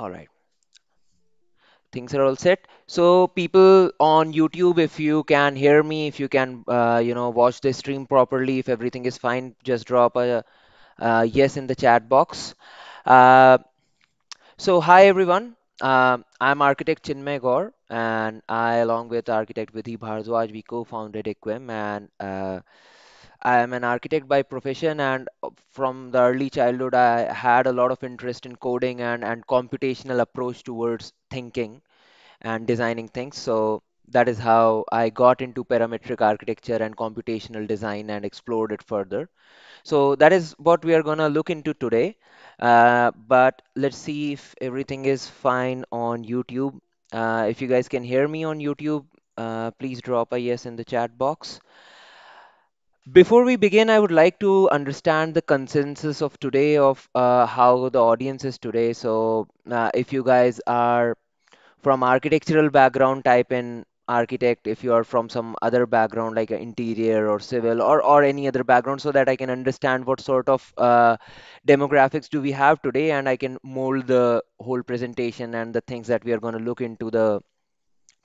All right. Things are all set. So people on YouTube, if you can hear me, if you can, uh, you know, watch the stream properly, if everything is fine, just drop a yes in the chat box. Uh, so hi everyone. Um, I'm architect Chinmay Gaur, and I, along with architect Vidhi Bhardwaj, we co-founded Equim, and uh, I am an architect by profession, and uh, from the early childhood, I had a lot of interest in coding and, and computational approach towards thinking and designing things. So that is how I got into parametric architecture and computational design and explored it further. So that is what we are going to look into today. Uh, but let's see if everything is fine on YouTube. Uh, if you guys can hear me on YouTube, uh, please drop a yes in the chat box. Before we begin, I would like to understand the consensus of today of uh, how the audience is today. So, uh, if you guys are from architectural background, type in architect. If you are from some other background like interior or civil or or any other background, so that I can understand what sort of uh, demographics do we have today, and I can mold the whole presentation and the things that we are going to look into the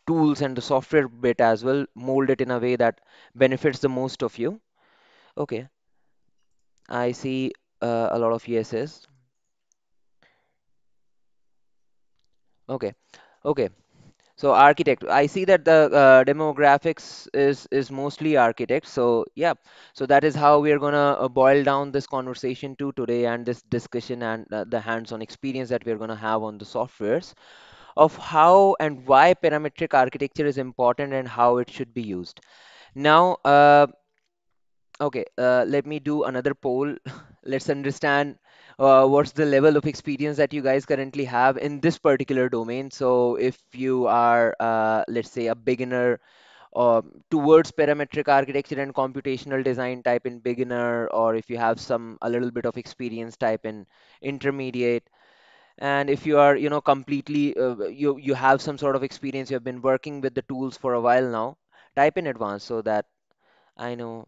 tools and the software bit as well mold it in a way that benefits the most of you Okay, I see uh, a lot of yeses. Okay, okay. So architect, I see that the uh, demographics is is mostly architects. So yeah, so that is how we are gonna uh, boil down this conversation to today and this discussion and uh, the hands-on experience that we are gonna have on the softwares of how and why parametric architecture is important and how it should be used. Now, uh, okay uh, let me do another poll let's understand uh, what's the level of experience that you guys currently have in this particular domain so if you are uh, let's say a beginner um, towards parametric architecture and computational design type in beginner or if you have some a little bit of experience type in intermediate and if you are you know completely uh, you you have some sort of experience you have been working with the tools for a while now type in advanced so that i know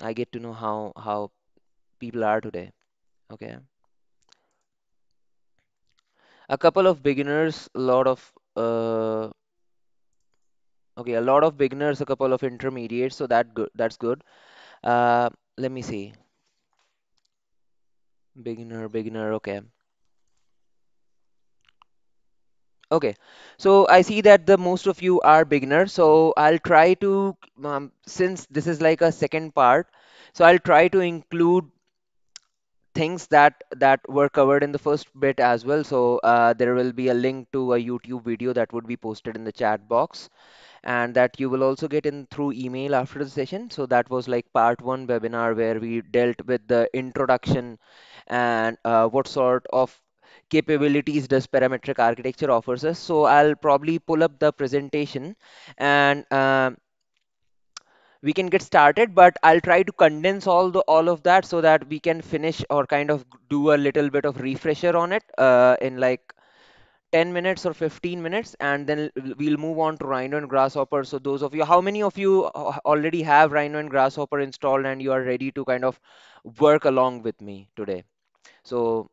I get to know how how people are today. Okay. A couple of beginners, a lot of uh, okay, a lot of beginners, a couple of intermediates. So that good, that's good. Uh, let me see. Beginner, beginner. Okay. Okay, so I see that the most of you are beginners, so I'll try to, um, since this is like a second part, so I'll try to include things that that were covered in the first bit as well. So uh, there will be a link to a YouTube video that would be posted in the chat box and that you will also get in through email after the session. So that was like part one webinar where we dealt with the introduction and uh, what sort of capabilities does parametric architecture offers us. So I'll probably pull up the presentation and uh, we can get started, but I'll try to condense all the all of that so that we can finish or kind of do a little bit of refresher on it uh, in like 10 minutes or 15 minutes and then we'll move on to rhino and grasshopper so those of you how many of you uh, already have rhino and grasshopper installed and you are ready to kind of work along with me today so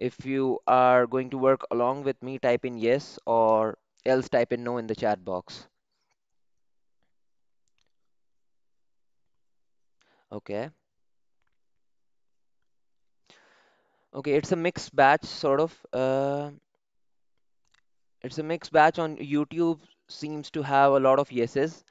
if you are going to work along with me, type in yes or else type in no in the chat box. Okay. Okay, it's a mixed batch sort of. Uh, it's a mixed batch on YouTube seems to have a lot of yeses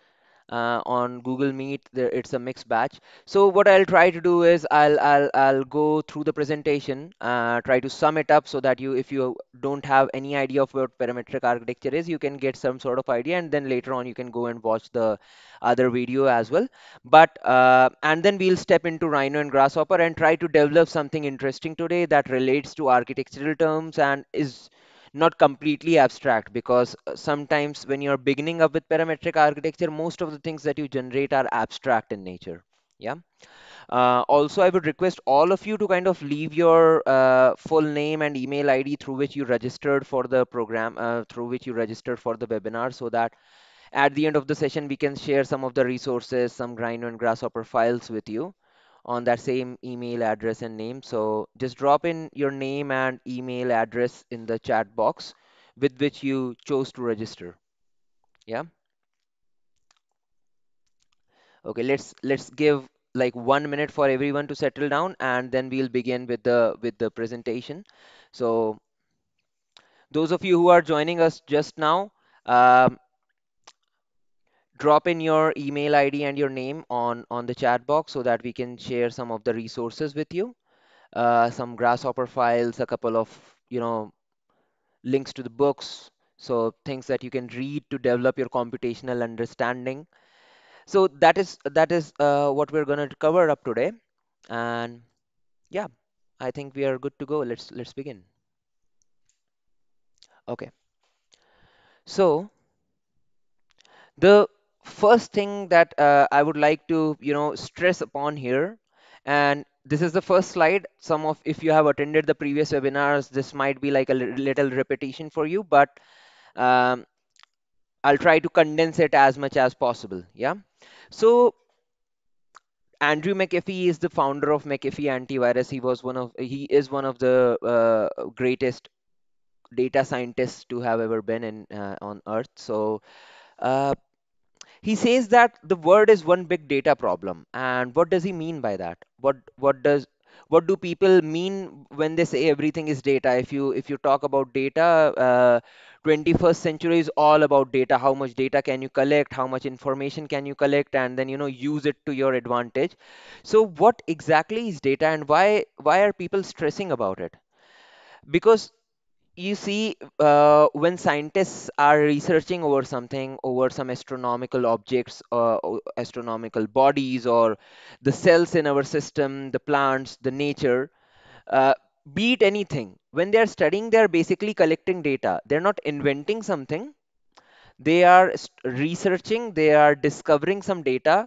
uh, on Google Meet. There, it's a mixed batch. So what I'll try to do is I'll I'll I'll go through the presentation, uh, try to sum it up so that you, if you don't have any idea of what parametric architecture is, you can get some sort of idea, and then later on you can go and watch the other video as well. But uh, and then we'll step into Rhino and Grasshopper and try to develop something interesting today that relates to architectural terms and is not completely abstract because uh, sometimes when you're beginning up with parametric architecture most of the things that you generate are abstract in nature yeah uh, also i would request all of you to kind of leave your uh, full name and email id through which you registered for the program uh, through which you registered for the webinar so that at the end of the session we can share some of the resources some grind and grasshopper files with you on that same email address and name. So just drop in your name and email address in the chat box with which you chose to register. Yeah. Okay, let's let's give like one minute for everyone to settle down and then we'll begin with the with the presentation. So those of you who are joining us just now, um, drop in your email id and your name on on the chat box so that we can share some of the resources with you uh, some grasshopper files a couple of you know links to the books so things that you can read to develop your computational understanding so that is that is uh, what we're going to cover up today and yeah i think we are good to go let's let's begin okay so the first thing that uh, I would like to you know stress upon here and this is the first slide some of if you have attended the previous webinars this might be like a little repetition for you but um, I'll try to condense it as much as possible yeah so Andrew McAfee is the founder of McAfee antivirus he was one of he is one of the uh, greatest data scientists to have ever been in uh, on earth so uh, he says that the word is one big data problem and what does he mean by that what what does what do people mean when they say everything is data if you if you talk about data uh, 21st century is all about data how much data can you collect how much information can you collect and then you know use it to your advantage so what exactly is data and why why are people stressing about it because you see uh, when scientists are researching over something over some astronomical objects uh, astronomical bodies or the cells in our system the plants the nature uh, be it anything when they are studying they are basically collecting data they're not inventing something they are researching they are discovering some data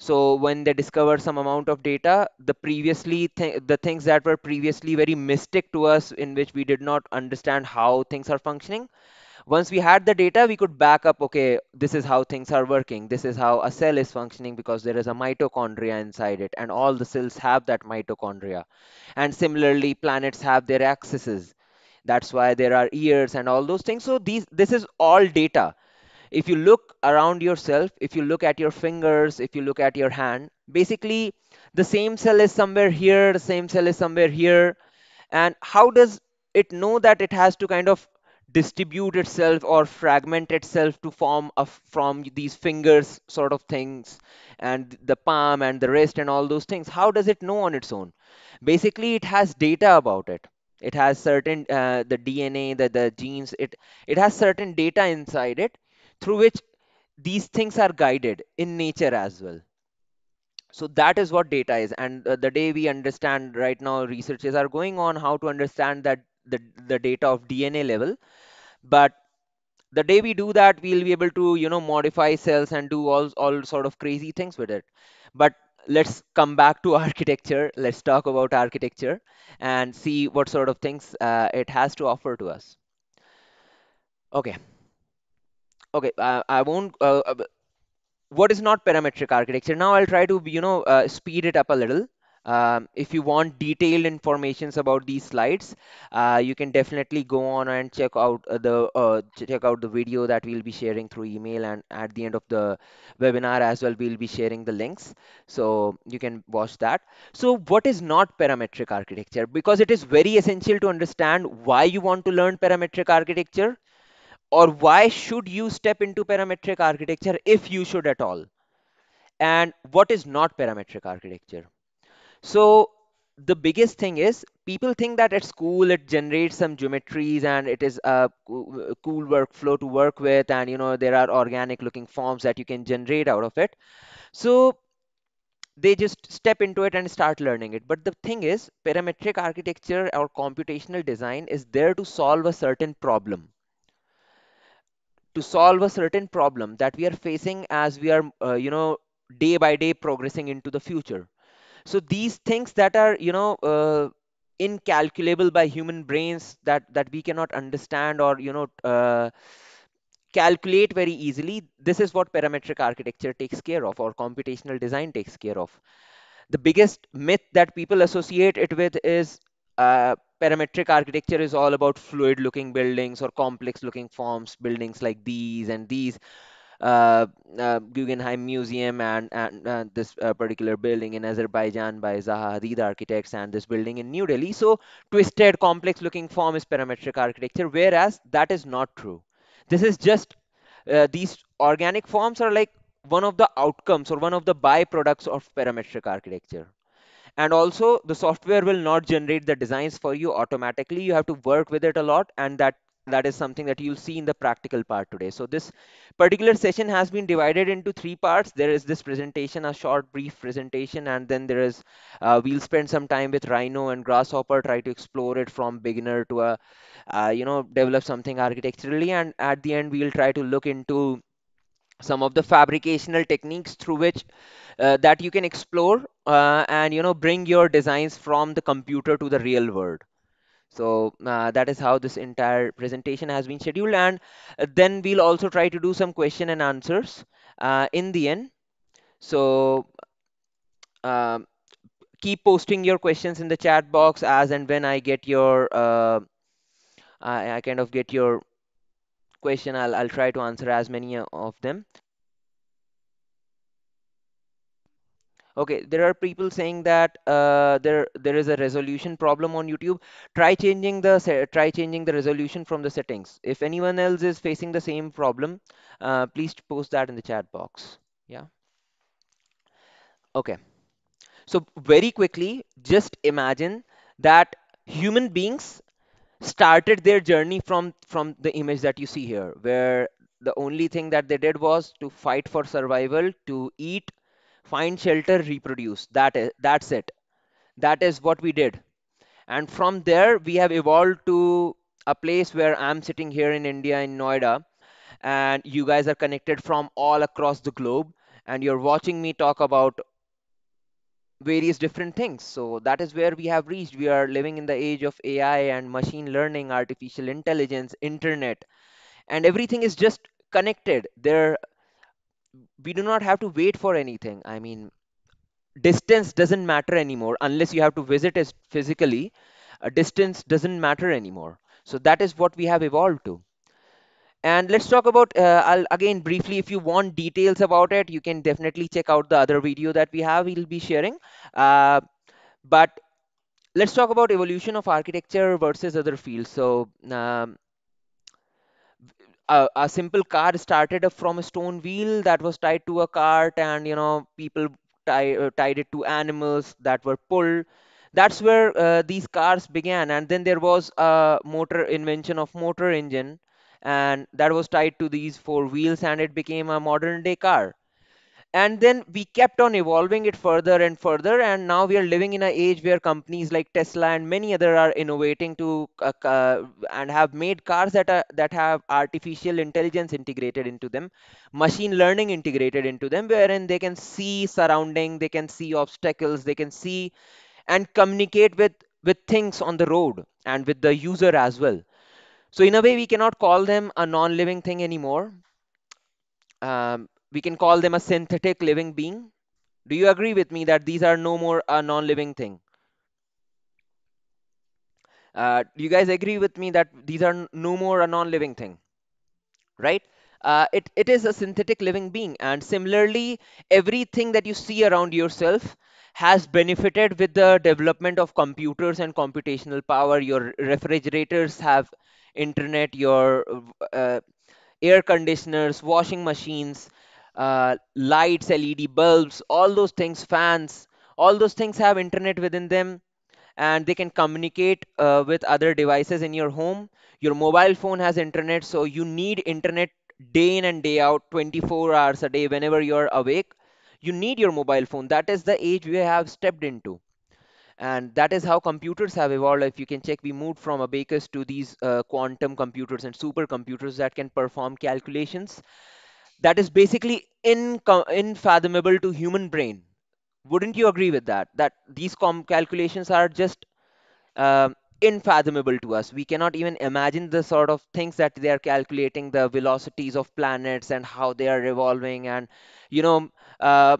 so when they discover some amount of data the previously th- the things that were previously very mystic to us in which we did not understand how things are functioning once we had the data we could back up okay this is how things are working this is how a cell is functioning because there is a mitochondria inside it and all the cells have that mitochondria and similarly planets have their axes that's why there are ears and all those things so these this is all data if you look around yourself, if you look at your fingers, if you look at your hand, basically the same cell is somewhere here, the same cell is somewhere here. And how does it know that it has to kind of distribute itself or fragment itself to form a, from these fingers sort of things and the palm and the wrist and all those things how does it know on its own basically it has data about it it has certain uh, the dna the, the genes it it has certain data inside it through which these things are guided in nature as well so that is what data is and uh, the day we understand right now researches are going on how to understand that the, the data of dna level but the day we do that we'll be able to you know modify cells and do all all sort of crazy things with it but let's come back to architecture let's talk about architecture and see what sort of things uh, it has to offer to us okay okay uh, i won't uh, uh what is not parametric architecture now i'll try to you know uh, speed it up a little um, if you want detailed informations about these slides uh, you can definitely go on and check out uh, the uh, check out the video that we'll be sharing through email and at the end of the webinar as well we'll be sharing the links so you can watch that so what is not parametric architecture because it is very essential to understand why you want to learn parametric architecture or why should you step into parametric architecture if you should at all and what is not parametric architecture so the biggest thing is people think that at school it generates some geometries and it is a cool workflow to work with and you know there are organic looking forms that you can generate out of it so they just step into it and start learning it but the thing is parametric architecture or computational design is there to solve a certain problem to solve a certain problem that we are facing as we are uh, you know day by day progressing into the future so these things that are you know uh, incalculable by human brains that that we cannot understand or you know uh, calculate very easily this is what parametric architecture takes care of or computational design takes care of the biggest myth that people associate it with is uh, parametric architecture is all about fluid looking buildings or complex looking forms buildings like these and these uh, uh, Guggenheim Museum and, and uh, this uh, particular building in Azerbaijan by Zaha Hadid architects and this building in New Delhi. So twisted complex looking form is parametric architecture, whereas that is not true. This is just uh, these organic forms are like one of the outcomes or one of the byproducts of parametric architecture and also the software will not generate the designs for you automatically you have to work with it a lot and that that is something that you'll see in the practical part today so this particular session has been divided into three parts there is this presentation a short brief presentation and then there is uh, we'll spend some time with rhino and grasshopper try to explore it from beginner to a uh, you know develop something architecturally and at the end we'll try to look into some of the fabricational techniques through which uh, that you can explore uh, and you know bring your designs from the computer to the real world so uh, that is how this entire presentation has been scheduled and uh, then we'll also try to do some question and answers uh, in the end so um, keep posting your questions in the chat box as and when i get your uh, I, I kind of get your question I'll, I'll try to answer as many uh, of them okay there are people saying that uh, there there is a resolution problem on youtube try changing the try changing the resolution from the settings if anyone else is facing the same problem uh, please post that in the chat box yeah okay so very quickly just imagine that human beings started their journey from from the image that you see here where the only thing that they did was to fight for survival to eat find shelter reproduce that is that's it that is what we did and from there we have evolved to a place where i'm sitting here in india in noida and you guys are connected from all across the globe and you're watching me talk about various different things. So that is where we have reached. We are living in the age of AI and machine learning, artificial intelligence, internet, and everything is just connected. There, we do not have to wait for anything. I mean, distance doesn't matter anymore unless you have to visit us physically. A distance doesn't matter anymore. So that is what we have evolved to and let's talk about uh, i'll again briefly if you want details about it you can definitely check out the other video that we have we'll be sharing uh, but let's talk about evolution of architecture versus other fields so um, a, a, simple car started from a stone wheel that was tied to a cart and you know people tie, uh, tied it to animals that were pulled that's where uh, these cars began and then there was a motor invention of motor engine and that was tied to these four wheels and it became a modern day car and then we kept on evolving it further and further and now we are living in an age where companies like tesla and many other are innovating to uh, uh, and have made cars that are that have artificial intelligence integrated into them machine learning integrated into them wherein they can see surrounding they can see obstacles they can see and communicate with with things on the road and with the user as well so in a way, we cannot call them a non-living thing anymore. Um, we can call them a synthetic living being. Do you agree with me that these are no more a non-living thing? Uh, do you guys agree with me that these are no more a non-living thing? Right? Uh, it, it is a synthetic living being. And similarly, everything that you see around yourself has benefited with the development of computers and computational power. Your refrigerators have internet, your uh, air conditioners, washing machines, uh, lights, LED bulbs, all those things, fans, all those things have internet within them and they can communicate uh, with other devices in your home. Your mobile phone has internet, so you need internet day in and day out, 24 hours a day, whenever you're awake. You need your mobile phone. That is the age we have stepped into and that is how computers have evolved if you can check we moved from abacus to these uh, quantum computers and supercomputers that can perform calculations that is basically infathomable to human brain wouldn't you agree with that that these calculations are just uh, um, unfathomable to us we cannot even imagine the sort of things that they are calculating the velocities of planets and how they are revolving and you know uh,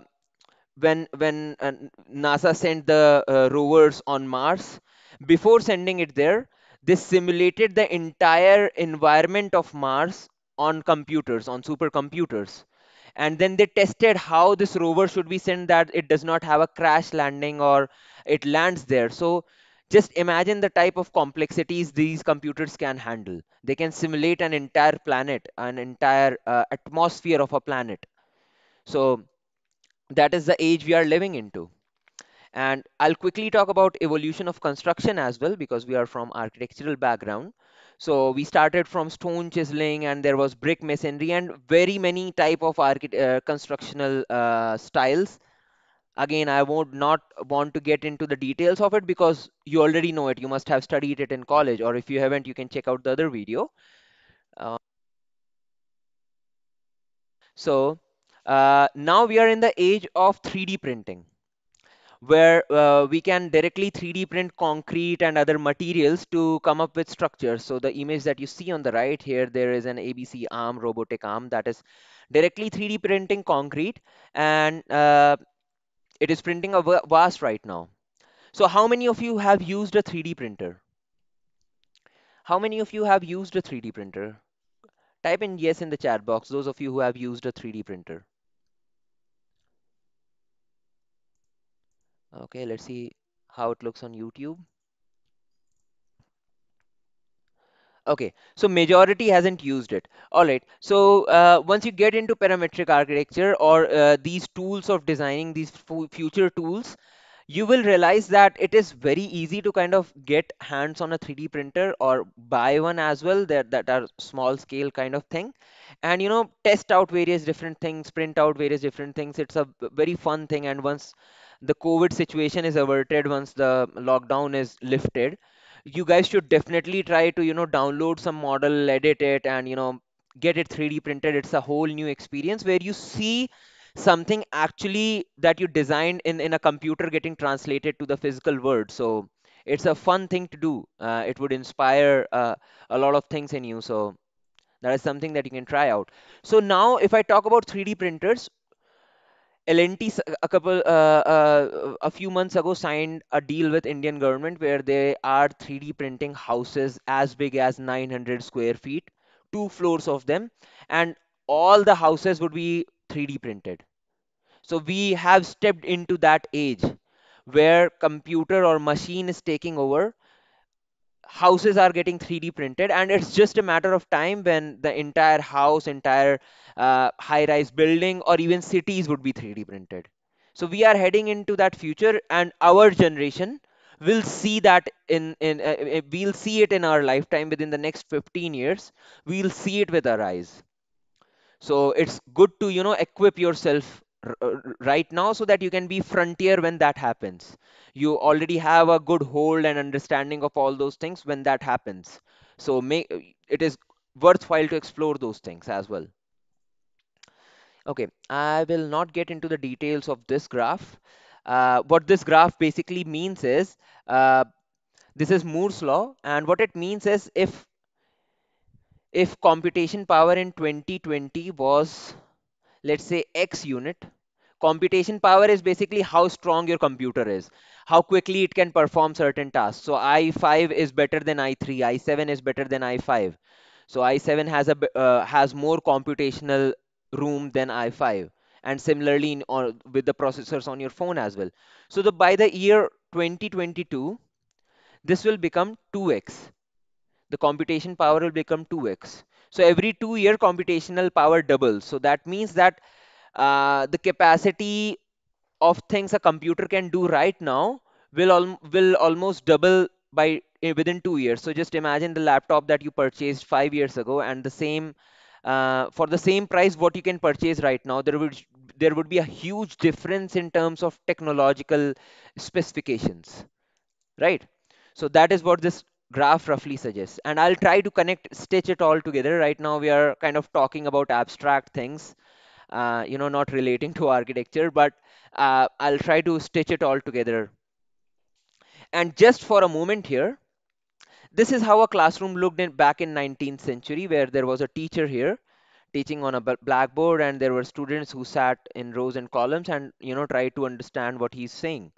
when when uh, NASA sent the uh, rovers on Mars, before sending it there, they simulated the entire environment of Mars on computers, on supercomputers. And then they tested how this rover should be sent that it does not have a crash landing or it lands there. So just imagine the type of complexities these computers can handle. They can simulate an entire planet, an entire uh, atmosphere of a planet. So that is the age we are living into and i'll quickly talk about evolution of construction as well because we are from architectural background so we started from stone chiseling and there was brick masonry and very many type of archi- uh, constructional uh, styles again i would not want to get into the details of it because you already know it you must have studied it in college or if you haven't you can check out the other video uh, so uh, now we are in the age of 3d printing where uh, we can directly 3d print concrete and other materials to come up with structures so the image that you see on the right here there is an abc arm robotic arm that is directly 3d printing concrete and uh, it is printing a vase right now so how many of you have used a 3d printer how many of you have used a 3d printer type in yes in the chat box those of you who have used a 3d printer okay let's see how it looks on YouTube okay so majority hasn't used it all right so uh, once you get into parametric architecture or uh, these tools of designing these future tools you will realize that it is very easy to kind of get hands on a 3d printer or buy one as well that that are small scale kind of thing and you know test out various different things print out various different things it's a very fun thing and once the COVID situation is averted once the lockdown is lifted, you guys should definitely try to, you know, download some model, edit it, and, you know, get it 3D printed. It's a whole new experience where you see something actually that you designed in, in a computer getting translated to the physical world. So it's a fun thing to do. Uh, it would inspire uh, a lot of things in you. So that is something that you can try out. So now if I talk about 3D printers, LNT a couple uh, uh, a few months ago signed a deal with Indian government where they are 3D printing houses as big as 900 square feet, two floors of them, and all the houses would be 3D printed. So we have stepped into that age where computer or machine is taking over houses are getting 3d printed and it's just a matter of time when the entire house entire uh, high rise building or even cities would be 3d printed so we are heading into that future and our generation will see that in in uh, uh, uh, we'll see it in our lifetime within the next 15 years we'll see it with our eyes so it's good to you know equip yourself uh, right now so that you can be frontier when that happens you already have a good hold and understanding of all those things when that happens so make uh, it is worthwhile to explore those things as well okay i will not get into the details of this graph uh, what this graph basically means is uh, this is moore's law and what it means is if if computation power in 2020 was let's say x unit computation power is basically how strong your computer is how quickly it can perform certain tasks so i5 is better than i3 i7 is better than i5 so i7 has a uh, has more computational room than i5 and similarly in, all, with the processors on your phone as well so the by the year 2022 this will become 2x the computation power will become 2x so every two year computational power doubles. So that means that uh, the capacity of things a computer can do right now will al will almost double by uh, within two years. So just imagine the laptop that you purchased five years ago and the same uh, for the same price what you can purchase right now there would there would be a huge difference in terms of technological specifications right so that is what this graph roughly suggests and i'll try to connect stitch it all together right now we are kind of talking about abstract things uh, you know not relating to architecture but uh, i'll try to stitch it all together and just for a moment here this is how a classroom looked in back in 19th century where there was a teacher here teaching on a blackboard and there were students who sat in rows and columns and you know tried to understand what he's saying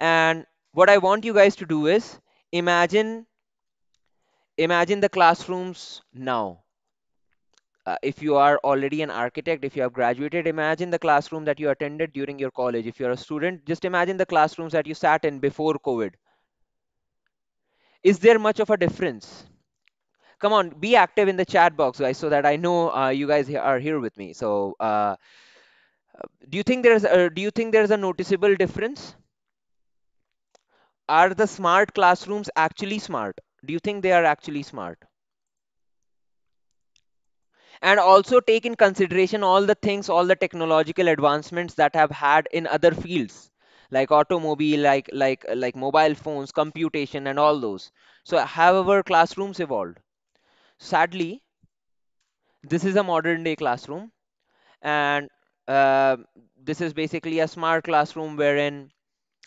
and what i want you guys to do is imagine imagine the classrooms now uh, if you are already an architect if you have graduated imagine the classroom that you attended during your college if you're a student just imagine the classrooms that you sat in before covid is there much of a difference come on be active in the chat box guys so that i know uh, you guys are here with me so uh, uh, do you think there's a, do you think there's a noticeable difference are the smart classrooms actually smart? Do you think they are actually smart? And also take in consideration all the things, all the technological advancements that have had in other fields like automobile, like like like mobile phones, computation and all those. So however classrooms evolved. Sadly, this is a modern day classroom and uh, this is basically a smart classroom wherein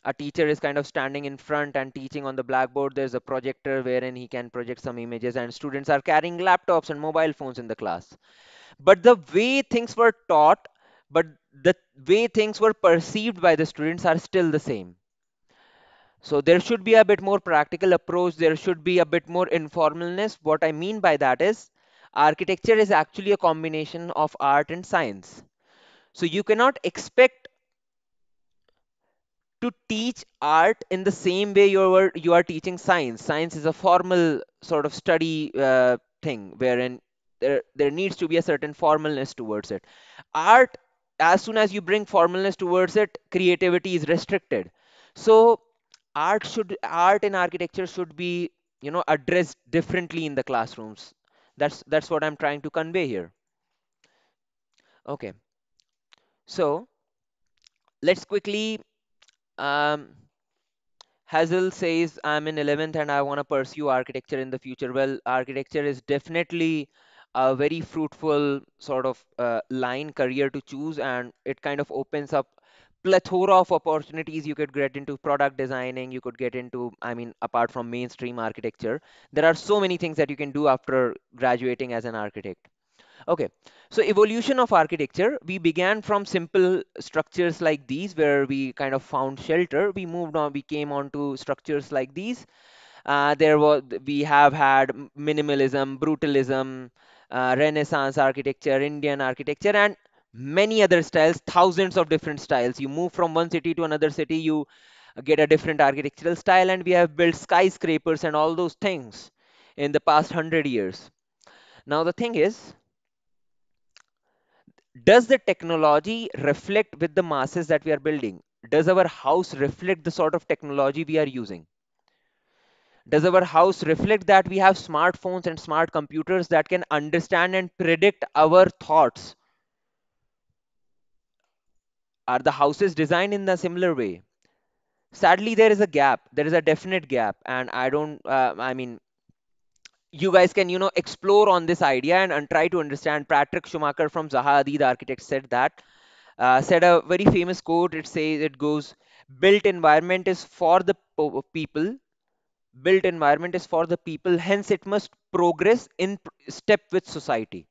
a teacher is kind of standing in front and teaching on the blackboard there's a projector wherein he can project some images and students are carrying laptops and mobile phones in the class but the way things were taught but the way things were perceived by the students are still the same so there should be a bit more practical approach there should be a bit more informalness what i mean by that is architecture is actually a combination of art and science so you cannot expect to teach art in the same way you are you are teaching science science is a formal sort of study uh, thing wherein there there needs to be a certain formalness towards it art as soon as you bring formalness towards it creativity is restricted so art should art in architecture should be you know addressed differently in the classrooms that's that's what i'm trying to convey here okay so let's quickly um, Hazel says, I'm in 11th and I want to pursue architecture in the future. Well, architecture is definitely a very fruitful sort of uh, line career to choose, and it kind of opens up plethora of opportunities you could get into product designing you could get into i mean apart from mainstream architecture there are so many things that you can do after graduating as an architect Okay, so evolution of architecture. We began from simple structures like these where we kind of found shelter. We moved on, we came on to structures like these. Uh, there was we have had minimalism, brutalism, uh, Renaissance architecture, Indian architecture, and many other styles, thousands of different styles. You move from one city to another city, you get a different architectural style, and we have built skyscrapers and all those things in the past hundred years. Now the thing is, does the technology reflect with the masses that we are building? Does our house reflect the sort of technology we are using? Does our house reflect that we have smartphones and smart computers that can understand and predict our thoughts? Are the houses designed in a similar way? Sadly, there is a gap. There is a definite gap. And I don't, uh, I mean, you guys can you know explore on this idea and, and try to understand patrick schumacher from zaha hadid architect said that uh, said a very famous quote it says it goes built environment is for the people built environment is for the people hence it must progress in step with society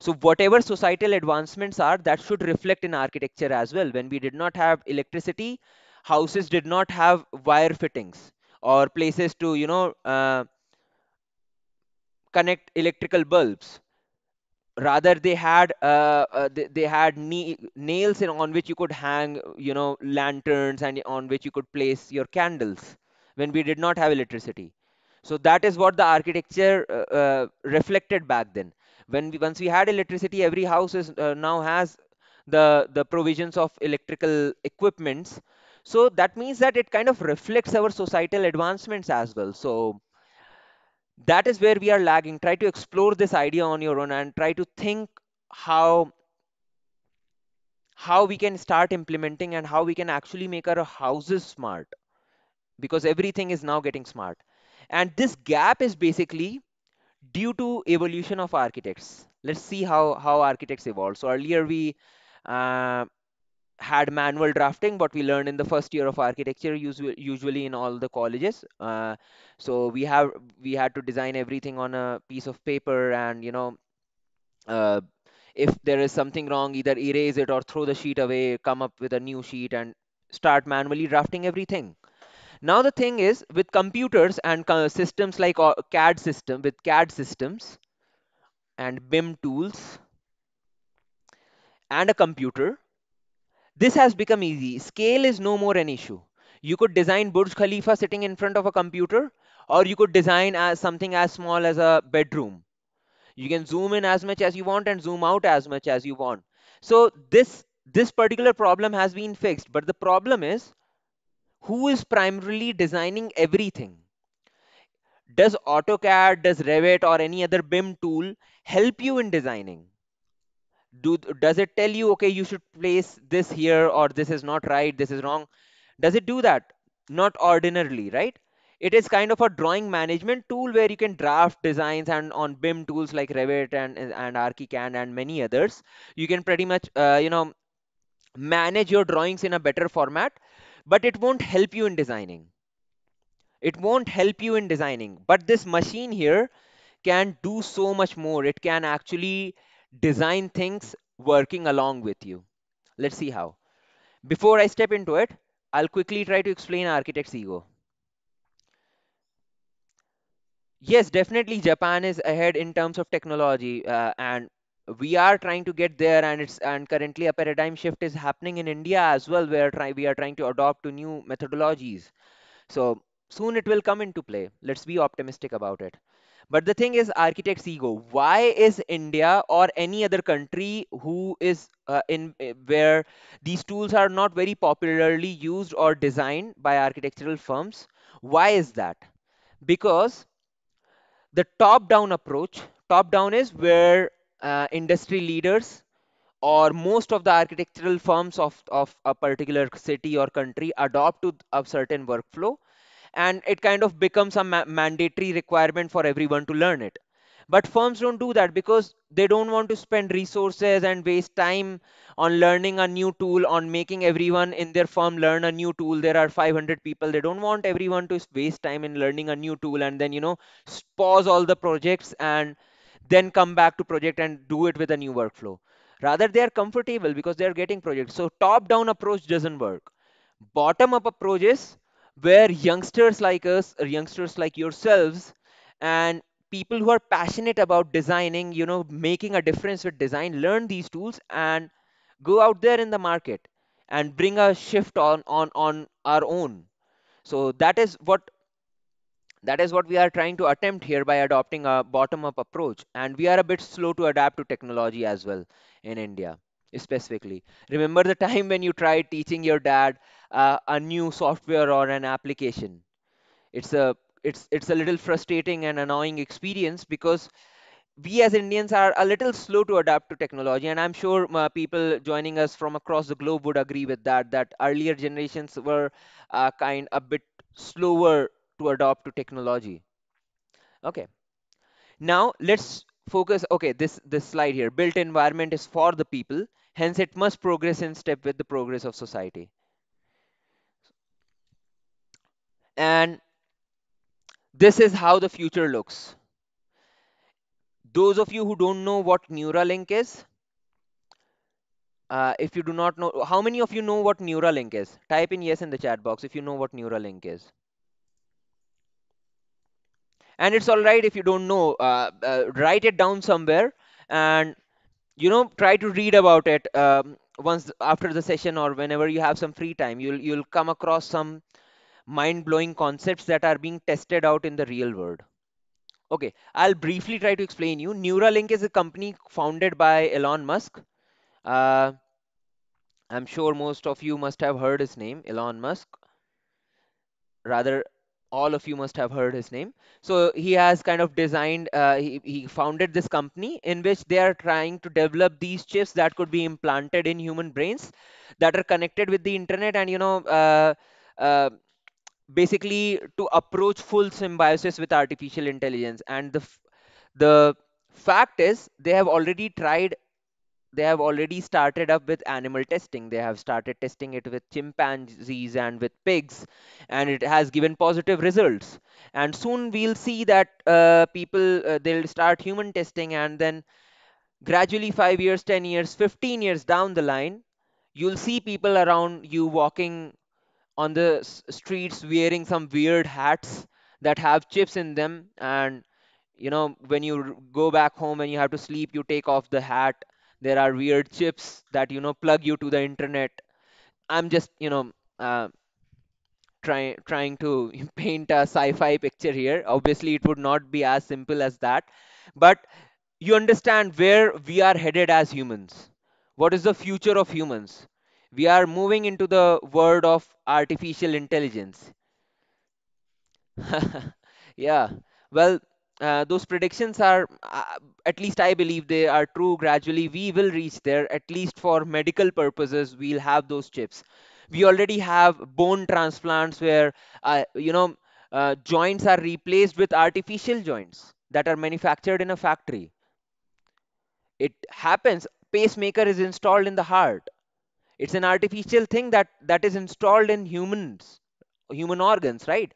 so whatever societal advancements are that should reflect in architecture as well when we did not have electricity houses did not have wire fittings or places to you know uh, connect electrical bulbs rather they had uh, uh, they, they, had nails in, on which you could hang you know lanterns and on which you could place your candles when we did not have electricity so that is what the architecture uh, uh reflected back then when we once we had electricity every house is uh, now has the the provisions of electrical equipments so that means that it kind of reflects our societal advancements as well so that is where we are lagging try to explore this idea on your own and try to think how how we can start implementing and how we can actually make our houses smart because everything is now getting smart and this gap is basically due to evolution of architects let's see how how architects evolve so earlier we uh, had manual drafting what we learned in the first year of architecture usually in all the colleges uh, so we have we had to design everything on a piece of paper and you know uh, if there is something wrong either erase it or throw the sheet away come up with a new sheet and start manually drafting everything now the thing is with computers and systems like uh, cad system with cad systems and bim tools and a computer this has become easy. Scale is no more an issue. You could design Burj Khalifa sitting in front of a computer, or you could design as something as small as a bedroom. You can zoom in as much as you want and zoom out as much as you want. So this this particular problem has been fixed, but the problem is who is primarily designing everything? Does AutoCAD, does Revit or any other BIM tool help you in designing? do does it tell you okay you should place this here or this is not right this is wrong does it do that not ordinarily right it is kind of a drawing management tool where you can draft designs and on bim tools like revit and and archicad and many others you can pretty much uh, you know manage your drawings in a better format but it won't help you in designing it won't help you in designing but this machine here can do so much more it can actually design things working along with you. Let's see how. Before I step into it, I'll quickly try to explain architect's ego. Yes, definitely Japan is ahead in terms of technology uh, and we are trying to get there and it's and currently a paradigm shift is happening in India as well where try, we are trying to adopt to new methodologies. So soon it will come into play. Let's be optimistic about it. But the thing is architect's ego. Why is India or any other country who is uh, in eh, where these tools are not very popularly used or designed by architectural firms? Why is that? Because the top-down approach, top-down is where uh, industry leaders or most of the architectural firms of, of a particular city or country adopt to a certain workflow and it kind of becomes a ma mandatory requirement for everyone to learn it but firms don't do that because they don't want to spend resources and waste time on learning a new tool on making everyone in their firm learn a new tool there are 500 people they don't want everyone to waste time in learning a new tool and then you know pause all the projects and then come back to project and do it with a new workflow rather they are comfortable because they are getting projects so top down approach doesn't work bottom up approach is where youngsters like us or uh, youngsters like yourselves and people who are passionate about designing you know making a difference with design learn these tools and go out there in the market and bring a shift on on on our own so that is what that is what we are trying to attempt here by adopting a bottom up approach and we are a bit slow to adapt to technology as well in india specifically remember the time when you tried teaching your dad uh, a new software or an application it's a it's it's a little frustrating and annoying experience because we as Indians are a little slow to adapt to technology, and I'm sure uh, people joining us from across the globe would agree with that. That earlier generations were uh, kind a bit slower to adopt to technology. Okay, now let's focus. Okay, this this slide here, built environment is for the people, Hence, it must progress in step with the progress of society. And this is how the future looks. Those of you who don't know what Neuralink is, uh, if you do not know, how many of you know what Neuralink is? Type in yes in the chat box if you know what Neuralink is. And it's all right if you don't know, uh, uh, write it down somewhere and you know try to read about it um, once after the session or whenever you have some free time you'll you'll come across some mind blowing concepts that are being tested out in the real world okay i'll briefly try to explain you neuralink is a company founded by elon musk uh, i'm sure most of you must have heard his name elon musk rather all of you must have heard his name so he has kind of designed uh, he, he founded this company in which they are trying to develop these chips that could be implanted in human brains that are connected with the internet and you know uh, uh, basically to approach full symbiosis with artificial intelligence and the the fact is they have already tried they have already started up with animal testing. They have started testing it with chimpanzees and with pigs, and it has given positive results. And soon we'll see that uh, people uh, they'll start human testing, and then gradually, five years, ten years, fifteen years down the line, you'll see people around you walking on the streets wearing some weird hats that have chips in them and you know when you go back home and you have to sleep you take off the hat there are weird chips that you know plug you to the internet i'm just you know uh, trying trying to paint a sci-fi picture here obviously it would not be as simple as that but you understand where we are headed as humans what is the future of humans we are moving into the world of artificial intelligence yeah well uh, those predictions are uh, at least i believe they are true gradually we will reach there at least for medical purposes we'll have those chips we already have bone transplants where uh, you know uh, joints are replaced with artificial joints that are manufactured in a factory it happens pacemaker is installed in the heart it's an artificial thing that that is installed in humans human organs right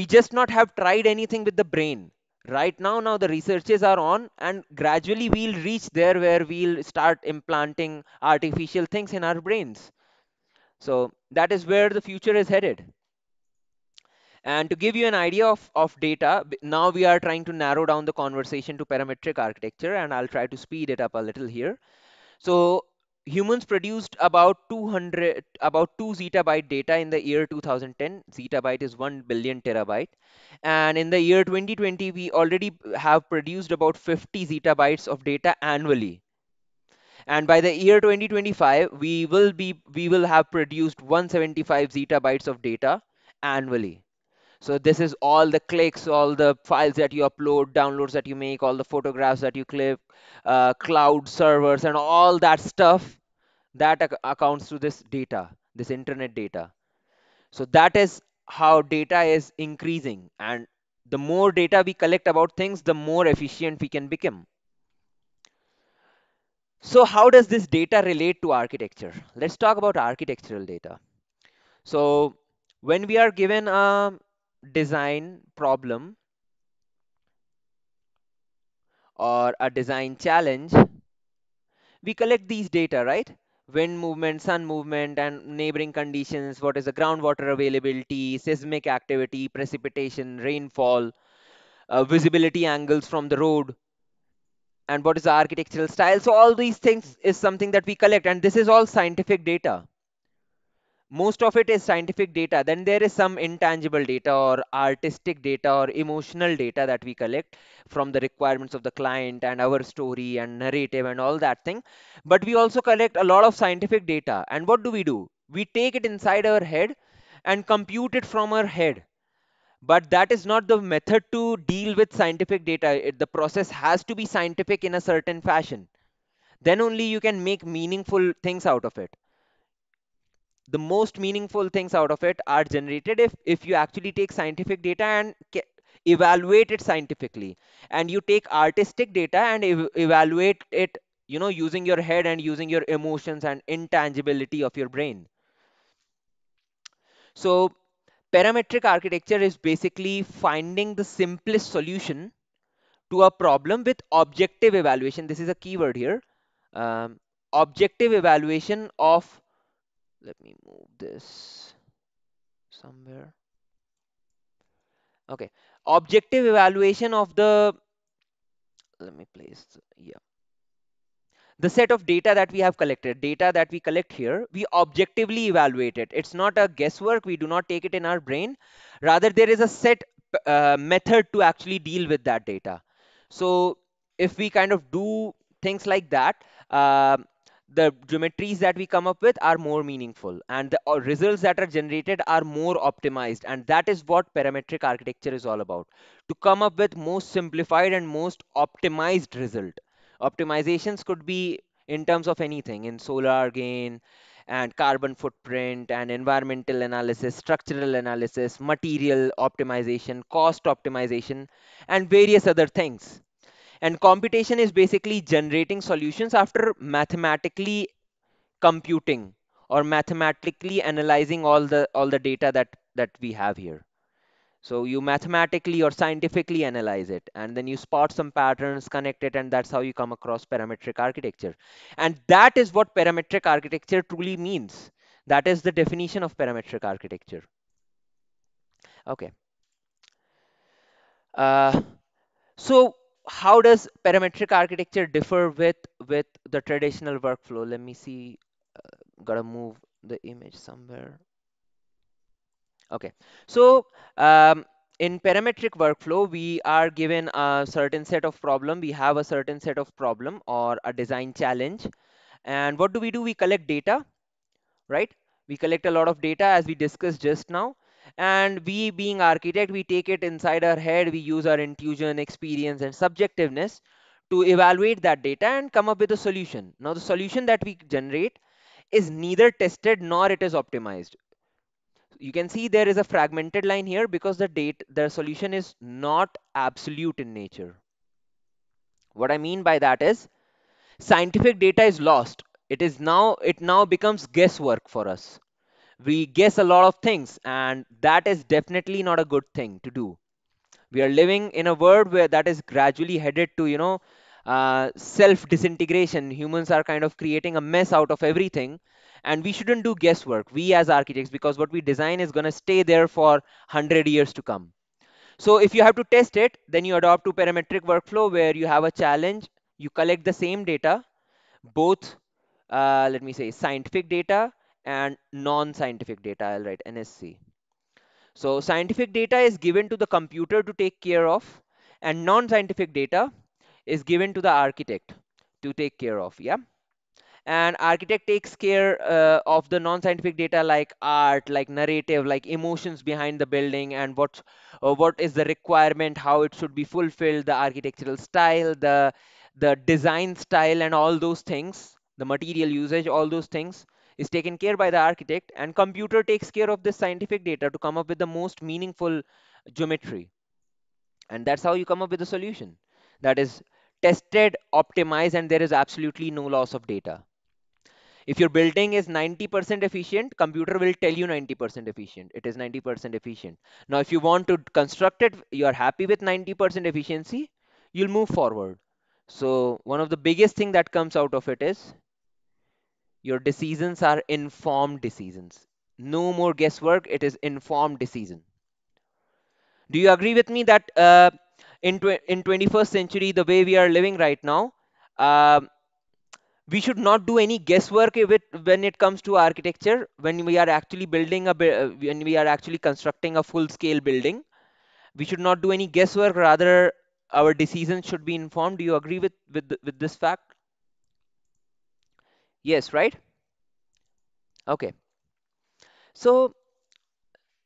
we just not have tried anything with the brain right now now the researches are on and gradually we'll reach there where we'll start implanting artificial things in our brains so that is where the future is headed and to give you an idea of, of data now we are trying to narrow down the conversation to parametric architecture and i'll try to speed it up a little here so humans produced about 200 about 2 zettabyte data in the year 2010 zettabyte is 1 billion terabyte and in the year 2020 we already have produced about 50 zettabytes of data annually and by the year 2025 we will be we will have produced 175 zettabytes of data annually so this is all the clicks, all the files that you upload, downloads that you make, all the photographs that you clip, uh, cloud servers and all that stuff that ac accounts to this data, this internet data. So that is how data is increasing and the more data we collect about things, the more efficient we can become. So how does this data relate to architecture? Let's talk about architectural data. So when we are given a um, design problem or a design challenge we collect these data right wind movement sun movement and neighboring conditions what is the groundwater availability seismic activity precipitation rainfall uh, visibility angles from the road and what is the architectural style so all these things is something that we collect and this is all scientific data most of it is scientific data then there is some intangible data or artistic data or emotional data that we collect from the requirements of the client and our story and narrative and all that thing but we also collect a lot of scientific data and what do we do we take it inside our head and compute it from our head but that is not the method to deal with scientific data it, the process has to be scientific in a certain fashion then only you can make meaningful things out of it the most meaningful things out of it are generated if, if you actually take scientific data and evaluate it scientifically and you take artistic data and ev evaluate it you know using your head and using your emotions and intangibility of your brain so parametric architecture is basically finding the simplest solution to a problem with objective evaluation this is a keyword here um, objective evaluation of let me move this somewhere okay objective evaluation of the let me place yeah the set of data that we have collected data that we collect here we objectively evaluate it it's not a guesswork we do not take it in our brain rather there is a set uh, method to actually deal with that data so if we kind of do things like that uh, the geometries that we come up with are more meaningful and the uh, results that are generated are more optimized and that is what parametric architecture is all about to come up with most simplified and most optimized result optimizations could be in terms of anything in solar gain and carbon footprint and environmental analysis structural analysis material optimization cost optimization and various other things and computation is basically generating solutions after mathematically computing or mathematically analyzing all the all the data that that we have here. So you mathematically or scientifically analyze it and then you spot some patterns, connect it, and that's how you come across parametric architecture. And that is what parametric architecture truly means. That is the definition of parametric architecture. Okay. Uh, so how does parametric architecture differ with with the traditional workflow let me see uh, gotta move the image somewhere okay so um, in parametric workflow we are given a certain set of problem we have a certain set of problem or a design challenge and what do we do we collect data right we collect a lot of data as we discussed just now and we being architect we take it inside our head we use our intuition experience and subjectiveness to evaluate that data and come up with a solution now the solution that we generate is neither tested nor it is optimized you can see there is a fragmented line here because the date the solution is not absolute in nature what i mean by that is scientific data is lost it is now it now becomes guesswork for us we guess a lot of things and that is definitely not a good thing to do we are living in a world where that is gradually headed to you know uh, self disintegration humans are kind of creating a mess out of everything and we shouldn't do guesswork we as architects because what we design is going to stay there for 100 years to come so if you have to test it then you adopt to parametric workflow where you have a challenge you collect the same data both uh, let me say scientific data and non-scientific data i'll write nsc so scientific data is given to the computer to take care of and non-scientific data is given to the architect to take care of yeah and architect takes care uh, of the non-scientific data like art like narrative like emotions behind the building and what uh, what is the requirement how it should be fulfilled the architectural style the the design style and all those things the material usage all those things is taken care by the architect and computer takes care of this scientific data to come up with the most meaningful geometry. And that's how you come up with a solution that is tested, optimized, and there is absolutely no loss of data. If your building is 90% efficient, computer will tell you 90% efficient. It is 90% efficient. Now, if you want to construct it, you are happy with 90% efficiency, you'll move forward. So one of the biggest thing that comes out of it is your decisions are informed decisions. No more guesswork, it is informed decision. Do you agree with me that uh, in, in 21st century, the way we are living right now, uh, we should not do any guesswork with, when it comes to architecture, when we are actually building a, uh, when we are actually constructing a full scale building, we should not do any guesswork, rather our decisions should be informed. Do you agree with, with, with this fact? Yes, right? Okay. So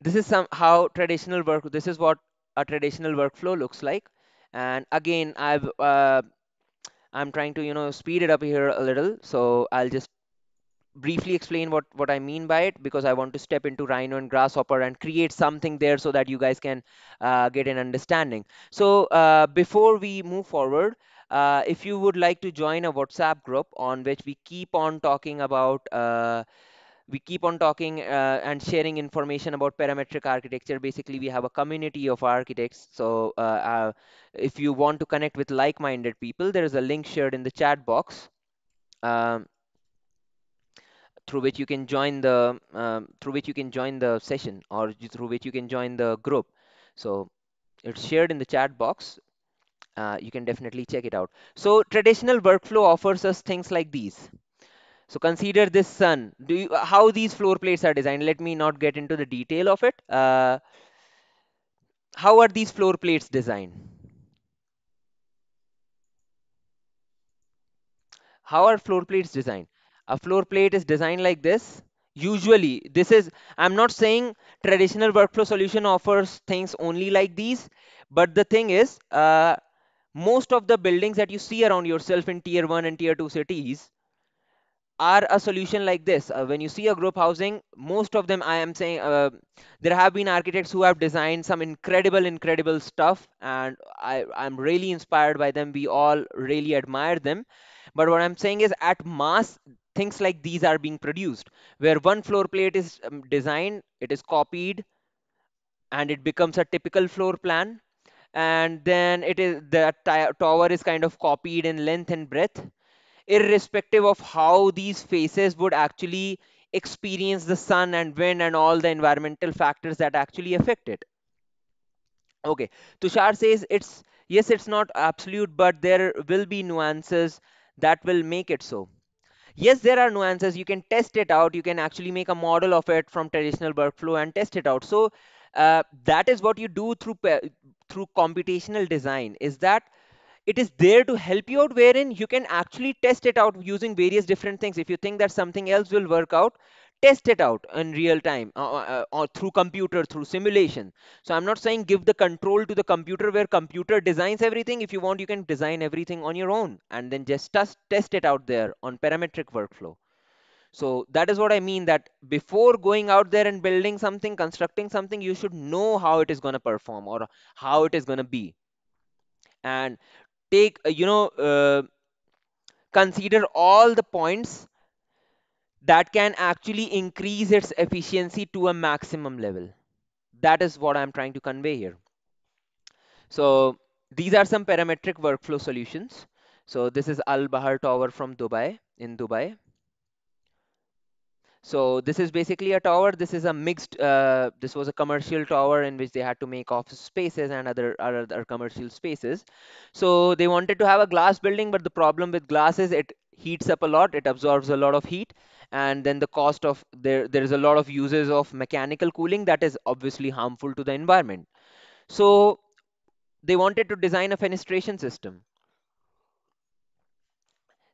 this is some how traditional work. This is what a traditional workflow looks like. And again, I've uh, I'm trying to you know speed it up here a little. So I'll just briefly explain what what I mean by it because I want to step into Rhino and Grasshopper and create something there so that you guys can uh, get an understanding. So uh, before we move forward, uh, if you would like to join a WhatsApp group on which we keep on talking about uh, we keep on talking uh, and sharing information about parametric architecture. Basically, we have a community of architects. So uh, uh, if you want to connect with like-minded people, there is a link shared in the chat box um, through which you can join the um, through which you can join the session or through which you can join the group. So it's shared in the chat box uh, you can definitely check it out. So traditional workflow offers us things like these. So consider this sun. Do you, how these floor plates are designed? Let me not get into the detail of it. Uh, how are these floor plates designed? How are floor plates designed? A floor plate is designed like this. Usually, this is, I'm not saying traditional workflow solution offers things only like these, but the thing is, uh, most of the buildings that you see around yourself in tier 1 and tier 2 cities are a solution like this uh, when you see a group housing most of them i am saying uh, there have been architects who have designed some incredible incredible stuff and i i'm really inspired by them we all really admire them but what i'm saying is at mass things like these are being produced where one floor plate is um, designed it is copied and it becomes a typical floor plan and then it is the tower is kind of copied in length and breadth irrespective of how these faces would actually experience the sun and wind and all the environmental factors that actually affect it okay tushar says it's yes it's not absolute but there will be nuances that will make it so yes there are nuances you can test it out you can actually make a model of it from traditional workflow and test it out so uh, that is what you do through through computational design is that it is there to help you out wherein you can actually test it out using various different things if you think that something else will work out test it out in real time uh, uh, or through computer through simulation so i'm not saying give the control to the computer where computer designs everything if you want you can design everything on your own and then just test, test it out there on parametric workflow so that is what i mean that before going out there and building something constructing something you should know how it is going to perform or how it is going to be and take uh, you know uh, consider all the points that can actually increase its efficiency to a maximum level that is what i'm trying to convey here so these are some parametric workflow solutions so this is al bahar tower from dubai in dubai so this is basically a tower. This is a mixed, uh, this was a commercial tower in which they had to make office spaces and other, other commercial spaces. So they wanted to have a glass building, but the problem with glass is it heats up a lot, it absorbs a lot of heat. And then the cost of, there, there is a lot of uses of mechanical cooling that is obviously harmful to the environment. So they wanted to design a fenestration system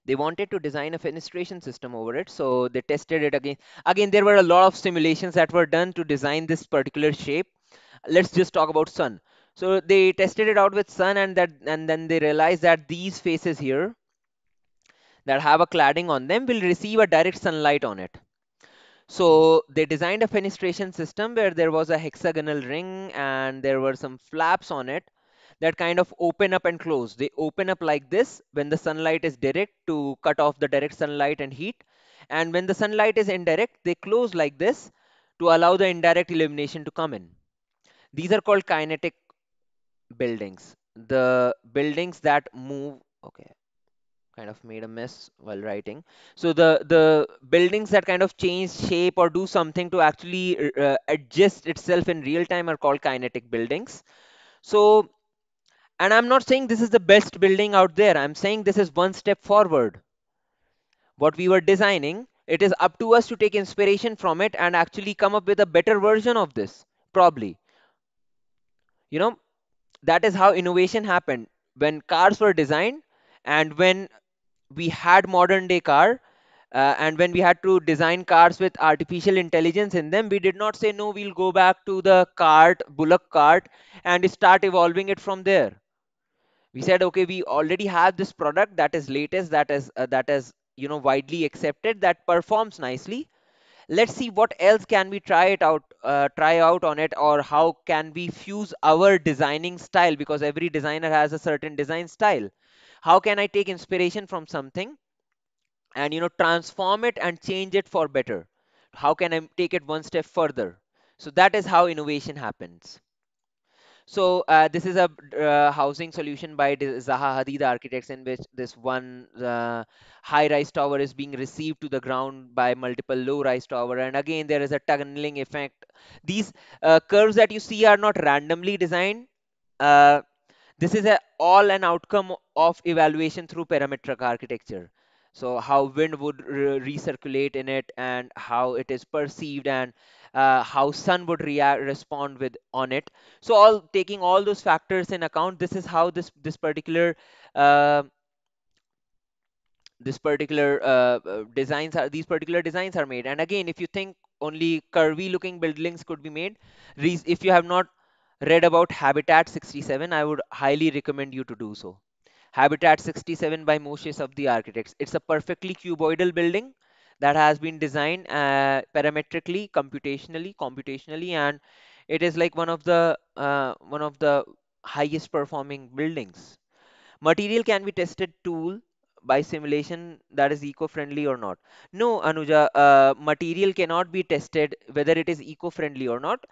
they wanted to design a fenestration system over it so they tested it again again there were a lot of simulations that were done to design this particular shape let's just talk about sun so they tested it out with sun and that and then they realized that these faces here that have a cladding on them will receive a direct sunlight on it so they designed a fenestration system where there was a hexagonal ring and there were some flaps on it that kind of open up and close. They open up like this when the sunlight is direct to cut off the direct sunlight and heat. And when the sunlight is indirect, they close like this to allow the indirect illumination to come in. These are called kinetic buildings. The buildings that move, okay, kind of made a mess while writing. So the, the buildings that kind of change shape or do something to actually uh, adjust itself in real time are called kinetic buildings. So and I'm not saying this is the best building out there. I'm saying this is one step forward. What we were designing, it is up to us to take inspiration from it and actually come up with a better version of this, probably. You know, that is how innovation happened. When cars were designed and when we had modern day car, uh, and when we had to design cars with artificial intelligence in them we did not say no we'll go back to the cart bullock cart and start evolving it from there we said okay we already have this product that is latest that is uh, that is you know widely accepted that performs nicely let's see what else can we try it out uh, try out on it or how can we fuse our designing style because every designer has a certain design style how can i take inspiration from something and you know transform it and change it for better how can i take it one step further so that is how innovation happens so uh, this is a uh, housing solution by Zaha Hadid Architects in which this one uh, high-rise tower is being received to the ground by multiple low-rise tower. And again, there is a tunneling effect. These uh, curves that you see are not randomly designed. Uh, this is a, all an outcome of evaluation through parametric architecture. So how wind would re recirculate in it and how it is perceived and uh, how sun would react respond with on it so all taking all those factors in account this is how this this particular uh, this particular uh, uh designs are these particular designs are made and again if you think only curvy looking buildings could be made if you have not read about habitat 67 i would highly recommend you to do so habitat 67 by moshe of the architects it's a perfectly cuboidal building that has been designed uh, parametrically computationally computationally and it is like one of the uh, one of the highest performing buildings material can be tested tool by simulation that is eco-friendly or not no anuja uh, material cannot be tested whether it is eco-friendly or not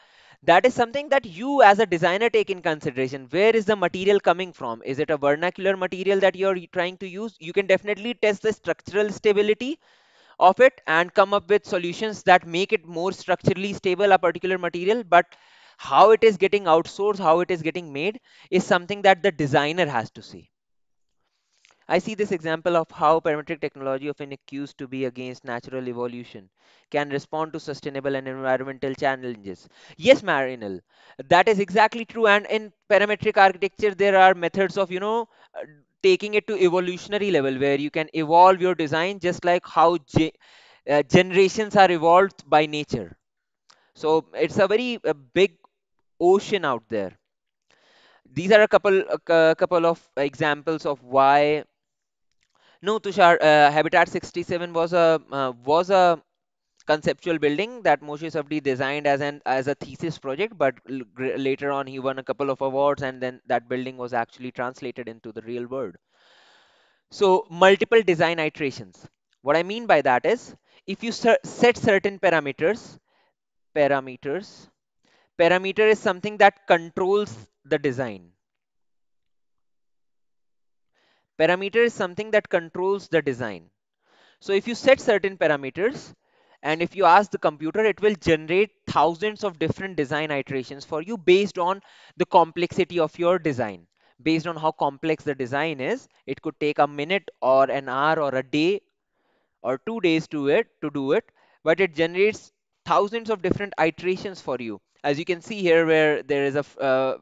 that is something that you as a designer take in consideration where is the material coming from is it a vernacular material that you're trying to use you can definitely test the structural stability of it and come up with solutions that make it more structurally stable a particular material but how it is getting outsourced how it is getting made is something that the designer has to see I see this example of how parametric technology often accused to be against natural evolution can respond to sustainable and environmental challenges. Yes, Marinel, that is exactly true. And in parametric architecture, there are methods of, you know, taking it to evolutionary level where you can evolve your design just like how ge uh, generations are evolved by nature so it's a very a uh, big ocean out there these are a couple a couple of examples of why no tushar uh, habitat 67 was a uh, was a conceptual building that Moshe Safdie designed as an as a thesis project, but later on he won a couple of awards, and then that building was actually translated into the real world. So multiple design iterations. What I mean by that is if you set certain parameters, parameters, parameter is something that controls the design. Parameter is something that controls the design. So if you set certain parameters, and if you ask the computer it will generate thousands of different design iterations for you based on the complexity of your design based on how complex the design is it could take a minute or an hour or a day or two days to it to do it but it generates thousands of different iterations for you as you can see here where there is a uh,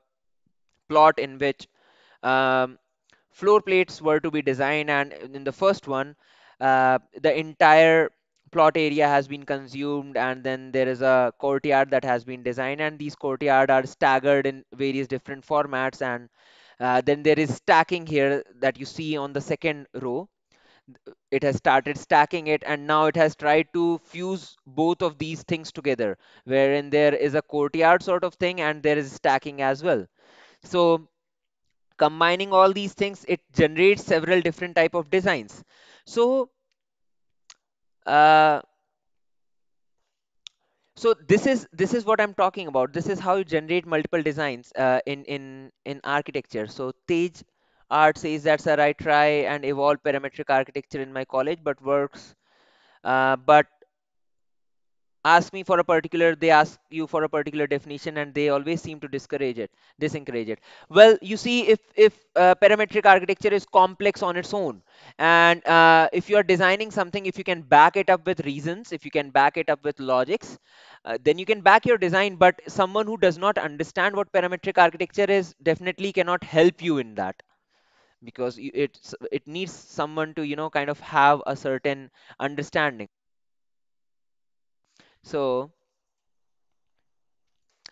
plot in which um, floor plates were to be designed and in the first one uh, the entire plot area has been consumed and then there is a courtyard that has been designed and these courtyard are staggered in various different formats and uh, then there is stacking here that you see on the second row it has started stacking it and now it has tried to fuse both of these things together wherein there is a courtyard sort of thing and there is stacking as well so combining all these things it generates several different type of designs so uh, so this is this is what i'm talking about this is how you generate multiple designs uh, in in in architecture so tej art says that sir i try and evolve parametric architecture in my college but works uh, but ask me for a particular they ask you for a particular definition and they always seem to discourage it disencourage it well you see if if uh, parametric architecture is complex on its own and uh, if you are designing something if you can back it up with reasons if you can back it up with logics uh, then you can back your design but someone who does not understand what parametric architecture is definitely cannot help you in that because it's it needs someone to you know kind of have a certain understanding so,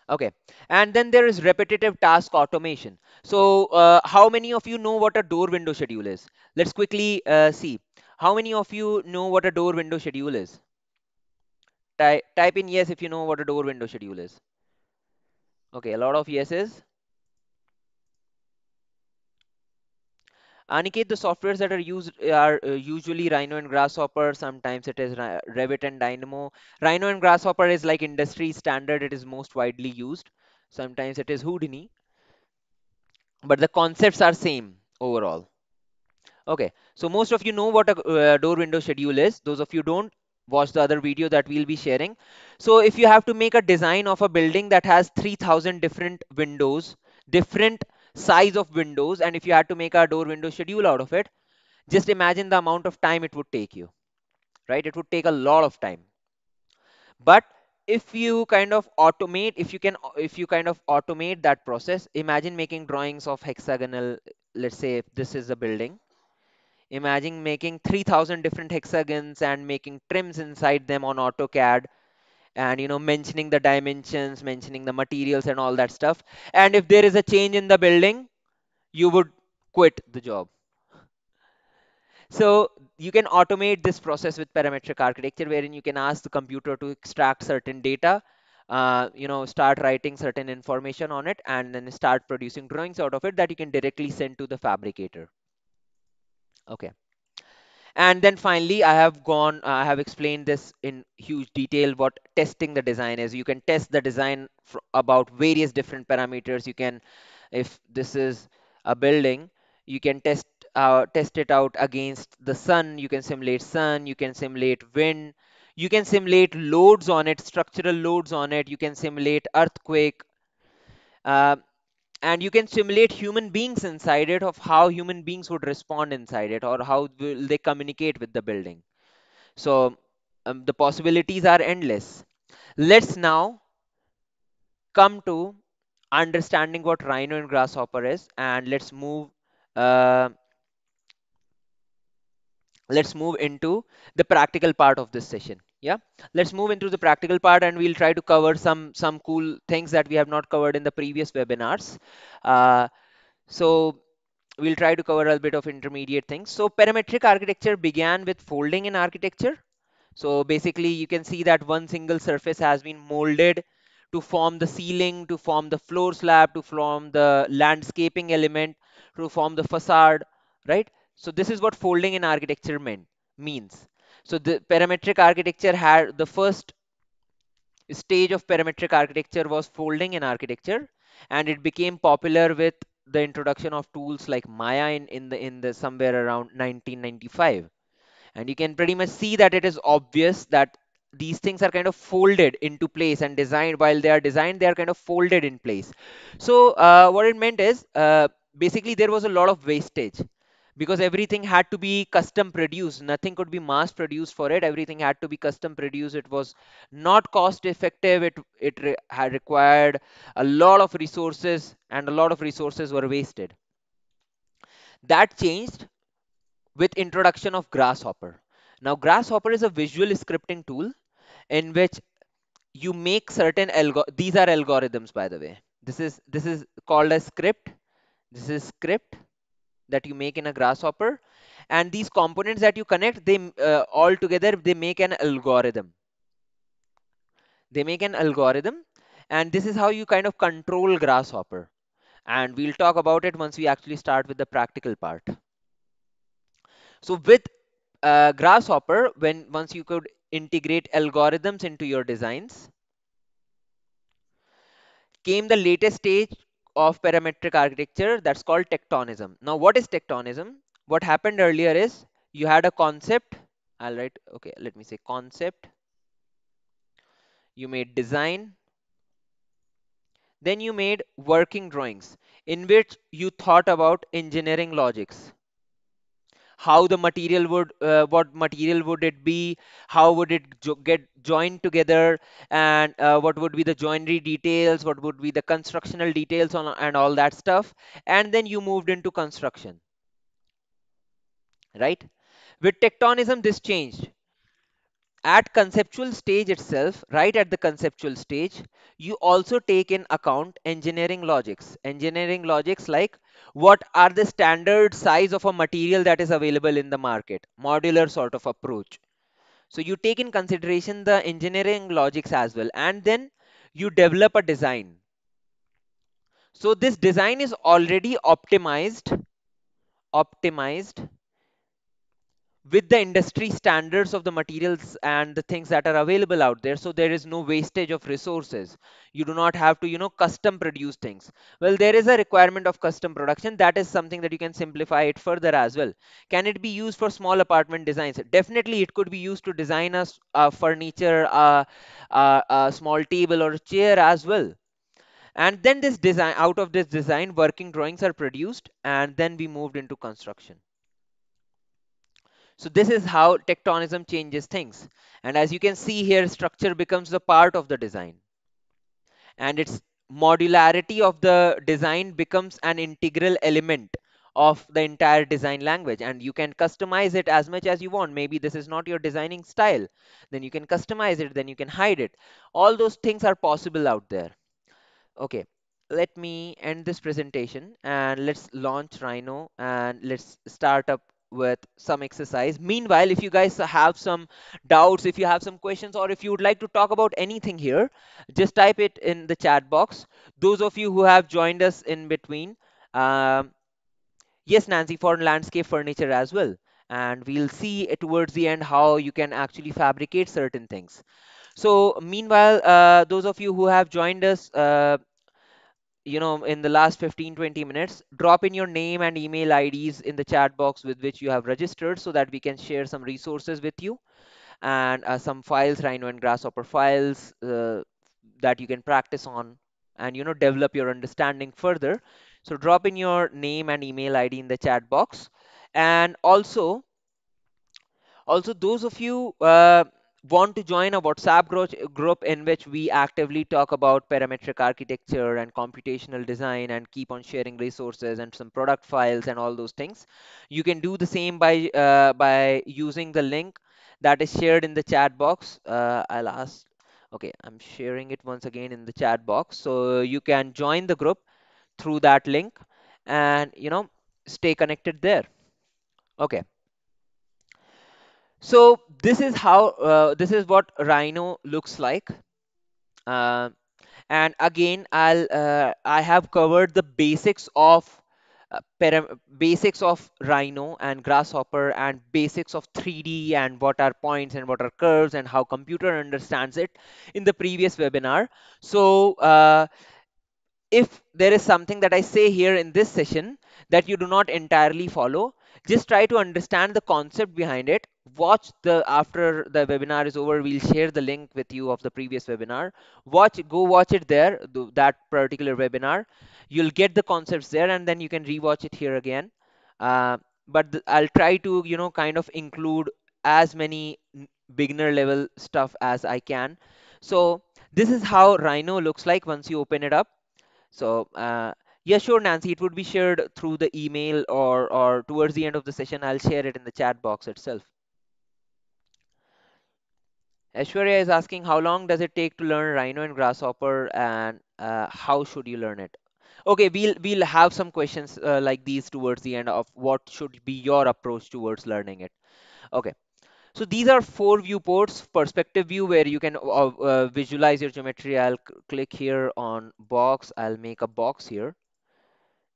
okay. And then there is repetitive task automation. So, uh, how many of you know what a door window schedule is? Let's quickly uh, see. How many of you know what a door window schedule is? Ty type in yes if you know what a door window schedule is. Okay, a lot of yeses. Aniket, the softwares that are used are uh, usually Rhino and Grasshopper. Sometimes it is Revit and Dynamo. Rhino and Grasshopper is like industry standard. It is most widely used. Sometimes it is Houdini. But the concepts are same overall. Okay, so most of you know what a uh, door window schedule is. Those of you don't, watch the other video that we'll be sharing. So if you have to make a design of a building that has 3000 different windows, different size of windows and if you had to make a door window schedule out of it just imagine the amount of time it would take you right it would take a lot of time but if you kind of automate if you can if you kind of automate that process imagine making drawings of hexagonal let's say if this is a building imagine making 3000 different hexagons and making trims inside them on AutoCAD and you know mentioning the dimensions mentioning the materials and all that stuff and if there is a change in the building you would quit the job so you can automate this process with parametric architecture wherein you can ask the computer to extract certain data uh, you know start writing certain information on it and then start producing drawings out of it that you can directly send to the fabricator okay and then finally i have gone uh, i have explained this in huge detail what testing the design is you can test the design about various different parameters you can if this is a building you can test uh, test it out against the sun you can simulate sun you can simulate wind you can simulate loads on it structural loads on it you can simulate earthquake uh, and you can simulate human beings inside it of how human beings would respond inside it or how will they communicate with the building so um, the possibilities are endless let's now come to understanding what rhino and grasshopper is and let's move uh, let's move into the practical part of this session yeah let's move into the practical part and we'll try to cover some some cool things that we have not covered in the previous webinars uh, so we'll try to cover a bit of intermediate things so parametric architecture began with folding in architecture so basically you can see that one single surface has been molded to form the ceiling to form the floor slab to form the landscaping element to form the facade right so this is what folding in architecture meant means so the parametric architecture had the first stage of parametric architecture was folding in architecture and it became popular with the introduction of tools like Maya in, in the in the somewhere around 1995 and you can pretty much see that it is obvious that these things are kind of folded into place and designed while they are designed they are kind of folded in place so uh, what it meant is uh, basically there was a lot of wastage because everything had to be custom produced nothing could be mass produced for it everything had to be custom produced it was not cost effective it it re had required a lot of resources and a lot of resources were wasted that changed with introduction of grasshopper now grasshopper is a visual scripting tool in which you make certain algo these are algorithms by the way this is this is called a script this is script that you make in a grasshopper and these components that you connect they uh, all together they make an algorithm they make an algorithm and this is how you kind of control grasshopper and we'll talk about it once we actually start with the practical part so with uh, grasshopper when once you could integrate algorithms into your designs came the latest stage of parametric architecture that's called tectonism. Now, what is tectonism? What happened earlier is you had a concept. I'll write, okay, let me say concept. You made design. Then you made working drawings in which you thought about engineering logics how the material would uh, what material would it be how would it jo get joined together and uh, what would be the joinery details what would be the constructional details on and all that stuff and then you moved into construction right with tectonism this changed at conceptual stage itself, right at the conceptual stage, you also take in account engineering logics. Engineering logics like what are the standard size of a material that is available in the market, modular sort of approach. So you take in consideration the engineering logics as well, and then you develop a design. So this design is already optimized, optimized with the industry standards of the materials and the things that are available out there so there is no wastage of resources you do not have to you know custom produce things well there is a requirement of custom production that is something that you can simplify it further as well can it be used for small apartment designs definitely it could be used to design a, a furniture a, a, a small table or a chair as well and then this design out of this design working drawings are produced and then we moved into construction so this is how tectonism changes things. And as you can see here, structure becomes a part of the design. And its modularity of the design becomes an integral element of the entire design language and you can customize it as much as you want maybe this is not your designing style then you can customize it then you can hide it all those things are possible out there okay let me end this presentation and let's launch rhino and let's start up with some exercise. Meanwhile, if you guys have some doubts, if you have some questions, or if you would like to talk about anything here, just type it in the chat box. Those of you who have joined us in between, um, yes, Nancy, for landscape furniture as well. And we'll see towards the end how you can actually fabricate certain things. So meanwhile, uh, those of you who have joined us, uh, you know in the last 15 20 minutes drop in your name and email ids in the chat box with which you have registered so that we can share some resources with you and uh, some files rhino and grasshopper files uh, that you can practice on and you know develop your understanding further so drop in your name and email id in the chat box and also also those of you uh, want to join a WhatsApp group, in which we actively talk about parametric architecture and computational design and keep on sharing resources and some product files and all those things, you can do the same by uh, by using the link that is shared in the chat box. Uh, I'll ask. Okay, I'm sharing it once again in the chat box. So you can join the group through that link and you know stay connected there. Okay so this is how uh, this is what Rhino looks like uh, and again I'll uh, I have covered the basics of uh, basics of Rhino and Grasshopper and basics of 3D and what are points and what are curves and how computer understands it in the previous webinar so uh, if there is something that I say here in this session that you do not entirely follow just try to understand the concept behind it watch the after the webinar is over we'll share the link with you of the previous webinar watch go watch it there that particular webinar you'll get the concepts there and then you can rewatch it here again uh, but i'll try to you know kind of include as many beginner level stuff as i can so this is how rhino looks like once you open it up so uh, yeah sure nancy it would be shared through the email or or towards the end of the session i'll share it in the chat box itself Ashwarya is asking how long does it take to learn Rhino and Grasshopper and uh, how should you learn it? Okay, we'll we'll have some questions uh, like these towards the end of what should be your approach towards learning it. Okay, so these are four viewports, perspective view where you can uh, uh visualize your geometry. I'll click here on box. I'll make a box here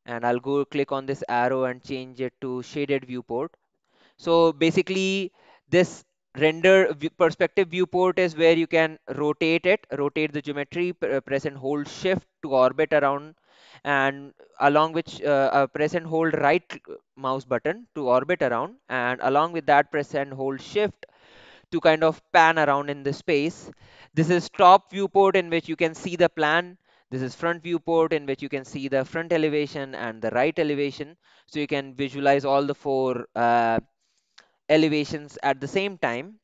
and I'll go click on this arrow and change it to shaded viewport. So basically this render perspective viewport is where you can rotate it, rotate the geometry, uh, press and hold shift to orbit around and along which uh, uh, press and hold right uh, mouse button to orbit around and along with that press and hold shift to kind of pan around in the space. This is top viewport in which you can see the plan this is front viewport in which you can see the front elevation and the right elevation. So you can visualize all the four uh, elevations at the same time.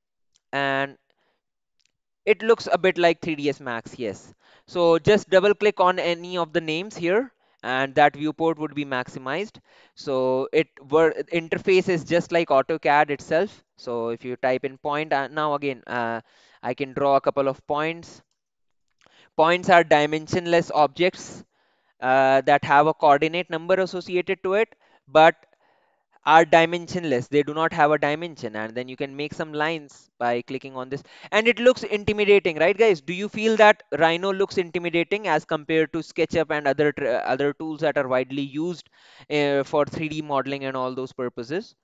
And it looks a bit like 3ds max yes so just double click on any of the names here and that viewport would be maximized so it were interface is just like AutoCAD itself so if you type in point uh, now again uh, I can draw a couple of points Points are dimensionless objects uh, that have a coordinate number associated to it, but are dimensionless. They do not have a dimension. And then you can make some lines by clicking on this. And it looks intimidating, right, guys? Do you feel that Rhino looks intimidating as compared to SketchUp and other other tools that are widely used uh, for 3D modeling and all those purposes?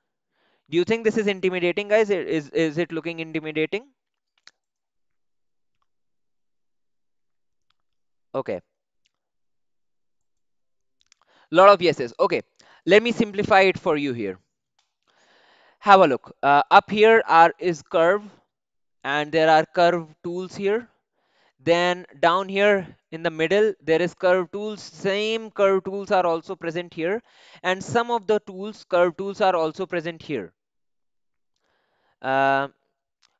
Do you think this is intimidating, guys? Is, is it looking intimidating? Okay. Lot of yeses. Okay. Let me simplify it for you here. Have a look. Uh, up here are is curve and there are curve tools here. Then down here in the middle there is curve tools same curve tools are also present here and some of the tools curve tools are also present here uh,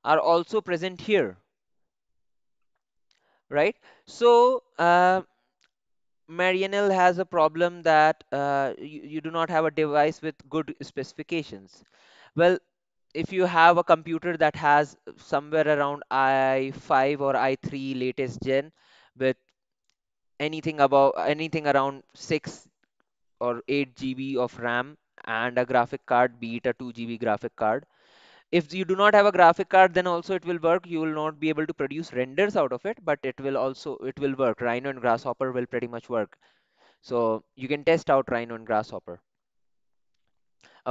are also present here right? So uh, Marianel has a problem that uh, you, you do not have a device with good specifications. Well, if you have a computer that has somewhere around i5 or i3 latest gen with anything about anything around 6 or 8 GB of RAM and a graphic card, be it a 2 GB graphic card, if you do not have a graphic card then also it will work you will not be able to produce renders out of it but it will also it will work rhino and grasshopper will pretty much work so you can test out rhino and grasshopper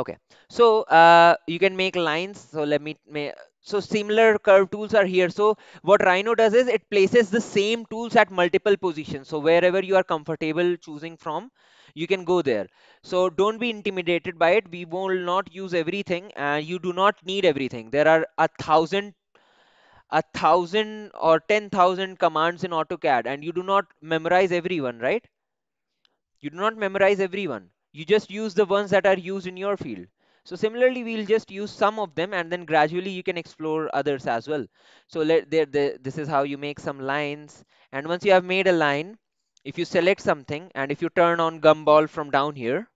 okay so uh, you can make lines so let me may, so similar curve tools are here. So what Rhino does is it places the same tools at multiple positions. So wherever you are comfortable choosing from, you can go there. So don't be intimidated by it. We will not use everything. and you do not need everything. There are a thousand a thousand or ten thousand commands in AutoCAD and you do not memorize everyone, right? You do not memorize everyone. You just use the ones that are used in your field. So similarly, we'll just use some of them and then gradually you can explore others as well. So let there, there, this is how you make some lines. And once you have made a line, if you select something and if you turn on gumball from down here,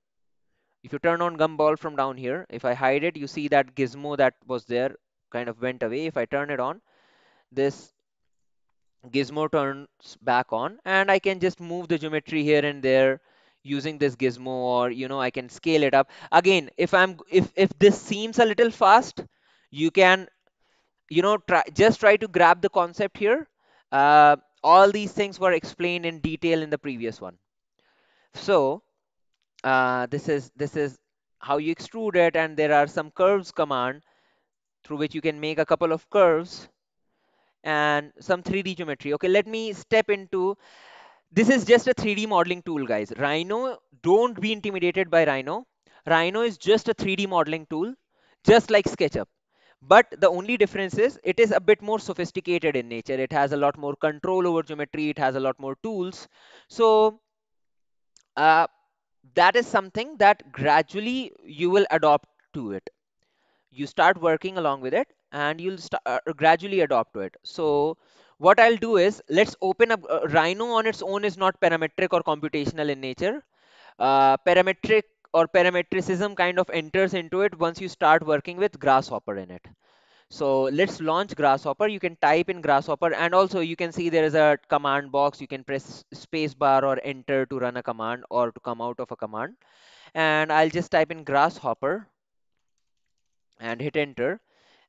if you turn on gumball from down here, if I hide it, you see that gizmo that was there kind of went away. If I turn it on, this gizmo turns back on and I can just move the geometry here and there using this gizmo or you know i can scale it up again if i'm if if this seems a little fast you can you know try just try to grab the concept here uh, all these things were explained in detail in the previous one so uh, this is this is how you extrude it and there are some curves command through which you can make a couple of curves and some 3d geometry okay let me step into this is just a 3D modeling tool, guys. Rhino, don't be intimidated by Rhino. Rhino is just a 3D modeling tool, just like SketchUp. But the only difference is it is a bit more sophisticated in nature. It has a lot more control over geometry. It has a lot more tools. So uh, that is something that gradually you will adopt to it. You start working along with it and you'll start, uh, gradually adopt to it. So what I'll do is let's open up uh, Rhino on its own is not parametric or computational in nature. Uh, parametric or parametricism kind of enters into it once you start working with Grasshopper in it. So let's launch Grasshopper. You can type in Grasshopper and also you can see there is a command box. You can press spacebar or enter to run a command or to come out of a command. And I'll just type in Grasshopper and hit enter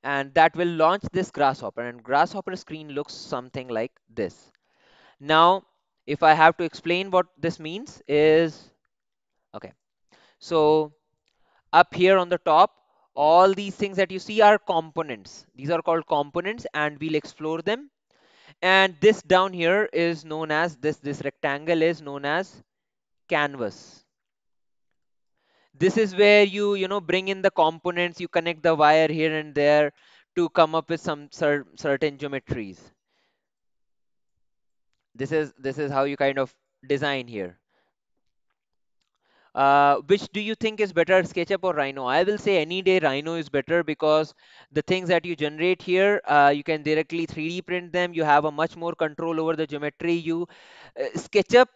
and that will launch this grasshopper and grasshopper screen looks something like this now if i have to explain what this means is okay so up here on the top all these things that you see are components these are called components and we'll explore them and this down here is known as this this rectangle is known as canvas this is where you you know bring in the components you connect the wire here and there to come up with some cer certain geometries this is this is how you kind of design here uh, which do you think is better SketchUp or Rhino? I will say any day Rhino is better because the things that you generate here, uh, you can directly 3D print them. You have a much more control over the geometry. You uh, SketchUp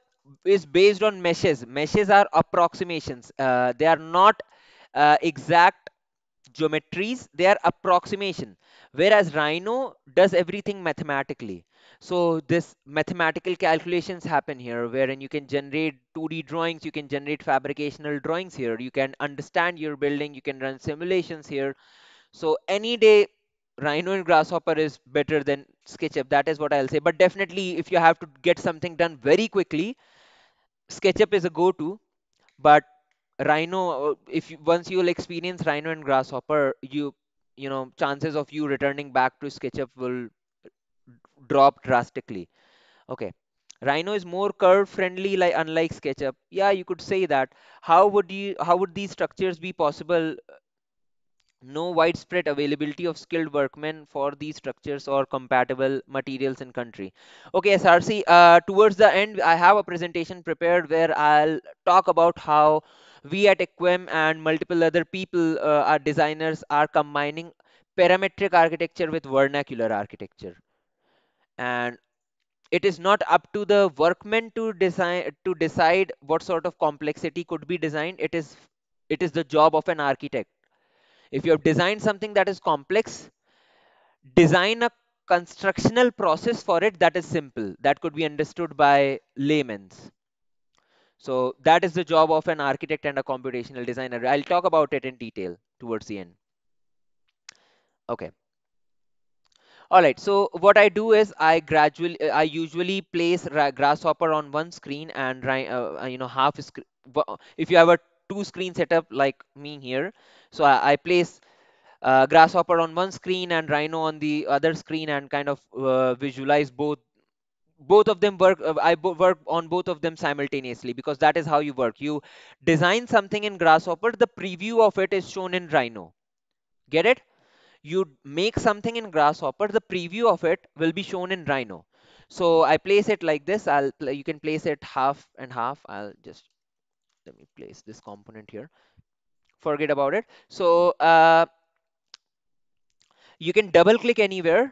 is based on meshes meshes are approximations uh, they are not uh, exact geometries they are approximation whereas rhino does everything mathematically so this mathematical calculations happen here wherein you can generate 2d drawings you can generate fabricational drawings here you can understand your building you can run simulations here so any day Rhino and Grasshopper is better than SketchUp. That is what I'll say. But definitely, if you have to get something done very quickly, SketchUp is a go-to, but Rhino, uh, if you, once you'll experience Rhino and Grasshopper, you you know chances of you returning back to SketchUp will drop drastically. Okay, Rhino is more curve friendly, like unlike SketchUp. Yeah, you could say that. How would you how would these structures be possible no widespread availability of skilled workmen for these structures or compatible materials in country okay src uh, towards the end i have a presentation prepared where i'll talk about how we at equim and multiple other people uh, our designers are combining parametric architecture with vernacular architecture and it is not up to the workmen to design to decide what sort of complexity could be designed it is it is the job of an architect if you have designed something that is complex design a constructional process for it that is simple that could be understood by laymen. so that is the job of an architect and a computational designer i'll talk about it in detail towards the end okay all right so what i do is i gradually i usually place grasshopper on one screen and uh, you know half if you have a two screen setup like me here so I, I place uh, grasshopper on one screen and rhino on the other screen and kind of uh, visualize both both of them work uh, i work on both of them simultaneously because that is how you work you design something in grasshopper the preview of it is shown in rhino get it you make something in grasshopper the preview of it will be shown in rhino so i place it like this i'll you can place it half and half i'll just let me place this component here forget about it so uh, you can double click anywhere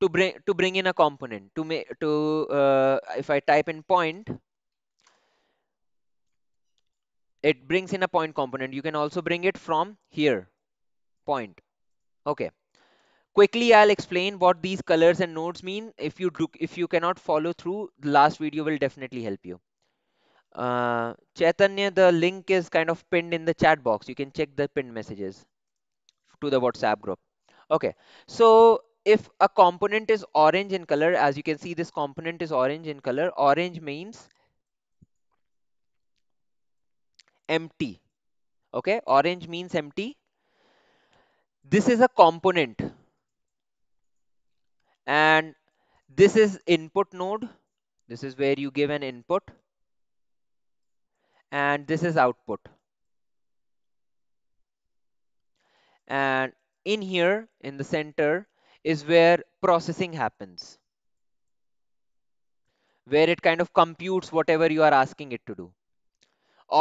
to bring to bring in a component to make to uh, if I type in point it brings in a point component you can also bring it from here point okay quickly I'll explain what these colors and nodes mean if you do if you cannot follow through the last video will definitely help you uh, Chaitanya, the link is kind of pinned in the chat box. You can check the pinned messages to the WhatsApp group. Okay, so if a component is orange in color, as you can see, this component is orange in color. Orange means empty. Okay, orange means empty. This is a component. And this is input node. This is where you give an input and this is output and in here in the center is where processing happens where it kind of computes whatever you are asking it to do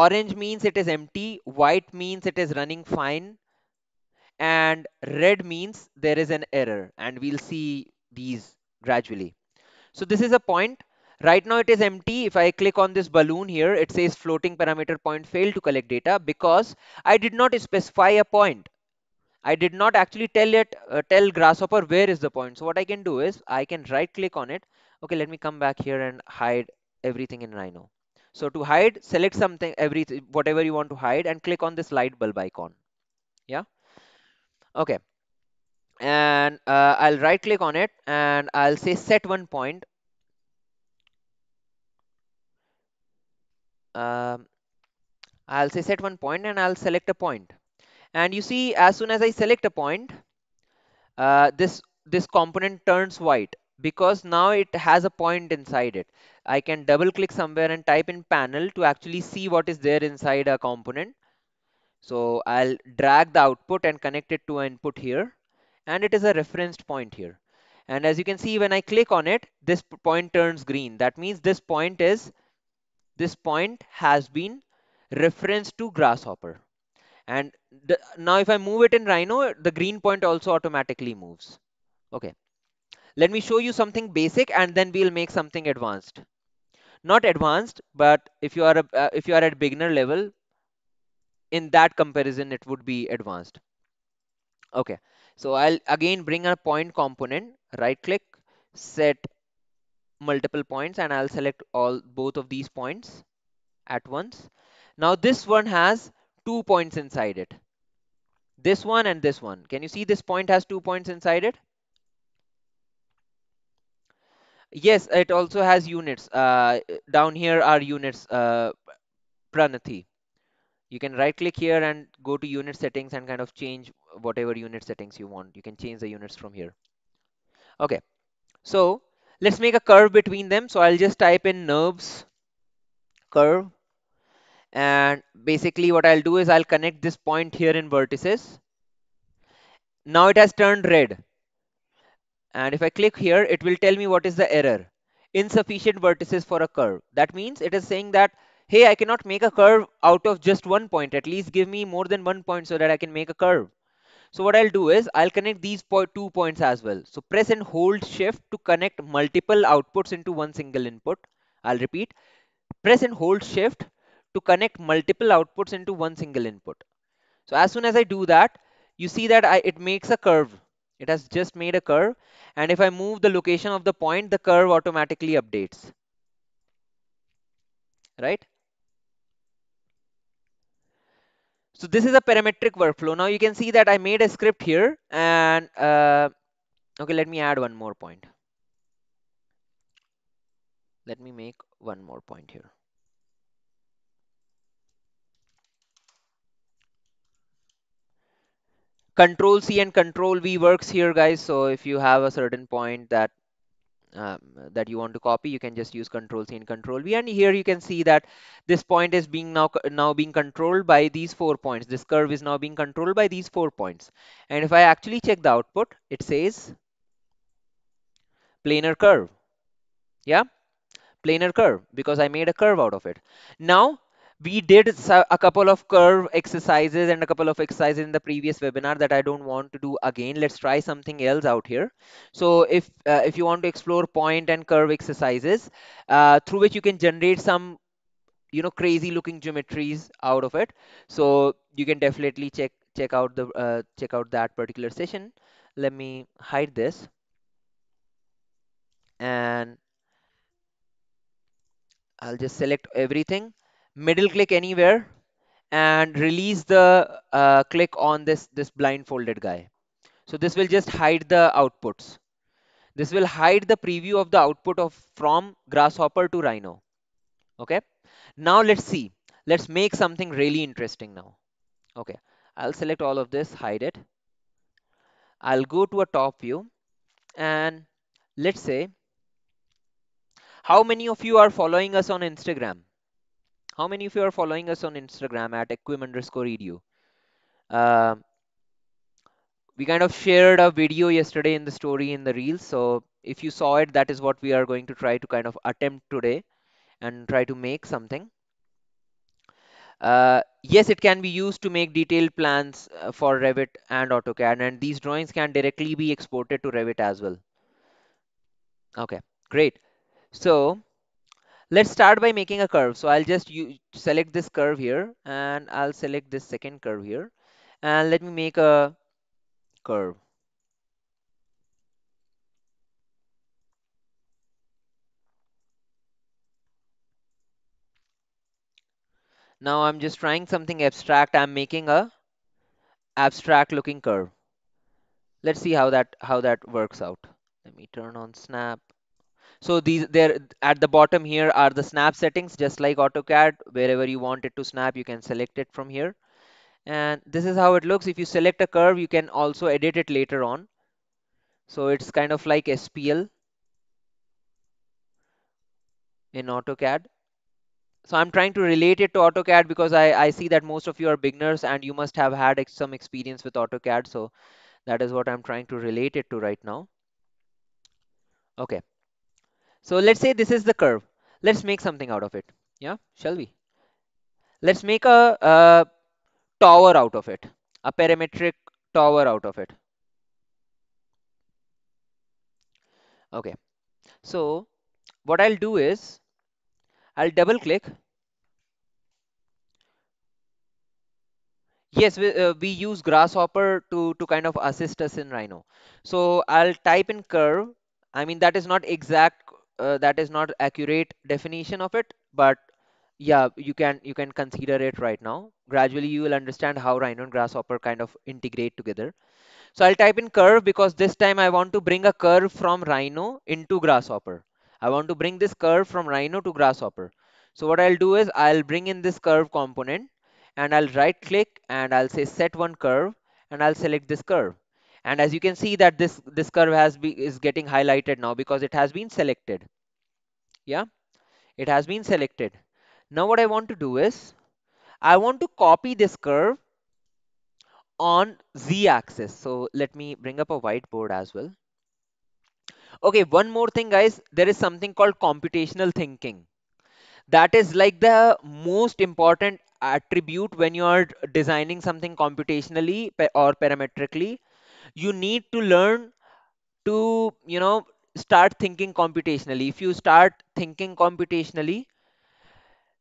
orange means it is empty white means it is running fine and red means there is an error and we'll see these gradually so this is a point Right now it is empty. If I click on this balloon here, it says floating parameter point failed to collect data because I did not specify a point. I did not actually tell it, uh, tell Grasshopper where is the point. So what I can do is I can right click on it. Okay, let me come back here and hide everything in Rhino. So to hide, select something, everything, whatever you want to hide and click on this light bulb icon. Yeah. Okay. And uh, I'll right click on it and I'll say set one point um, I'll say set one point and I'll select a point. And you see, as soon as I select a point, uh, this this component turns white because now it has a point inside it. I can double click somewhere and type in panel to actually see what is there inside a component. So I'll drag the output and connect it to an input here. And it is a referenced point here. And as you can see, when I click on it, this point turns green. That means this point is this point has been referenced to grasshopper and the, now if I move it in Rhino the green point also automatically moves okay let me show you something basic and then we'll make something advanced not advanced but if you are a, uh, if you are at beginner level in that comparison it would be advanced okay so I'll again bring a point component right click set multiple points and I'll select all both of these points at once. Now this one has two points inside it. This one and this one. Can you see this point has two points inside it? Yes, it also has units. Uh, down here are units, uh, Pranathi. You can right click here and go to unit settings and kind of change whatever unit settings you want. You can change the units from here. Okay, so Let's make a curve between them. So I'll just type in nerves curve. And basically what I'll do is I'll connect this point here in vertices. Now it has turned red. And if I click here, it will tell me what is the error. Insufficient vertices for a curve. That means it is saying that hey, I cannot make a curve out of just one point. At least give me more than one point so that I can make a curve. So what I'll do is I'll connect these po two points as well. So press and hold shift to connect multiple outputs into one single input. I'll repeat, press and hold shift to connect multiple outputs into one single input. So as soon as I do that, you see that I, it makes a curve. It has just made a curve. And if I move the location of the point, the curve automatically updates. Right? So this is a parametric workflow. Now you can see that I made a script here and uh, okay, let me add one more point. Let me make one more point here. Control C and Control V works here, guys. So if you have a certain point that um, that you want to copy you can just use control c and control v and here you can see that this point is being now now being controlled by these four points this curve is now being controlled by these four points and if i actually check the output it says planar curve yeah planar curve because i made a curve out of it now we did a couple of curve exercises and a couple of exercises in the previous webinar that I don't want to do again. Let's try something else out here. So if uh, if you want to explore point and curve exercises uh, through which you can generate some you know crazy looking geometries out of it. So you can definitely check check out the uh, check out that particular session. Let me hide this and I'll just select everything middle click anywhere and release the uh, click on this this blindfolded guy so this will just hide the outputs this will hide the preview of the output of from grasshopper to rhino okay now let's see let's make something really interesting now okay i'll select all of this hide it i'll go to a top view and let's say how many of you are following us on instagram how many of you are following us on Instagram at equim underscore edu? Uh, we kind of shared a video yesterday in the story in the reel. So if you saw it, that is what we are going to try to kind of attempt today and try to make something. Uh, yes, it can be used to make detailed plans uh, for Revit and AutoCAD, and these drawings can directly be exported to Revit as well. Okay, great. So let's start by making a curve so i'll just select this curve here and i'll select this second curve here and let me make a curve now i'm just trying something abstract i'm making a abstract looking curve let's see how that how that works out let me turn on snap so these there at the bottom here are the snap settings, just like AutoCAD, wherever you want it to snap, you can select it from here. And this is how it looks. If you select a curve, you can also edit it later on. So it's kind of like SPL in AutoCAD. So I'm trying to relate it to AutoCAD because I, I see that most of you are beginners and you must have had ex some experience with AutoCAD. So that is what I'm trying to relate it to right now. Okay, so let's say this is the curve. Let's make something out of it. Yeah, shall we? Let's make a, a tower out of it, a parametric tower out of it. Okay, so what I'll do is I'll double click. Yes, we, uh, we use Grasshopper to, to kind of assist us in Rhino. So I'll type in curve. I mean, that is not exact uh, that is not accurate definition of it but yeah you can you can consider it right now gradually you will understand how rhino and grasshopper kind of integrate together so i'll type in curve because this time i want to bring a curve from rhino into grasshopper i want to bring this curve from rhino to grasshopper so what i'll do is i'll bring in this curve component and i'll right click and i'll say set one curve and i'll select this curve and as you can see that this this curve has be is getting highlighted now because it has been selected yeah it has been selected now what i want to do is i want to copy this curve on z axis so let me bring up a whiteboard as well okay one more thing guys there is something called computational thinking that is like the most important attribute when you are designing something computationally or parametrically you need to learn to you know start thinking computationally if you start thinking computationally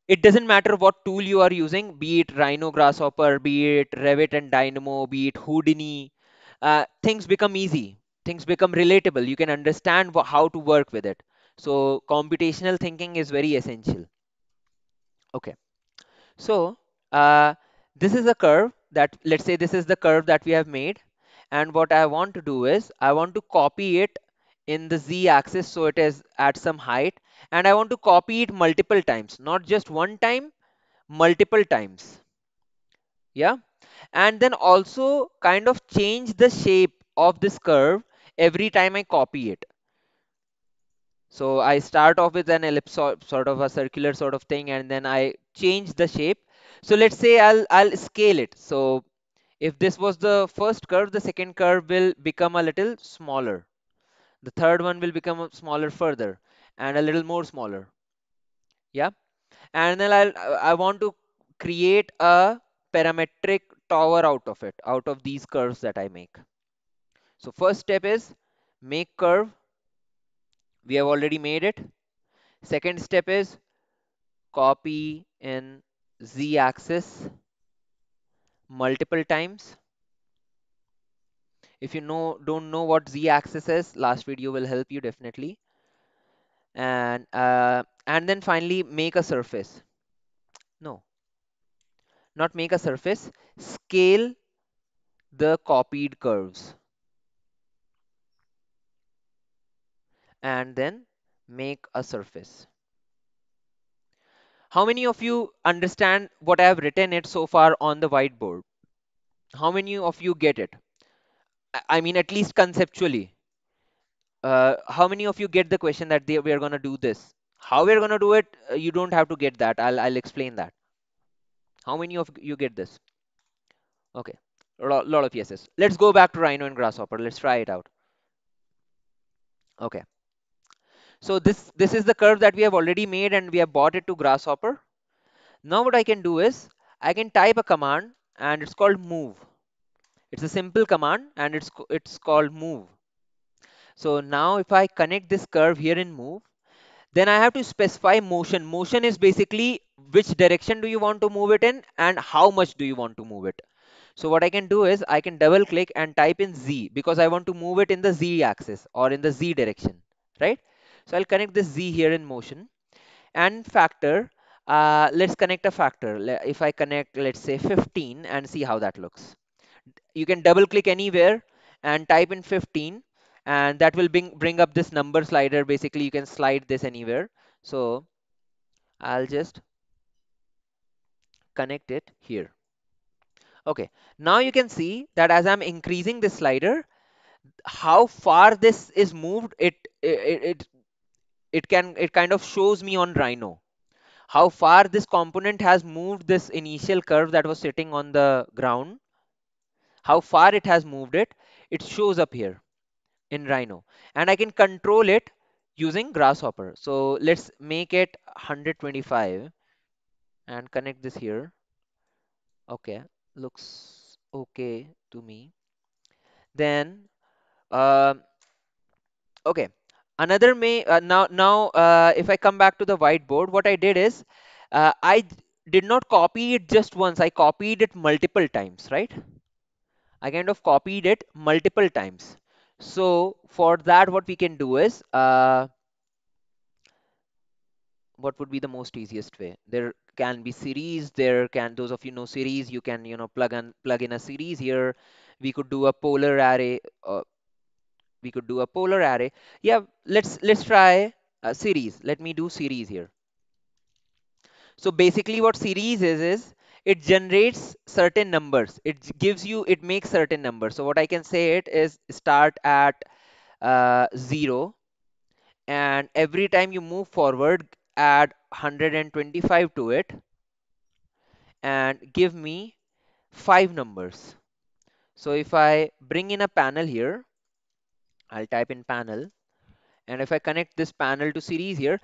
it doesn't matter what tool you are using be it rhino grasshopper be it revit and dynamo be it houdini uh, things become easy things become relatable you can understand how to work with it so computational thinking is very essential okay so uh, this is a curve that let's say this is the curve that we have made and what I want to do is I want to copy it in the z axis so it is at some height and I want to copy it multiple times not just one time multiple times yeah and then also kind of change the shape of this curve every time I copy it so I start off with an ellipse, sort of a circular sort of thing and then I change the shape so let's say I'll I'll scale it so if this was the first curve, the second curve will become a little smaller. The third one will become smaller further and a little more smaller. Yeah. And then I'll, I want to create a parametric tower out of it, out of these curves that I make. So first step is make curve. We have already made it. Second step is copy in z axis multiple times if you know don't know what z-axis is last video will help you definitely and uh, and then finally make a surface no not make a surface scale the copied curves and then make a surface how many of you understand what I have written it so far on the whiteboard? How many of you get it? I mean, at least conceptually. Uh, how many of you get the question that they, we are going to do this? How we are going to do it, uh, you don't have to get that. I'll, I'll explain that. How many of you get this? Okay, a lot, lot of yeses. Let's go back to Rhino and Grasshopper. Let's try it out. Okay, so this, this is the curve that we have already made and we have bought it to Grasshopper. Now what I can do is I can type a command and it's called move. It's a simple command and it's, it's called move. So now if I connect this curve here in move, then I have to specify motion. Motion is basically which direction do you want to move it in and how much do you want to move it. So what I can do is I can double click and type in Z because I want to move it in the Z axis or in the Z direction, right? So I'll connect this z here in motion and factor. Uh, let's connect a factor. If I connect, let's say 15 and see how that looks. You can double click anywhere and type in 15 and that will bring, bring up this number slider. Basically, you can slide this anywhere. So I'll just connect it here. Okay, now you can see that as I'm increasing this slider, how far this is moved, it, it, it it can it kind of shows me on Rhino how far this component has moved this initial curve that was sitting on the ground how far it has moved it it shows up here in Rhino and I can control it using grasshopper so let's make it 125 and connect this here okay looks okay to me then uh, okay another may uh, now now uh, if i come back to the whiteboard what i did is uh, i did not copy it just once i copied it multiple times right i kind of copied it multiple times so for that what we can do is uh, what would be the most easiest way there can be series there can those of you know series you can you know plug and plug in a series here we could do a polar array uh, we could do a polar array yeah let's let's try a series let me do series here so basically what series is is it generates certain numbers it gives you it makes certain numbers so what i can say it is start at uh, 0 and every time you move forward add 125 to it and give me five numbers so if i bring in a panel here I'll type in panel and if I connect this panel to series here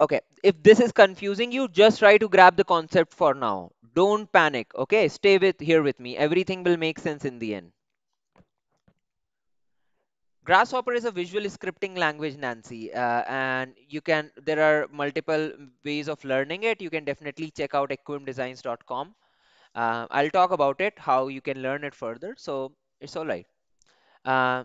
okay if this is confusing you just try to grab the concept for now don't panic okay stay with here with me everything will make sense in the end grasshopper is a visual scripting language nancy uh, and you can there are multiple ways of learning it you can definitely check out equimdesigns.com uh, i'll talk about it how you can learn it further so it's all right uh,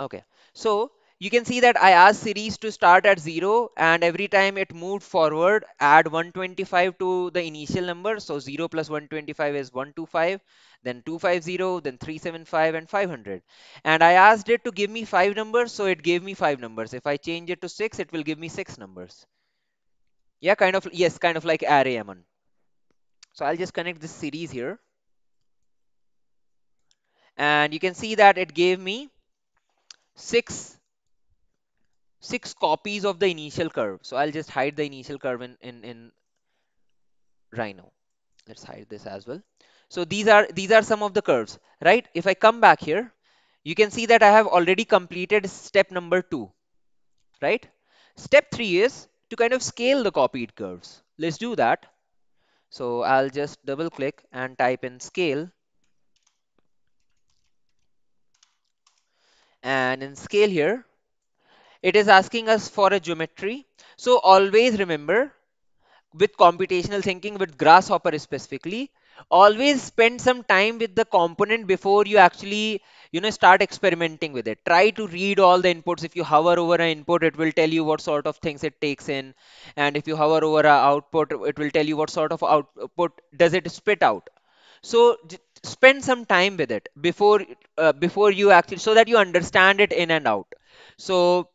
okay so you can see that I asked series to start at 0 and every time it moved forward add 125 to the initial number so 0 plus 125 is 125 then 250 then 375 and 500 and I asked it to give me 5 numbers so it gave me 5 numbers if I change it to 6 it will give me 6 numbers yeah kind of yes kind of like array Aman so I'll just connect this series here and you can see that it gave me six six copies of the initial curve. So I'll just hide the initial curve in, in, in Rhino. Let's hide this as well. So these are these are some of the curves, right? If I come back here, you can see that I have already completed step number two, right? Step three is to kind of scale the copied curves. Let's do that. So I'll just double click and type in scale and in scale here it is asking us for a geometry so always remember with computational thinking with grasshopper specifically always spend some time with the component before you actually you know start experimenting with it try to read all the inputs if you hover over an input it will tell you what sort of things it takes in and if you hover over an output it will tell you what sort of output does it spit out so spend some time with it before uh, before you actually so that you understand it in and out so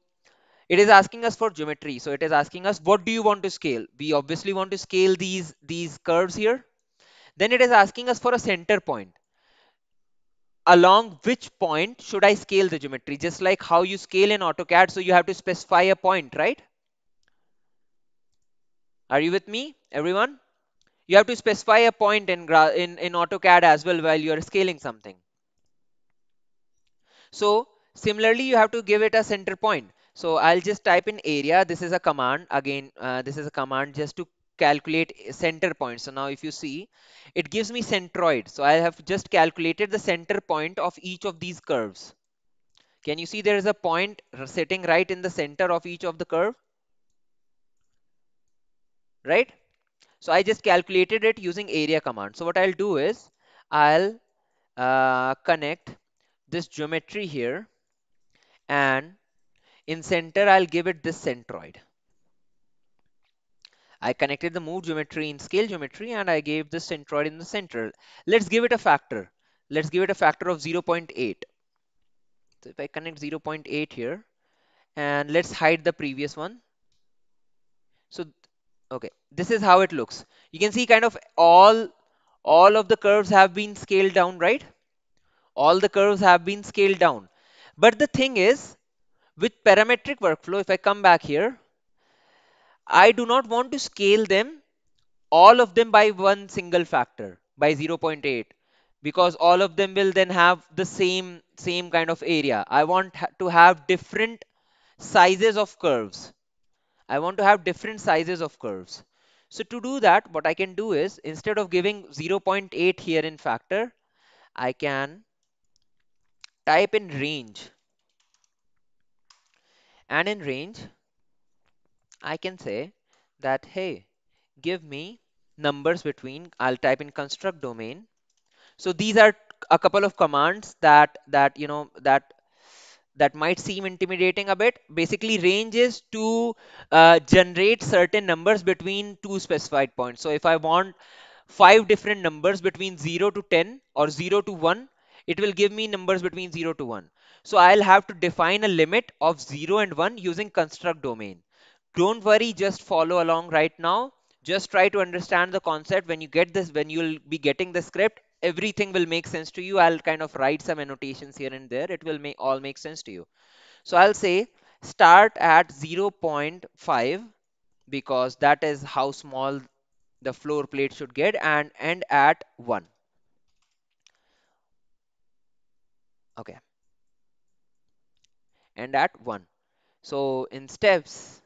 it is asking us for geometry so it is asking us what do you want to scale we obviously want to scale these these curves here then it is asking us for a center point along which point should i scale the geometry just like how you scale in autocad so you have to specify a point right are you with me everyone you have to specify a point in, in, in AutoCAD as well while you're scaling something. So similarly, you have to give it a center point. So I'll just type in area. This is a command. Again, uh, this is a command just to calculate center point. So now if you see, it gives me centroid. So I have just calculated the center point of each of these curves. Can you see there is a point sitting right in the center of each of the curve? Right? So I just calculated it using area command. So what I'll do is I'll uh, connect this geometry here and in center I'll give it this centroid. I connected the move geometry in scale geometry and I gave this centroid in the center. Let's give it a factor. Let's give it a factor of 0.8. So if I connect 0.8 here and let's hide the previous one. So okay this is how it looks you can see kind of all all of the curves have been scaled down right all the curves have been scaled down but the thing is with parametric workflow if I come back here I do not want to scale them all of them by one single factor by 0.8 because all of them will then have the same same kind of area I want to have different sizes of curves I want to have different sizes of curves. So to do that, what I can do is instead of giving 0.8 here in factor, I can type in range. And in range, I can say that, hey, give me numbers between, I'll type in construct domain. So these are a couple of commands that, that, you know, that that might seem intimidating a bit basically range is to uh, generate certain numbers between two specified points so if i want five different numbers between 0 to 10 or 0 to 1 it will give me numbers between 0 to 1 so i'll have to define a limit of 0 and 1 using construct domain don't worry just follow along right now just try to understand the concept when you get this when you'll be getting the script everything will make sense to you. I'll kind of write some annotations here and there. It will make all make sense to you. So I'll say start at 0.5 because that is how small the floor plate should get and end at 1. Okay. End at 1. So in steps,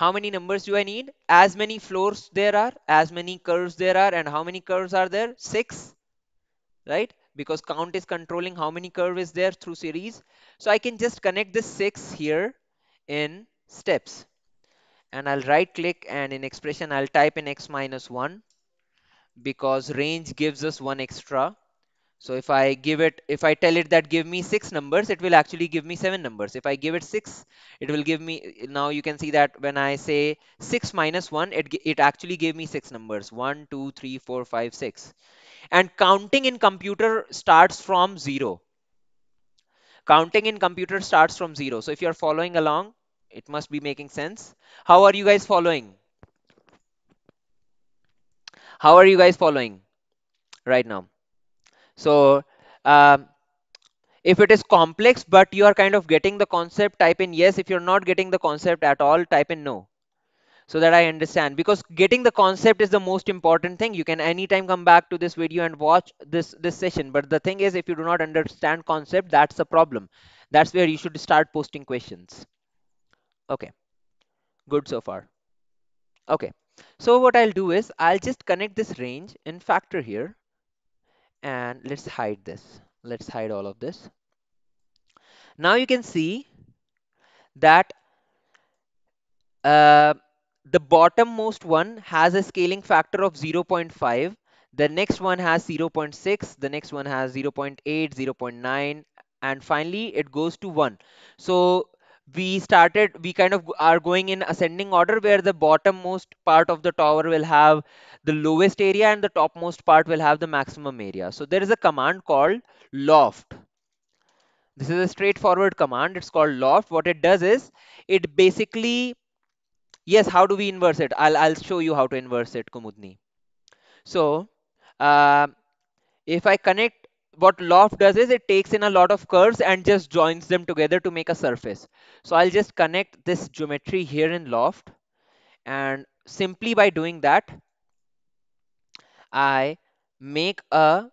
how many numbers do I need? As many floors there are, as many curves there are, and how many curves are there? Six, right? Because count is controlling how many curve is there through series. So I can just connect this six here in steps. And I'll right click and in expression, I'll type in x minus one because range gives us one extra. So if I give it, if I tell it that give me six numbers, it will actually give me seven numbers. If I give it six, it will give me, now you can see that when I say six minus one, it, it actually gave me six numbers, one, two, three, four, five, six. And counting in computer starts from zero. Counting in computer starts from zero. So if you're following along, it must be making sense. How are you guys following? How are you guys following right now? so um, if it is complex but you are kind of getting the concept type in yes if you're not getting the concept at all type in no so that I understand because getting the concept is the most important thing you can anytime come back to this video and watch this this session but the thing is if you do not understand concept that's a problem that's where you should start posting questions okay good so far okay so what I'll do is I'll just connect this range in factor here and let's hide this let's hide all of this now you can see that uh, the bottom most one has a scaling factor of 0.5 the next one has 0.6 the next one has 0.8 0.9 and finally it goes to 1 so we started we kind of are going in ascending order where the bottommost part of the tower will have the lowest area and the topmost part will have the maximum area so there is a command called loft this is a straightforward command it's called loft what it does is it basically yes how do we inverse it i'll i'll show you how to inverse it kumudni so uh, if i connect what loft does is it takes in a lot of curves and just joins them together to make a surface. So I'll just connect this geometry here in loft and simply by doing that, I make a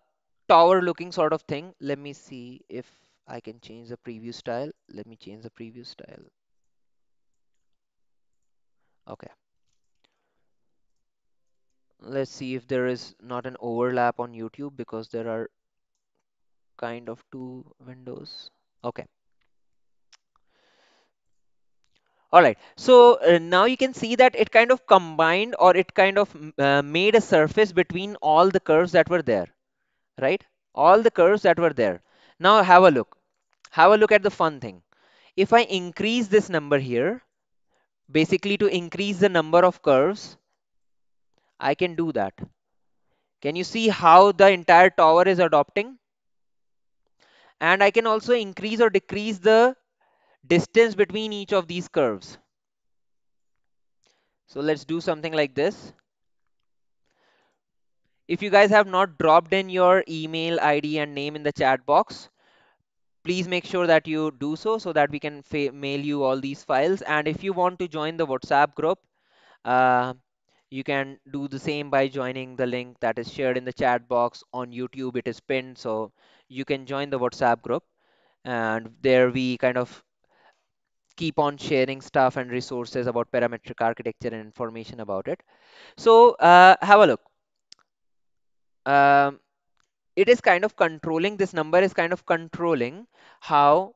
tower looking sort of thing. Let me see if I can change the preview style. Let me change the preview style. Okay. Let's see if there is not an overlap on YouTube because there are kind of two windows okay all right so uh, now you can see that it kind of combined or it kind of uh, made a surface between all the curves that were there right all the curves that were there now have a look have a look at the fun thing if i increase this number here basically to increase the number of curves i can do that can you see how the entire tower is adopting and I can also increase or decrease the distance between each of these curves. So let's do something like this. If you guys have not dropped in your email ID and name in the chat box, please make sure that you do so so that we can mail you all these files. And if you want to join the WhatsApp group, uh, you can do the same by joining the link that is shared in the chat box on YouTube. It is pinned, so you can join the WhatsApp group. And there we kind of keep on sharing stuff and resources about parametric architecture and information about it. So uh, have a look. Um, it is kind of controlling this number is kind of controlling how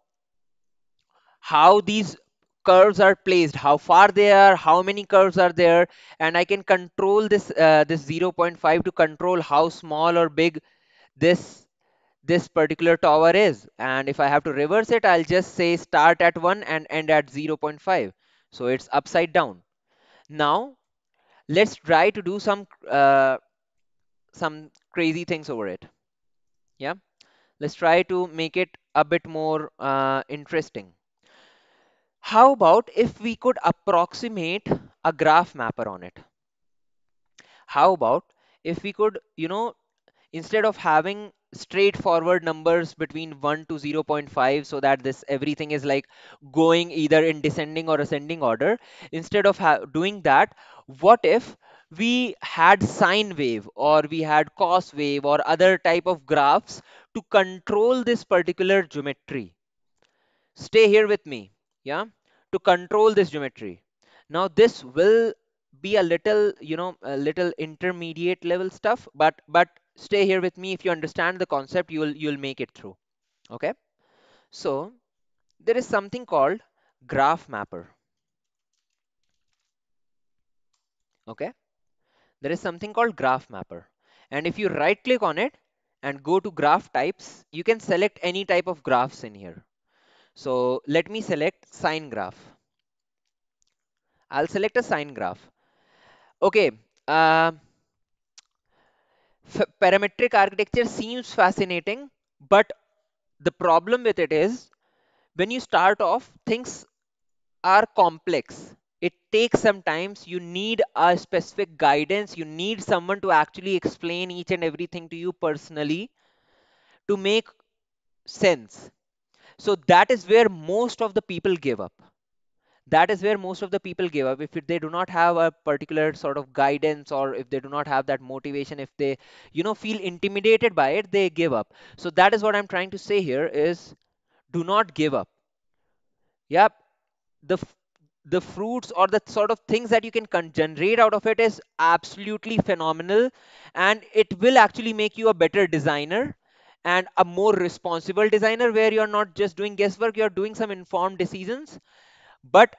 how these curves are placed how far they are how many curves are there and i can control this uh, this 0.5 to control how small or big this this particular tower is and if I have to reverse it I'll just say start at 1 and end at 0.5 so it's upside down now let's try to do some uh, some crazy things over it yeah let's try to make it a bit more uh, interesting how about if we could approximate a graph mapper on it how about if we could you know instead of having straightforward numbers between 1 to 0.5 so that this everything is like going either in descending or ascending order instead of doing that what if we had sine wave or we had cos wave or other type of graphs to control this particular geometry stay here with me yeah to control this geometry now this will be a little you know a little intermediate level stuff but but stay here with me if you understand the concept you'll you'll make it through okay so there is something called graph mapper okay there is something called graph mapper and if you right click on it and go to graph types you can select any type of graphs in here so let me select sine graph i'll select a sine graph okay uh, parametric architecture seems fascinating, but the problem with it is when you start off, things are complex. It takes some times. You need a specific guidance. You need someone to actually explain each and everything to you personally to make sense. So that is where most of the people give up that is where most of the people give up if they do not have a particular sort of guidance or if they do not have that motivation if they you know feel intimidated by it they give up so that is what i'm trying to say here is do not give up yep the the fruits or the sort of things that you can con- generate out of it is absolutely phenomenal and it will actually make you a better designer and a more responsible designer where you're not just doing guesswork you're doing some informed decisions but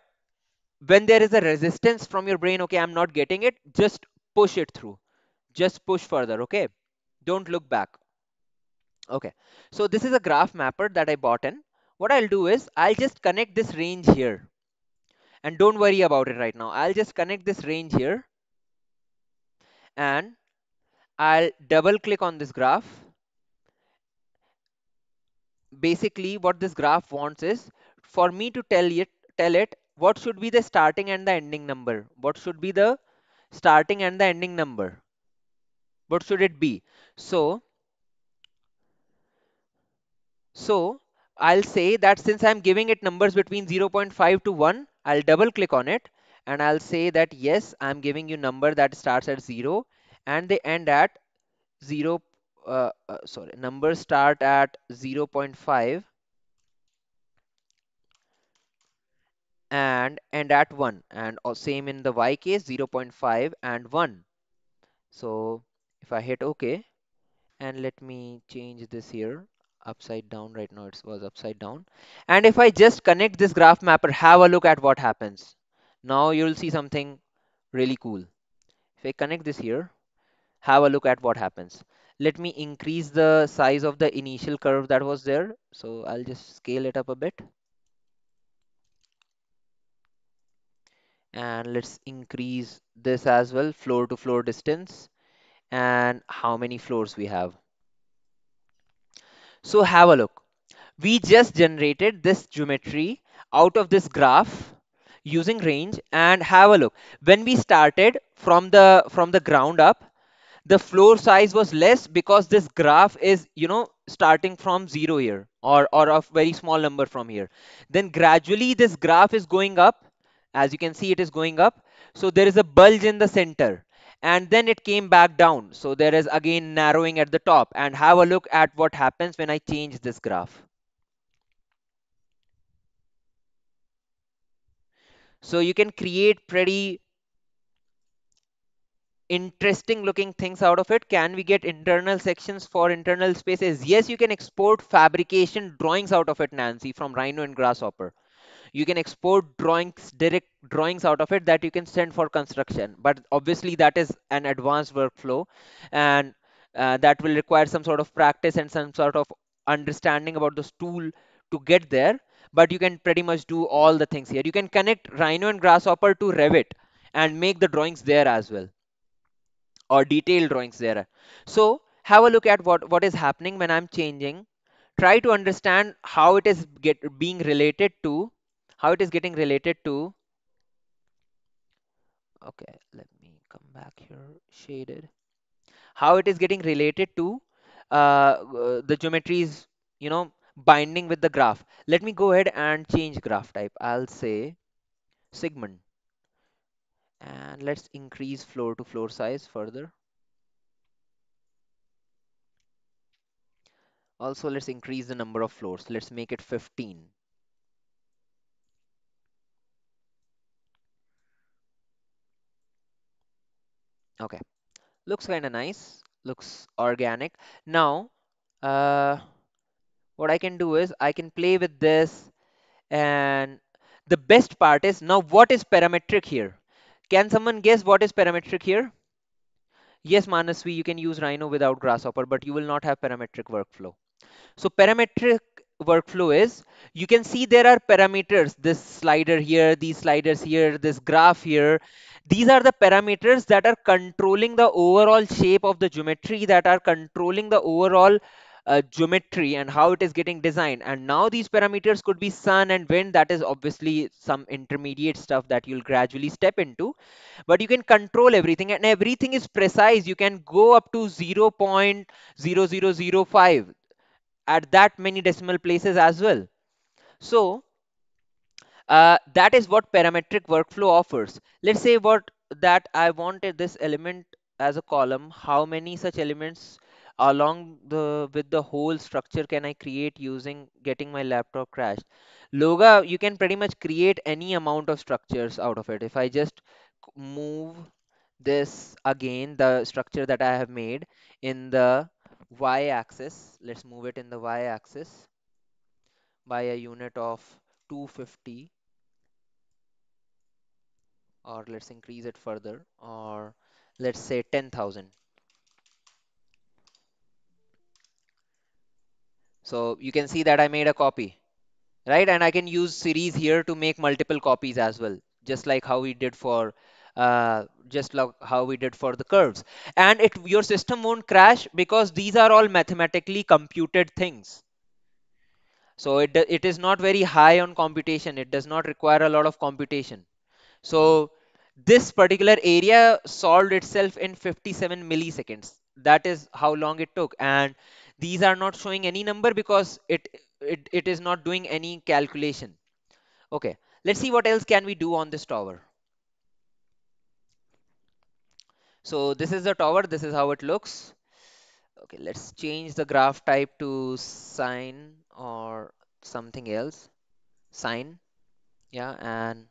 when there is a resistance from your brain okay i'm not getting it just push it through just push further okay don't look back okay so this is a graph mapper that i bought in what i'll do is i'll just connect this range here and don't worry about it right now i'll just connect this range here and i'll double click on this graph basically what this graph wants is for me to tell it tell it what should be the starting and the ending number. What should be the starting and the ending number? What should it be? So, so I'll say that since I'm giving it numbers between 0.5 to 1, I'll double click on it and I'll say that yes, I'm giving you number that starts at 0 and they end at 0, uh, uh, sorry, numbers start at 0.5 and end at 1 and oh, same in the y case 0 0.5 and 1 so if I hit OK and let me change this here upside down right now it was upside down and if I just connect this graph mapper have a look at what happens now you'll see something really cool if I connect this here have a look at what happens let me increase the size of the initial curve that was there so I'll just scale it up a bit and let's increase this as well floor to floor distance and how many floors we have so have a look we just generated this geometry out of this graph using range and have a look when we started from the from the ground up the floor size was less because this graph is you know starting from zero here or or a very small number from here then gradually this graph is going up as you can see it is going up so there is a bulge in the center and then it came back down so there is again narrowing at the top and have a look at what happens when I change this graph so you can create pretty interesting looking things out of it can we get internal sections for internal spaces yes you can export fabrication drawings out of it nancy from rhino and grasshopper you can export drawings direct drawings out of it that you can send for construction but obviously that is an advanced workflow and uh, that will require some sort of practice and some sort of understanding about this tool to get there but you can pretty much do all the things here you can connect rhino and grasshopper to revit and make the drawings there as well or detailed drawings there so have a look at what what is happening when i'm changing try to understand how it is get being related to how it is getting related to okay let me come back here shaded how it is getting related to uh, the geometries you know binding with the graph let me go ahead and change graph type i'll say segment and let's increase floor to floor size further also let's increase the number of floors let's make it 15 okay looks kind of nice looks organic now uh, what I can do is I can play with this and the best part is now what is parametric here can someone guess what is parametric here yes Manasvi you can use Rhino without Grasshopper but you will not have parametric workflow so parametric workflow is you can see there are parameters this slider here these sliders here this graph here these are the parameters that are controlling the overall shape of the geometry that are controlling the overall uh, geometry and how it is getting designed and now these parameters could be sun and wind that is obviously some intermediate stuff that you'll gradually step into but you can control everything and everything is precise you can go up to 0.0005 at that many decimal places as well so uh, that is what parametric workflow offers. Let's say what that I wanted this element as a column. How many such elements along the with the whole structure can I create using getting my laptop crashed? Loga, you can pretty much create any amount of structures out of it. If I just move this again, the structure that I have made in the y-axis, let's move it in the y-axis by a unit of 250 or let's increase it further or let's say 10,000 so you can see that I made a copy right and I can use series here to make multiple copies as well just like how we did for uh, just like how we did for the curves and it your system won't crash because these are all mathematically computed things so it, it is not very high on computation it does not require a lot of computation so this particular area solved itself in 57 milliseconds. That is how long it took. And these are not showing any number because it, it, it is not doing any calculation. Okay, let's see what else can we do on this tower. So this is the tower. This is how it looks. Okay, let's change the graph type to sine or something else. Sine. Yeah, and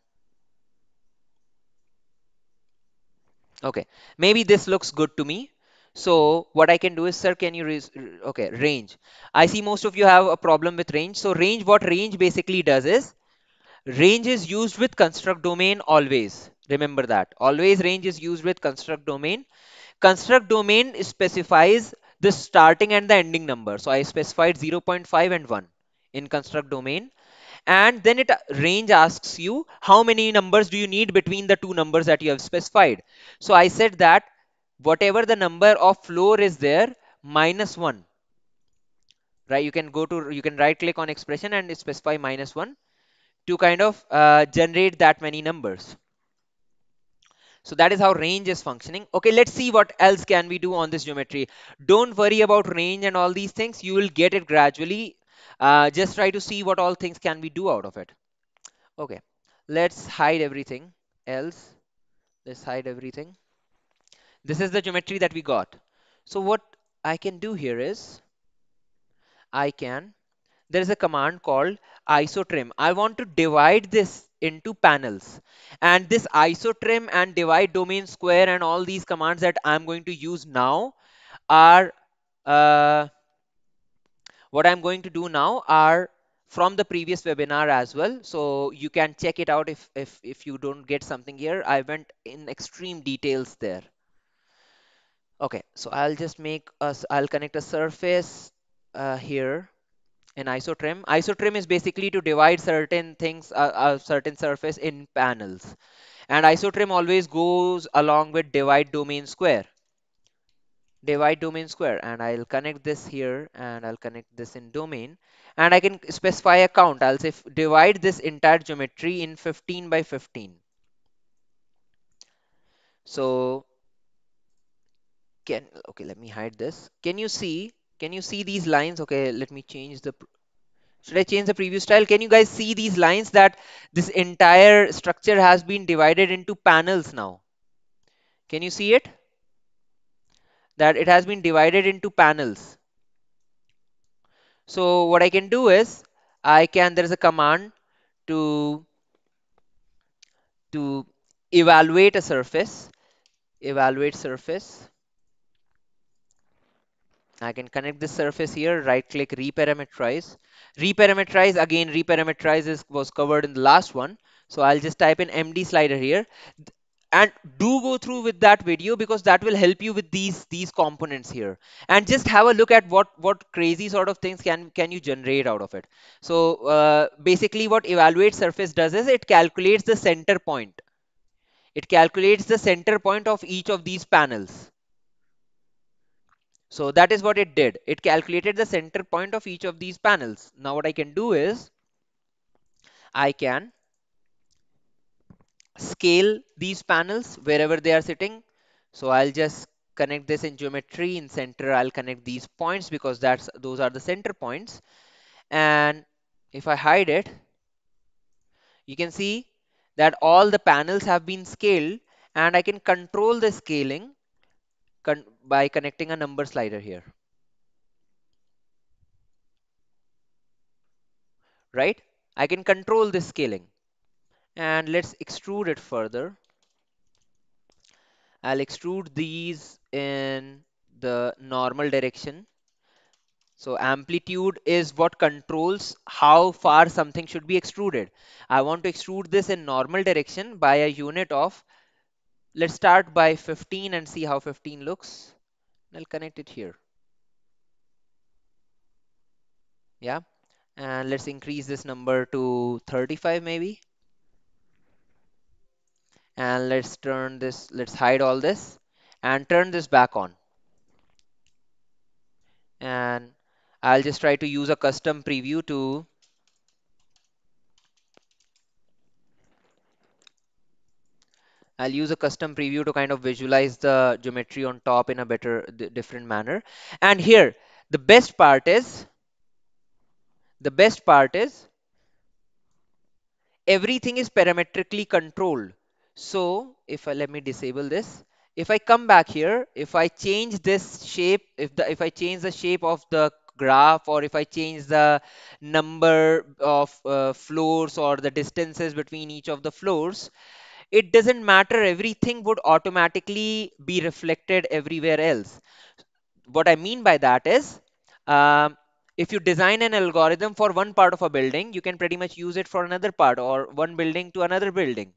okay maybe this looks good to me so what I can do is, sir, can you, okay, range. I see most of you have a problem with range. So range, what range basically does is, range is used with construct domain always. Remember that. Always range is used with construct domain. Construct domain specifies the starting and the ending number. So I specified 0.5 and 1 in construct domain and then it uh, range asks you how many numbers do you need between the two numbers that you have specified so i said that whatever the number of floor is there minus 1 right you can go to you can right click on expression and specify minus 1 to kind of uh, generate that many numbers so that is how range is functioning. Okay, let's see what else can we do on this geometry. Don't worry about range and all these things. You will get it gradually uh, just try to see what all things can we do out of it okay let's hide everything else let's hide everything this is the geometry that we got so what I can do here is I can there is a command called isotrim I want to divide this into panels and this isotrim and divide domain square and all these commands that I'm going to use now are uh, what I'm going to do now are from the previous webinar as well. So you can check it out if, if, if you don't get something here. I went in extreme details there. Okay, so I'll just make us, I'll connect a surface uh, here in isotrim. Isotrim is basically to divide certain things, a uh, uh, certain surface in panels. And isotrim always goes along with divide domain square divide domain square and I'll connect this here and I'll connect this in domain and I can specify a count I'll say divide this entire geometry in 15 by 15 so can okay let me hide this can you see can you see these lines okay let me change the should I change the preview style can you guys see these lines that this entire structure has been divided into panels now can you see it that it has been divided into panels. So what I can do is I can there is a command to to evaluate a surface evaluate surface I can connect this surface here right click reparameterize reparameterize again reparameterize is, was covered in the last one so I'll just type in MD slider here and do go through with that video because that will help you with these these components here and just have a look at what what crazy sort of things can can you generate out of it so uh, basically what evaluate surface does is it calculates the center point it calculates the center point of each of these panels so that is what it did it calculated the center point of each of these panels now what i can do is i can scale these panels wherever they are sitting. So I'll just connect this in geometry in center. I'll connect these points because that's those are the center points. And if I hide it, you can see that all the panels have been scaled and I can control the scaling con by connecting a number slider here. Right? I can control the scaling and let's extrude it further I'll extrude these in the normal direction so amplitude is what controls how far something should be extruded I want to extrude this in normal direction by a unit of let's start by 15 and see how 15 looks I'll connect it here yeah and let's increase this number to 35 maybe and let's turn this let's hide all this and turn this back on and I'll just try to use a custom preview to I'll use a custom preview to kind of visualize the geometry on top in a better different manner and here the best part is the best part is everything is parametrically controlled so if I let me disable this, if I come back here, if I change this shape, if the if I change the shape of the graph or if I change the number of uh, floors or the distances between each of the floors, it doesn't matter. Everything would automatically be reflected everywhere else. What I mean by that is uh, if you design an algorithm for one part of a building, you can pretty much use it for another part or one building to another building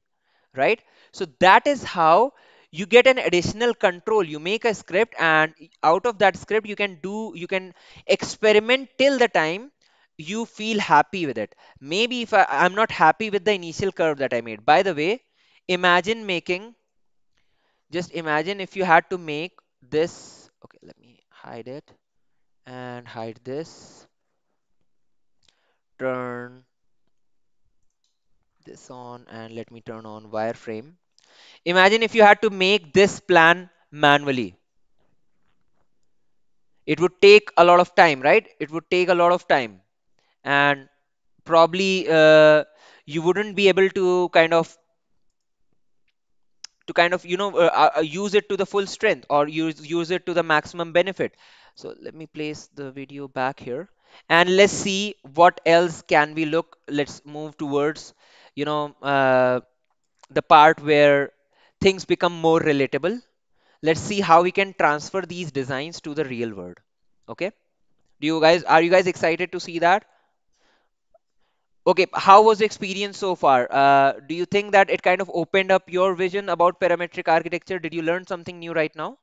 right so that is how you get an additional control you make a script and out of that script you can do you can experiment till the time you feel happy with it maybe if I, i'm not happy with the initial curve that i made by the way imagine making just imagine if you had to make this okay let me hide it and hide this turn this on and let me turn on wireframe. Imagine if you had to make this plan manually. It would take a lot of time, right? It would take a lot of time. And probably uh, you wouldn't be able to kind of to kind of you know uh, uh, uh use it to the full strength or use use it to the maximum benefit so let me place the video back here and let's see what else can we look let's move towards you know uh, the part where things become more relatable let's see how we can transfer these designs to the real world okay do you guys are you guys excited to see that okay how was the experience so far uh, do you think that it kind of opened up your vision about parametric architecture did you learn something new right now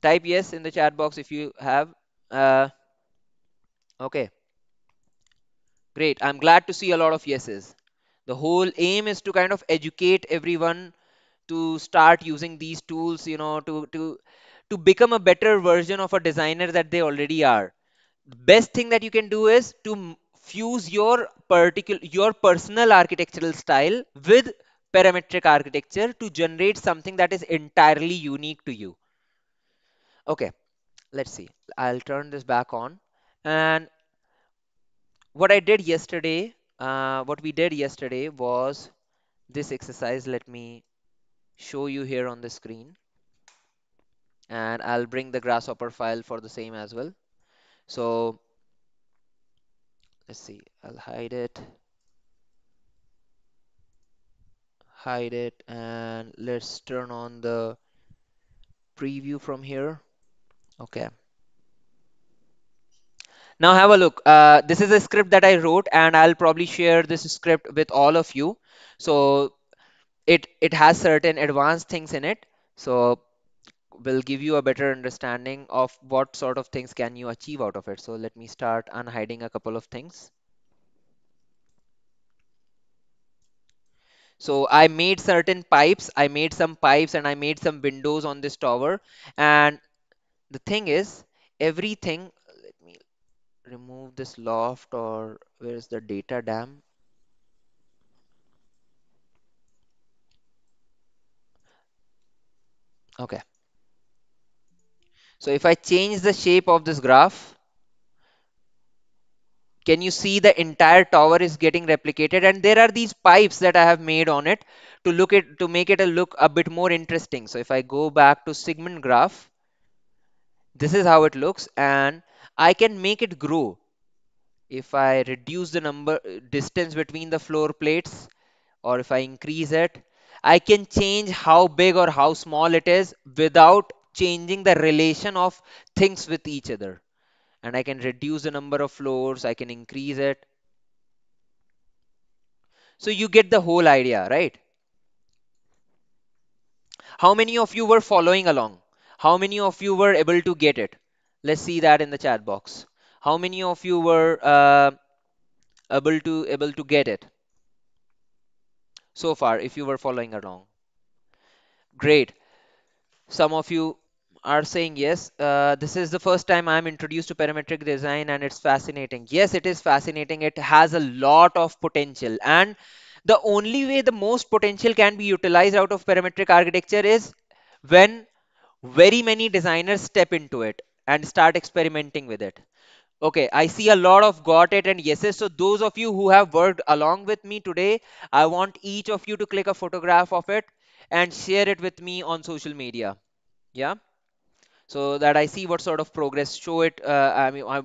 type yes in the chat box if you have uh, okay Great. I'm glad to see a lot of yeses. The whole aim is to kind of educate everyone to start using these tools, you know, to, to, to become a better version of a designer that they already are. The best thing that you can do is to fuse your particular, your personal architectural style with parametric architecture to generate something that is entirely unique to you. Okay, let's see. I'll turn this back on and what I did yesterday, uh, what we did yesterday was this exercise. Let me show you here on the screen. And I'll bring the grasshopper file for the same as well. So let's see, I'll hide it. Hide it and let's turn on the preview from here. Okay. Now have a look. Uh, this is a script that I wrote and I'll probably share this script with all of you. So it, it has certain advanced things in it. So will give you a better understanding of what sort of things can you achieve out of it. So let me start unhiding a couple of things. So I made certain pipes, I made some pipes and I made some windows on this tower. And the thing is everything remove this loft or where is the data dam okay so if I change the shape of this graph can you see the entire tower is getting replicated and there are these pipes that I have made on it to look it to make it a look a bit more interesting so if I go back to Sigmund graph this is how it looks and I can make it grow if I reduce the number uh, distance between the floor plates or if I increase it I can change how big or how small it is without changing the relation of things with each other and I can reduce the number of floors I can increase it so you get the whole idea right how many of you were following along how many of you were able to get it Let's see that in the chat box. How many of you were uh, able to able to get it so far? If you were following along, great. Some of you are saying yes uh, this is the first time i'm introduced to parametric design and it's fascinating yes it is fascinating it has a lot of potential and the only way the most potential can be utilized out of parametric architecture is when very many designers step into it and start experimenting with it. Okay, I see a lot of got it and yeses. So those of you who have worked along with me today, I want each of you to click a photograph of it and share it with me on social media. Yeah. So that I see what sort of progress. Show it. Uh, I mean, I,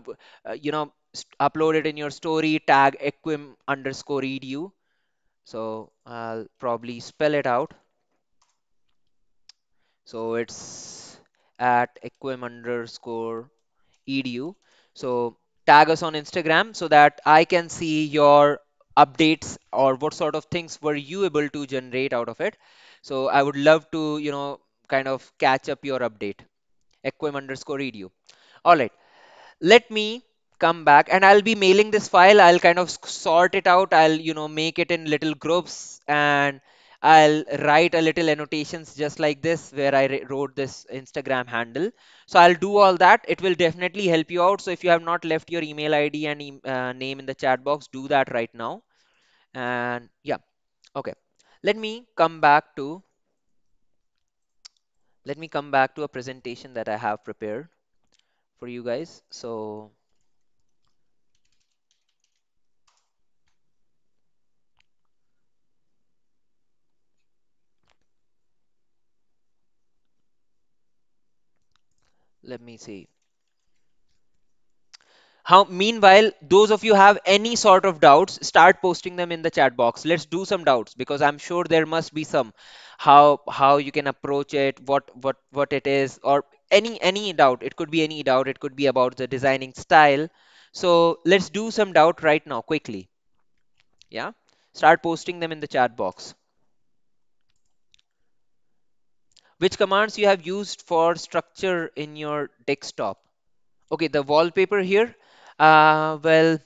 uh, you know, upload it in your story. Tag equim underscore edu. So I'll probably spell it out. So it's at equim underscore edu. So tag us on Instagram so that I can see your updates or what sort of things were you able to generate out of it. So I would love to, you know, kind of catch up your update. Equim underscore edu. All right. Let me come back and I'll be mailing this file. I'll kind of sort it out. I'll, you know, make it in little groups and I'll write a little annotations just like this where I wrote this Instagram handle. So I'll do all that. It will definitely help you out. So if you have not left your email ID and e uh, name in the chat box, do that right now. And yeah, okay. Let me come back to let me come back to a presentation that I have prepared for you guys. So let me see how meanwhile those of you have any sort of doubts start posting them in the chat box let's do some doubts because i'm sure there must be some how how you can approach it what what what it is or any any doubt it could be any doubt it could be about the designing style so let's do some doubt right now quickly yeah start posting them in the chat box which commands you have used for structure in your desktop okay the wallpaper here uh, well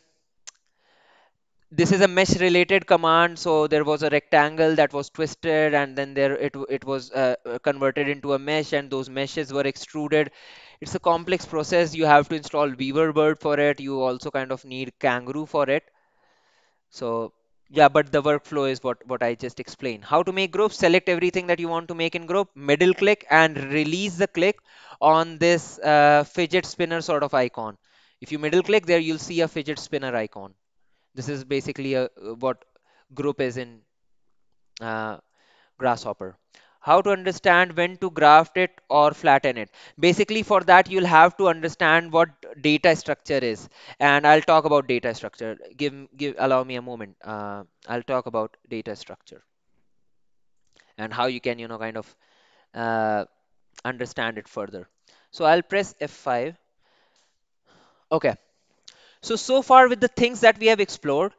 this is a mesh related command so there was a rectangle that was twisted and then there it, it was uh, uh converted into a mesh and those meshes were extruded it's a complex process you have to install weaverbird for it you also kind of need kangaroo for it so yeah, but the workflow is what, what I just explained. How to make groups, select everything that you want to make in group, middle click and release the click on this uh, fidget spinner sort of icon. If you middle click there, you'll see a fidget spinner icon. This is basically a, uh, what group is in uh, Grasshopper how to understand when to graph it or flatten it basically for that you'll have to understand what data structure is and i'll talk about data structure give give allow me a moment uh, i'll talk about data structure and how you can you know kind of uh, understand it further so i'll press f5 okay so so far with the things that we have explored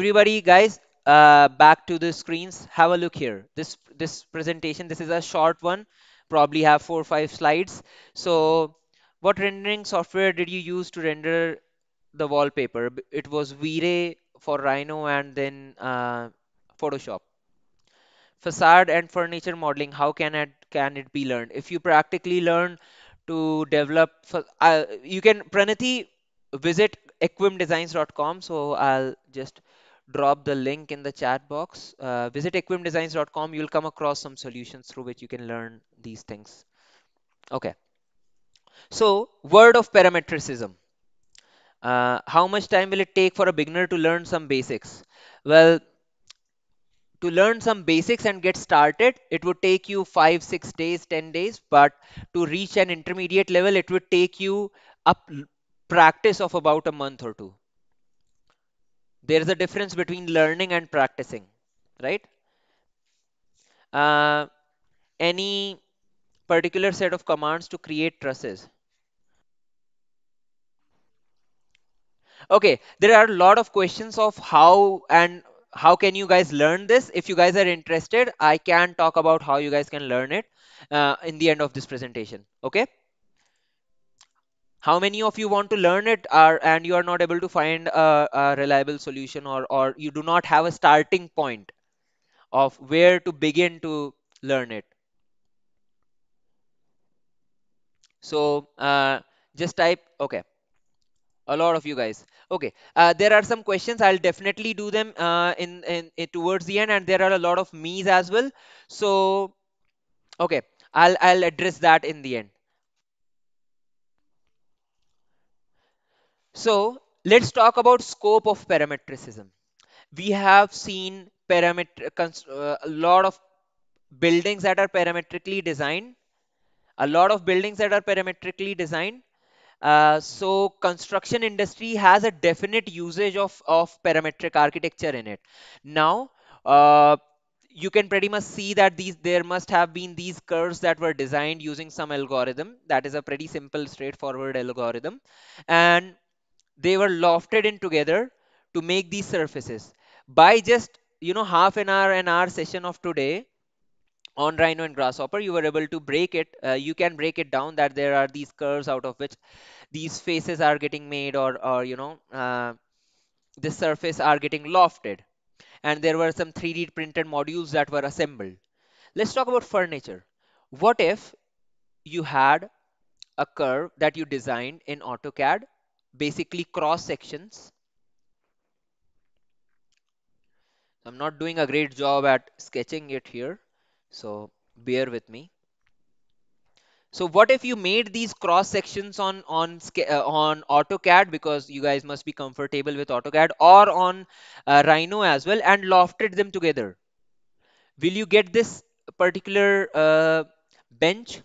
everybody guys uh, back to the screens, have a look here. This this presentation, this is a short one, probably have four or five slides. So what rendering software did you use to render the wallpaper? It was V-Ray for Rhino and then uh, Photoshop. Facade and furniture modeling, how can it, can it be learned? If you practically learn to develop, uh, you can, Pranati, visit equimdesigns.com. So I'll just drop the link in the chat box. Uh, visit equimdesigns.com. You'll come across some solutions through which you can learn these things. Okay. So word of parametricism. Uh, how much time will it take for a beginner to learn some basics? Well, to learn some basics and get started, it would take you five, six days, 10 days. But to reach an intermediate level, it would take you a practice of about a month or two there is a difference between learning and practicing right uh, any particular set of commands to create trusses okay there are a lot of questions of how and how can you guys learn this if you guys are interested i can talk about how you guys can learn it uh, in the end of this presentation okay how many of you want to learn it are uh, and you are not able to find a, a reliable solution or or you do not have a starting point of where to begin to learn it so uh, just type okay a lot of you guys okay uh, there are some questions i'll definitely do them uh, in, in, in towards the end and there are a lot of me's as well so okay i'll i'll address that in the end So let's talk about scope of parametricism. We have seen parameter uh, a lot of buildings that are parametrically designed, a lot of buildings that are parametrically designed. Uh, so construction industry has a definite usage of, of parametric architecture in it. Now, uh, you can pretty much see that these there must have been these curves that were designed using some algorithm that is a pretty simple straightforward algorithm and they were lofted in together to make these surfaces by just you know half an hour an hour session of today on rhino and grasshopper you were able to break it uh, you can break it down that there are these curves out of which these faces are getting made or or you know uh, the surface are getting lofted and there were some 3d printed modules that were assembled let's talk about furniture what if you had a curve that you designed in AutoCAD basically cross sections. I'm not doing a great job at sketching it here, so bear with me. So what if you made these cross sections on on uh, on AutoCAD because you guys must be comfortable with AutoCAD or on uh, Rhino as well and lofted them together? Will you get this particular uh, bench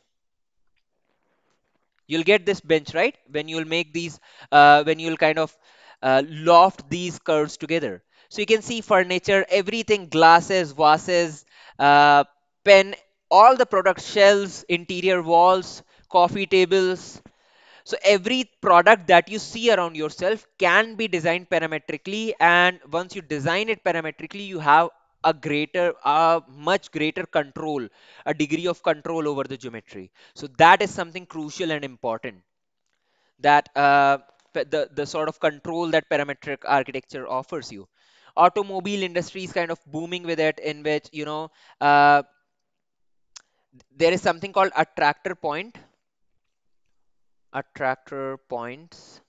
you'll get this bench right when you'll make these uh, when you'll kind of uh, loft these curves together so you can see furniture everything glasses vases uh, pen all the product shelves interior walls coffee tables so every product that you see around yourself can be designed parametrically and once you design it parametrically you have a greater a much greater control a degree of control over the geometry so that is something crucial and important that uh, the the sort of control that parametric architecture offers you automobile industry is kind of booming with it in which you know uh, there is something called attractor point attractor points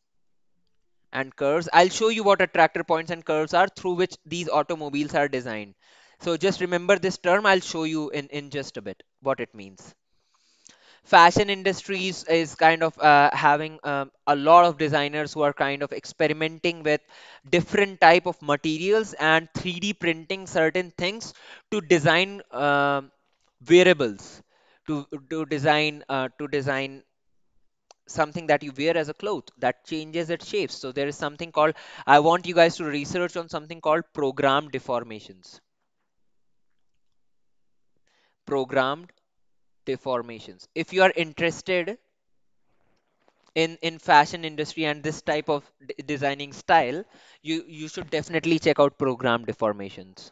and curves. I'll show you what attractor points and curves are through which these automobiles are designed. So just remember this term. I'll show you in, in just a bit what it means. Fashion industries is kind of uh, having um, a lot of designers who are kind of experimenting with different type of materials and 3D printing certain things to design uh, um, variables, to to design uh, to design something that you wear as a cloth that changes its shapes so there is something called i want you guys to research on something called programmed deformations programmed deformations if you are interested in in fashion industry and this type of designing style you you should definitely check out programmed deformations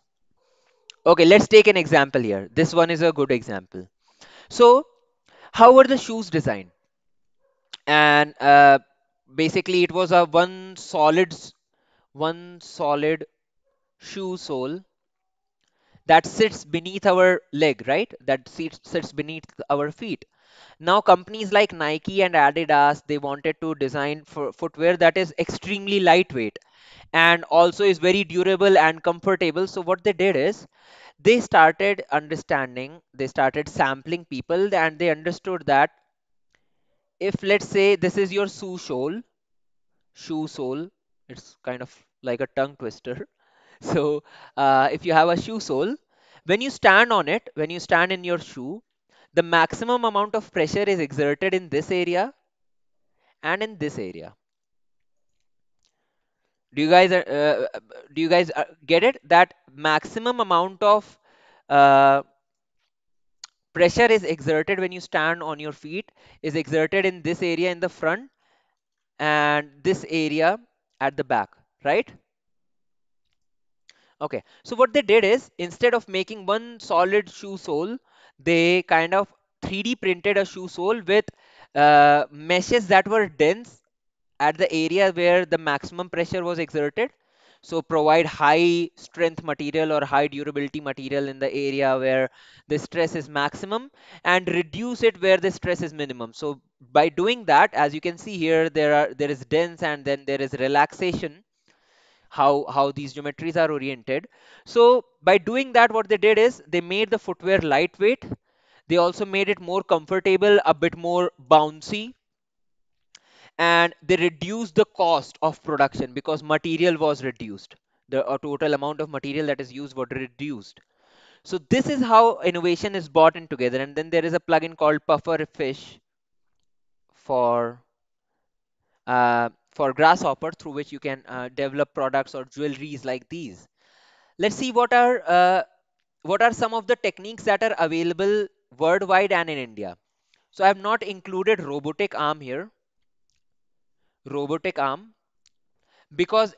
okay let's take an example here this one is a good example so how were the shoes designed and uh, basically it was a one solid one solid shoe sole that sits beneath our leg right that sits beneath our feet now companies like nike and adidas they wanted to design for footwear that is extremely lightweight and also is very durable and comfortable so what they did is they started understanding they started sampling people and they understood that if let's say this is your shoe sole shoe sole it's kind of like a tongue twister so uh, if you have a shoe sole when you stand on it when you stand in your shoe the maximum amount of pressure is exerted in this area and in this area do you guys uh, uh do you guys uh, get it that maximum amount of uh, pressure is exerted when you stand on your feet is exerted in this area in the front and this area at the back, right? Okay, so what they did is instead of making one solid shoe sole, they kind of 3D printed a shoe sole with uh, meshes that were dense at the area where the maximum pressure was exerted so provide high strength material or high durability material in the area where the stress is maximum and reduce it where the stress is minimum. So by doing that, as you can see here, there are there is dense and then there is relaxation how how these geometries are oriented so by doing that what they did is they made the footwear lightweight they also made it more comfortable a bit more bouncy and they reduce the cost of production because material was reduced the uh, total amount of material that is used was reduced so this is how innovation is brought in together and then there is a plugin called pufferfish for uh, for grasshopper through which you can uh, develop products or jewelries like these let's see what are uh, what are some of the techniques that are available worldwide and in india so i have not included robotic arm here robotic arm because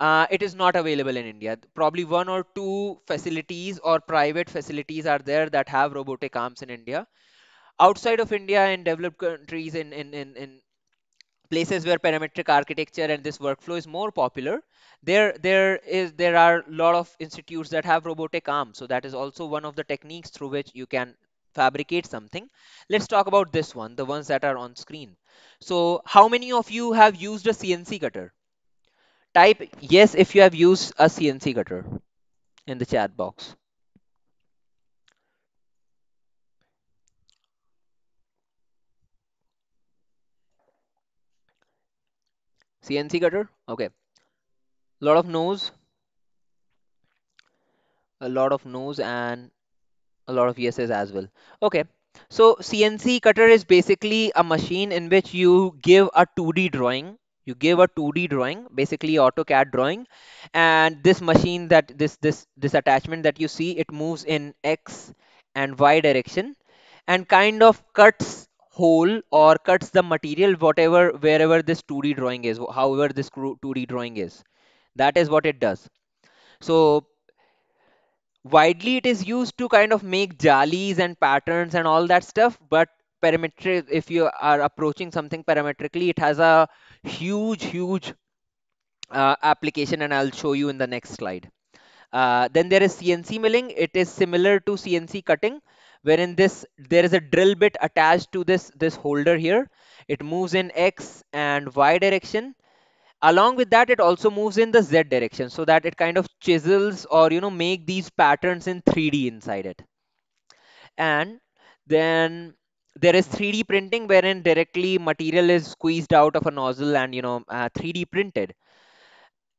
uh, it is not available in India. Probably one or two facilities or private facilities are there that have robotic arms in India. Outside of India and developed countries in, in, in, in places where parametric architecture and this workflow is more popular, there there is there are a lot of institutes that have robotic arms. So that is also one of the techniques through which you can fabricate something let's talk about this one the ones that are on screen so how many of you have used a cnc cutter type yes if you have used a cnc cutter in the chat box cnc cutter okay A lot of nose a lot of nose and a lot of yeses as well okay so cnc cutter is basically a machine in which you give a 2d drawing you give a 2d drawing basically autocad drawing and this machine that this this this attachment that you see it moves in x and y direction and kind of cuts hole or cuts the material whatever wherever this 2d drawing is however this 2d drawing is that is what it does so widely it is used to kind of make jalis and patterns and all that stuff but parametric if you are approaching something parametrically it has a huge huge uh, application and i'll show you in the next slide uh, then there is cnc milling it is similar to cnc cutting wherein this there is a drill bit attached to this this holder here it moves in x and y direction along with that it also moves in the z direction so that it kind of chisels or you know make these patterns in 3d inside it and then there is 3d printing wherein directly material is squeezed out of a nozzle and you know uh, 3d printed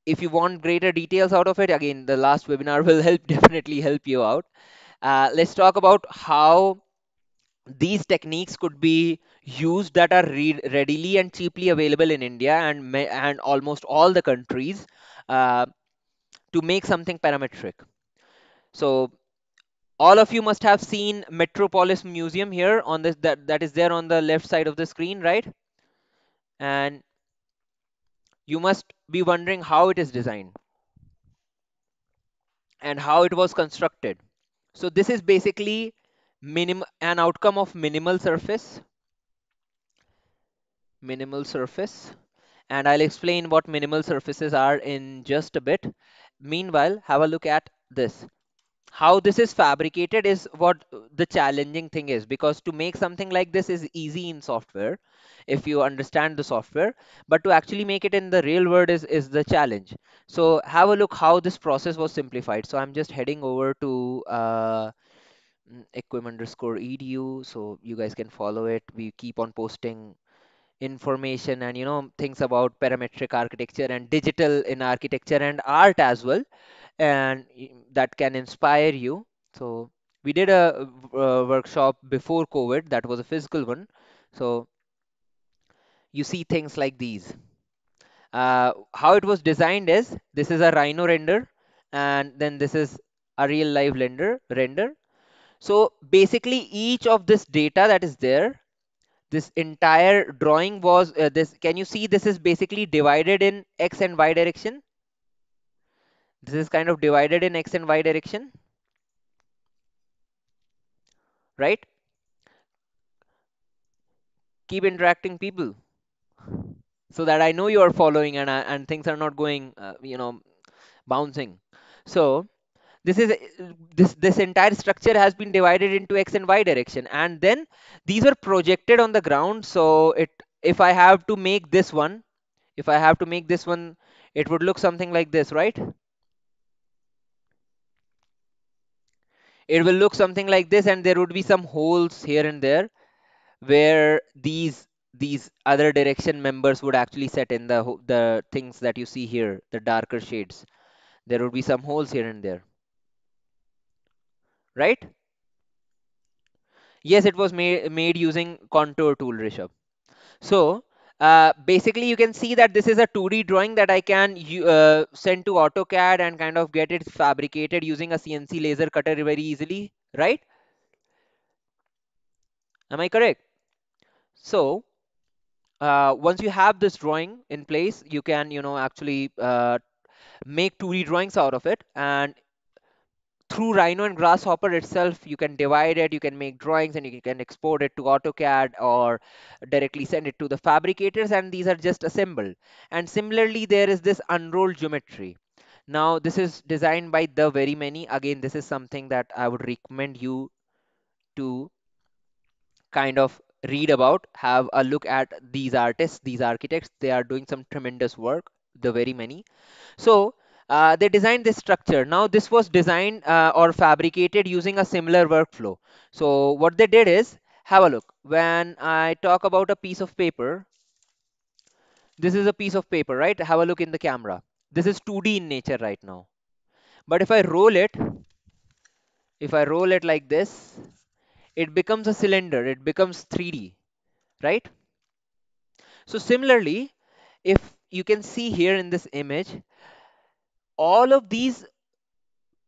if you want greater details out of it again the last webinar will help definitely help you out uh, let's talk about how these techniques could be used that are re- readily and cheaply available in India and and almost all the countries uh, to make something parametric. So all of you must have seen Metropolis Museum here on this that, that is there on the left side of the screen, right? And you must be wondering how it is designed and how it was constructed. So this is basically minim an outcome of minimal surface minimal surface and I'll explain what minimal surfaces are in just a bit meanwhile have a look at this how this is fabricated is what the challenging thing is because to make something like this is easy in software if you understand the software but to actually make it in the real world is is the challenge so have a look how this process was simplified so i'm just heading over to uh, equim underscore edu so you guys can follow it we keep on posting information and you know things about parametric architecture and digital in architecture and art as well and that can inspire you so we did a, a uh, workshop before covid that was a physical one so you see things like these uh, how it was designed is this is a rhino render and then this is a real live render render so basically each of this data that is there, this entire drawing was uh, this. Can you see this is basically divided in X and Y direction? This is kind of divided in X and Y direction. Right? Keep interacting people so that I know you are following and, uh, and things are not going, uh, you know, bouncing. So this is this this entire structure has been divided into x and y direction and then these were projected on the ground so it if i have to make this one if i have to make this one it would look something like this right it will look something like this and there would be some holes here and there where these these other direction members would actually set in the the things that you see here the darker shades there would be some holes here and there right? Yes, it was made, made using contour tool, Rishabh. So uh, basically you can see that this is a 2D drawing that I can uh, send to AutoCAD and kind of get it fabricated using a CNC laser cutter very easily, right? Am I correct? So uh, once you have this drawing in place, you can, you know, actually uh, make 2D drawings out of it. And through Rhino and Grasshopper itself, you can divide it, you can make drawings, and you can export it to AutoCAD or directly send it to the fabricators, and these are just assembled. And similarly, there is this unrolled geometry. Now, this is designed by the very many. Again, this is something that I would recommend you to kind of read about, have a look at these artists, these architects. They are doing some tremendous work, the very many. So, uh, they designed this structure. Now this was designed uh, or fabricated using a similar workflow. So what they did is, have a look. When I talk about a piece of paper, this is a piece of paper, right? Have a look in the camera. This is 2D in nature right now. But if I roll it, if I roll it like this, it becomes a cylinder, it becomes 3D, right? So similarly, if you can see here in this image, all of these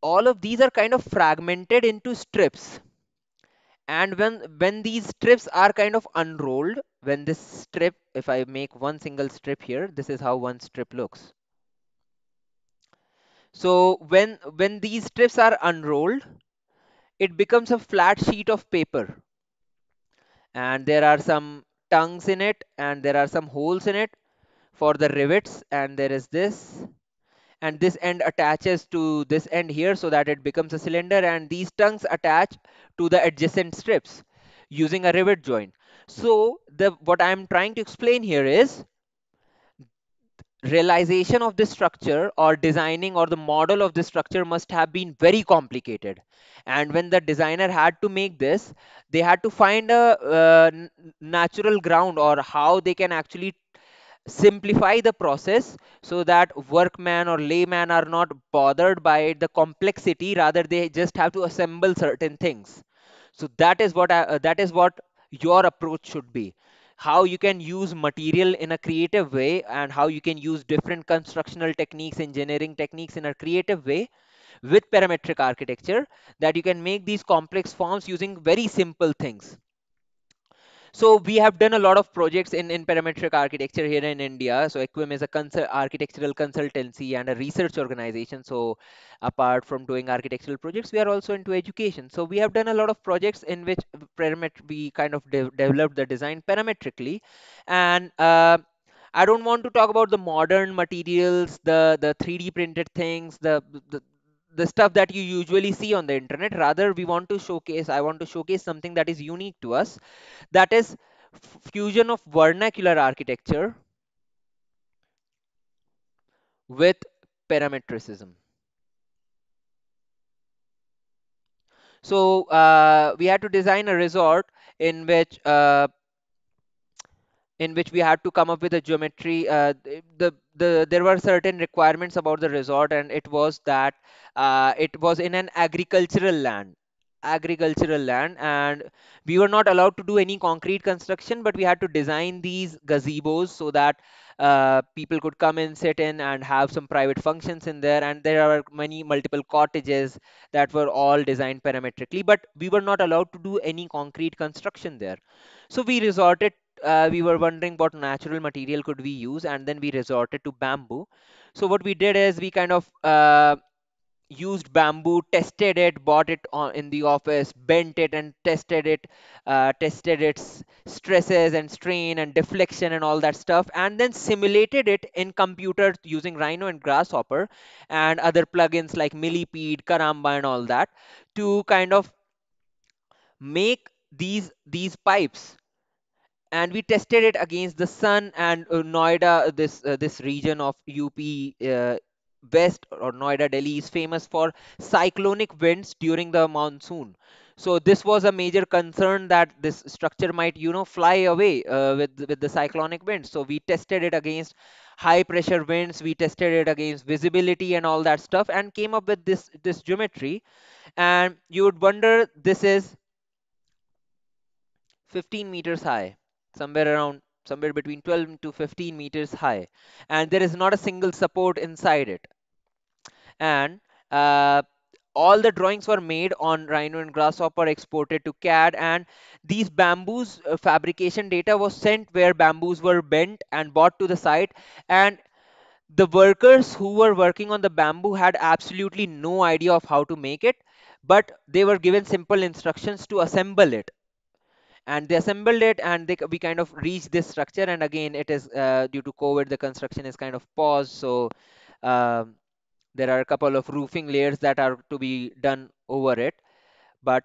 all of these are kind of fragmented into strips and when when these strips are kind of unrolled when this strip if i make one single strip here this is how one strip looks so when when these strips are unrolled it becomes a flat sheet of paper and there are some tongues in it and there are some holes in it for the rivets and there is this and this end attaches to this end here so that it becomes a cylinder and these tongues attach to the adjacent strips using a rivet joint. So the what I'm trying to explain here is realization of this structure or designing or the model of this structure must have been very complicated and when the designer had to make this they had to find a uh, natural ground or how they can actually simplify the process so that workman or layman are not bothered by the complexity rather they just have to assemble certain things so that is what I, uh, that is what your approach should be how you can use material in a creative way and how you can use different constructional techniques engineering techniques in a creative way with parametric architecture that you can make these complex forms using very simple things so we have done a lot of projects in, in parametric architecture here in India. So Equim is a consul architectural consultancy and a research organization. So apart from doing architectural projects, we are also into education. So we have done a lot of projects in which parametric we kind of de developed the design parametrically. And uh, I don't want to talk about the modern materials, the the 3D printed things, the, the the stuff that you usually see on the internet rather we want to showcase i want to showcase something that is unique to us that is fusion of vernacular architecture with parametricism so uh, we had to design a resort in which uh, in which we had to come up with a geometry. Uh, the, the there were certain requirements about the resort, and it was that uh, it was in an agricultural land agricultural land and we were not allowed to do any concrete construction but we had to design these gazebos so that uh, people could come and sit in and have some private functions in there and there are many multiple cottages that were all designed parametrically but we were not allowed to do any concrete construction there so we resorted uh, we were wondering what natural material could we use and then we resorted to bamboo so what we did is we kind of uh, used bamboo tested it bought it on, in the office bent it and tested it uh, tested its stresses and strain and deflection and all that stuff and then simulated it in computer using rhino and grasshopper and other plugins like millipede karamba and all that to kind of make these these pipes and we tested it against the sun and uh, Noida, uh, this uh, this region of UP uh, West or Noida, Delhi is famous for cyclonic winds during the monsoon. So this was a major concern that this structure might, you know, fly away uh, with with the cyclonic winds. So we tested it against high pressure winds. We tested it against visibility and all that stuff, and came up with this this geometry. And you would wonder, this is 15 meters high somewhere around somewhere between 12 to 15 meters high and there is not a single support inside it and uh, all the drawings were made on rhino and grasshopper exported to cad and these bamboos uh, fabrication data was sent where bamboos were bent and brought to the site and the workers who were working on the bamboo had absolutely no idea of how to make it but they were given simple instructions to assemble it and they assembled it and they, we kind of reached this structure and again it is uh, due to covid the construction is kind of paused so um, there are a couple of roofing layers that are to be done over it but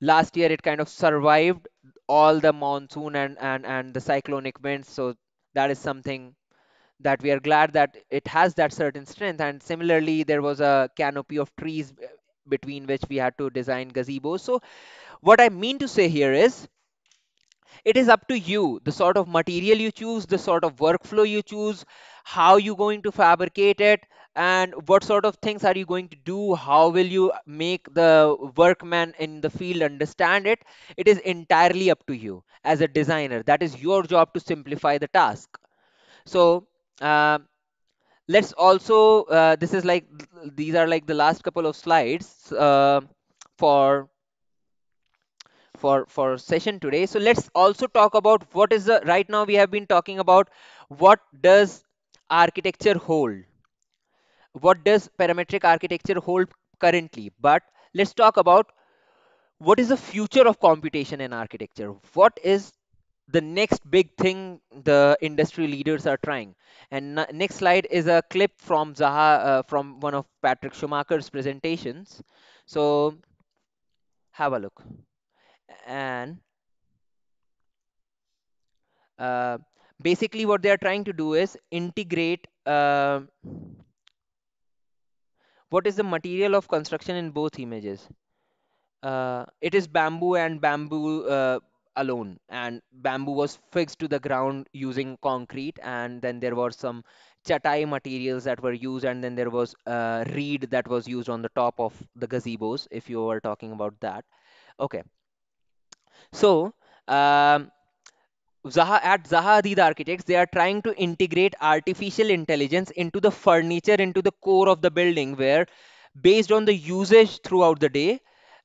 last year it kind of survived all the monsoon and and and the cyclonic winds so that is something that we are glad that it has that certain strength and similarly there was a canopy of trees between which we had to design gazebos. So what I mean to say here is it is up to you the sort of material you choose the sort of workflow you choose how you going to fabricate it and what sort of things are you going to do how will you make the workman in the field understand it it is entirely up to you as a designer that is your job to simplify the task so uh, let's also uh, this is like these are like the last couple of slides uh, for for for session today so let's also talk about what is the right now we have been talking about what does architecture hold what does parametric architecture hold currently but let's talk about what is the future of computation and architecture what is the next big thing the industry leaders are trying. And next slide is a clip from Zaha uh, from one of Patrick Schumacher's presentations. So have a look. And uh, basically, what they are trying to do is integrate. Uh, what is the material of construction in both images? Uh, it is bamboo and bamboo uh, alone and bamboo was fixed to the ground using concrete and then there were some chatai materials that were used and then there was a reed that was used on the top of the gazebos if you were talking about that okay so um, Zaha, at Zaha Hadid Architects, they are trying to integrate artificial intelligence into the furniture, into the core of the building, where based on the usage throughout the day,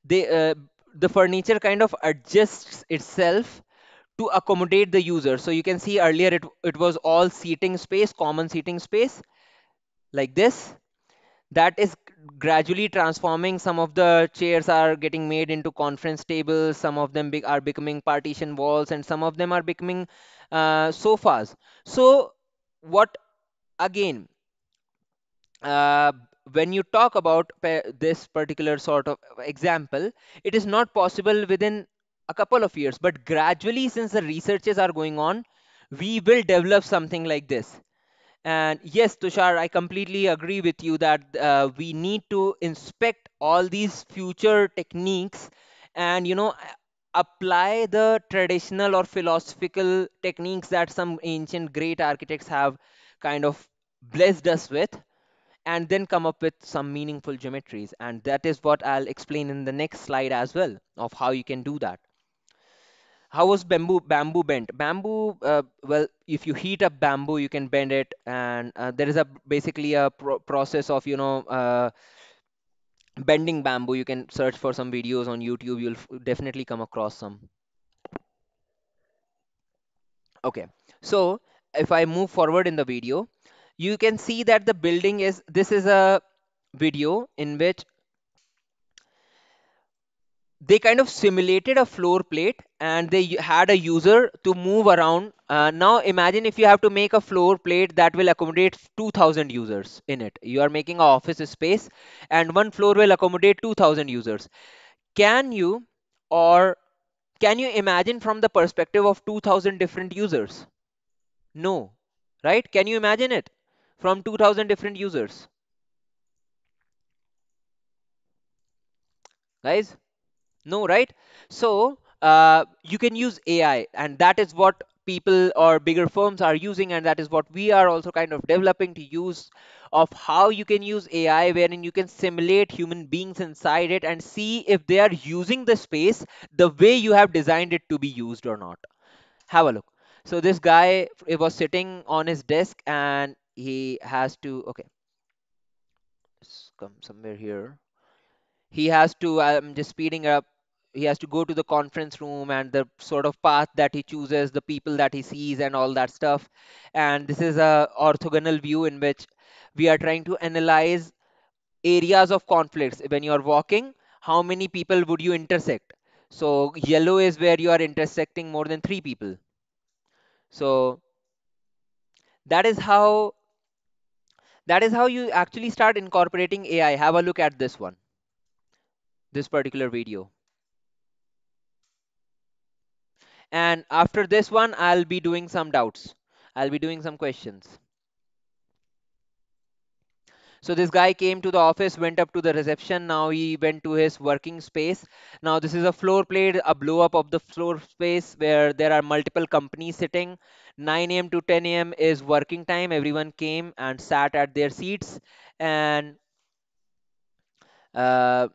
they uh, the furniture kind of adjusts itself to accommodate the user. So you can see earlier it, it was all seating space, common seating space like this. That is gradually transforming. Some of the chairs are getting made into conference tables. Some of them be are becoming partition walls and some of them are becoming uh, sofas. So what again, uh, when you talk about this particular sort of example, it is not possible within a couple of years, but gradually, since the researches are going on, we will develop something like this. And yes, Tushar, I completely agree with you that uh, we need to inspect all these future techniques and, you know, apply the traditional or philosophical techniques that some ancient great architects have kind of blessed us with and then come up with some meaningful geometries. And that is what I'll explain in the next slide as well of how you can do that. How was bamboo bamboo bent? Bamboo, uh, well, if you heat up bamboo, you can bend it, and uh, there is a basically a pro process of you know uh, bending bamboo. You can search for some videos on YouTube. You'll definitely come across some. Okay, so if I move forward in the video, you can see that the building is this is a video in which they kind of simulated a floor plate and they had a user to move around uh, now imagine if you have to make a floor plate that will accommodate 2000 users in it you are making an office space and one floor will accommodate 2000 users can you or can you imagine from the perspective of 2000 different users no right can you imagine it from 2000 different users guys no right so uh, you can use ai and that is what people or bigger firms are using and that is what we are also kind of developing to use of how you can use ai wherein you can simulate human beings inside it and see if they are using the space the way you have designed it to be used or not have a look so this guy it was sitting on his desk and he has to okay Let's come somewhere here he has to i'm just speeding up he has to go to the conference room and the sort of path that he chooses the people that he sees and all that stuff and this is a orthogonal view in which we are trying to analyze areas of conflicts when you are walking how many people would you intersect so yellow is where you are intersecting more than three people so that is how that is how you actually start incorporating AI. Have a look at this one, this particular video. And after this one, I'll be doing some doubts. I'll be doing some questions. So this guy came to the office, went up to the reception. Now he went to his working space. Now this is a floor plate, a blow up of the floor space where there are multiple companies sitting. 9 a.m. to 10 a.m. is working time. Everyone came and sat at their seats and uh,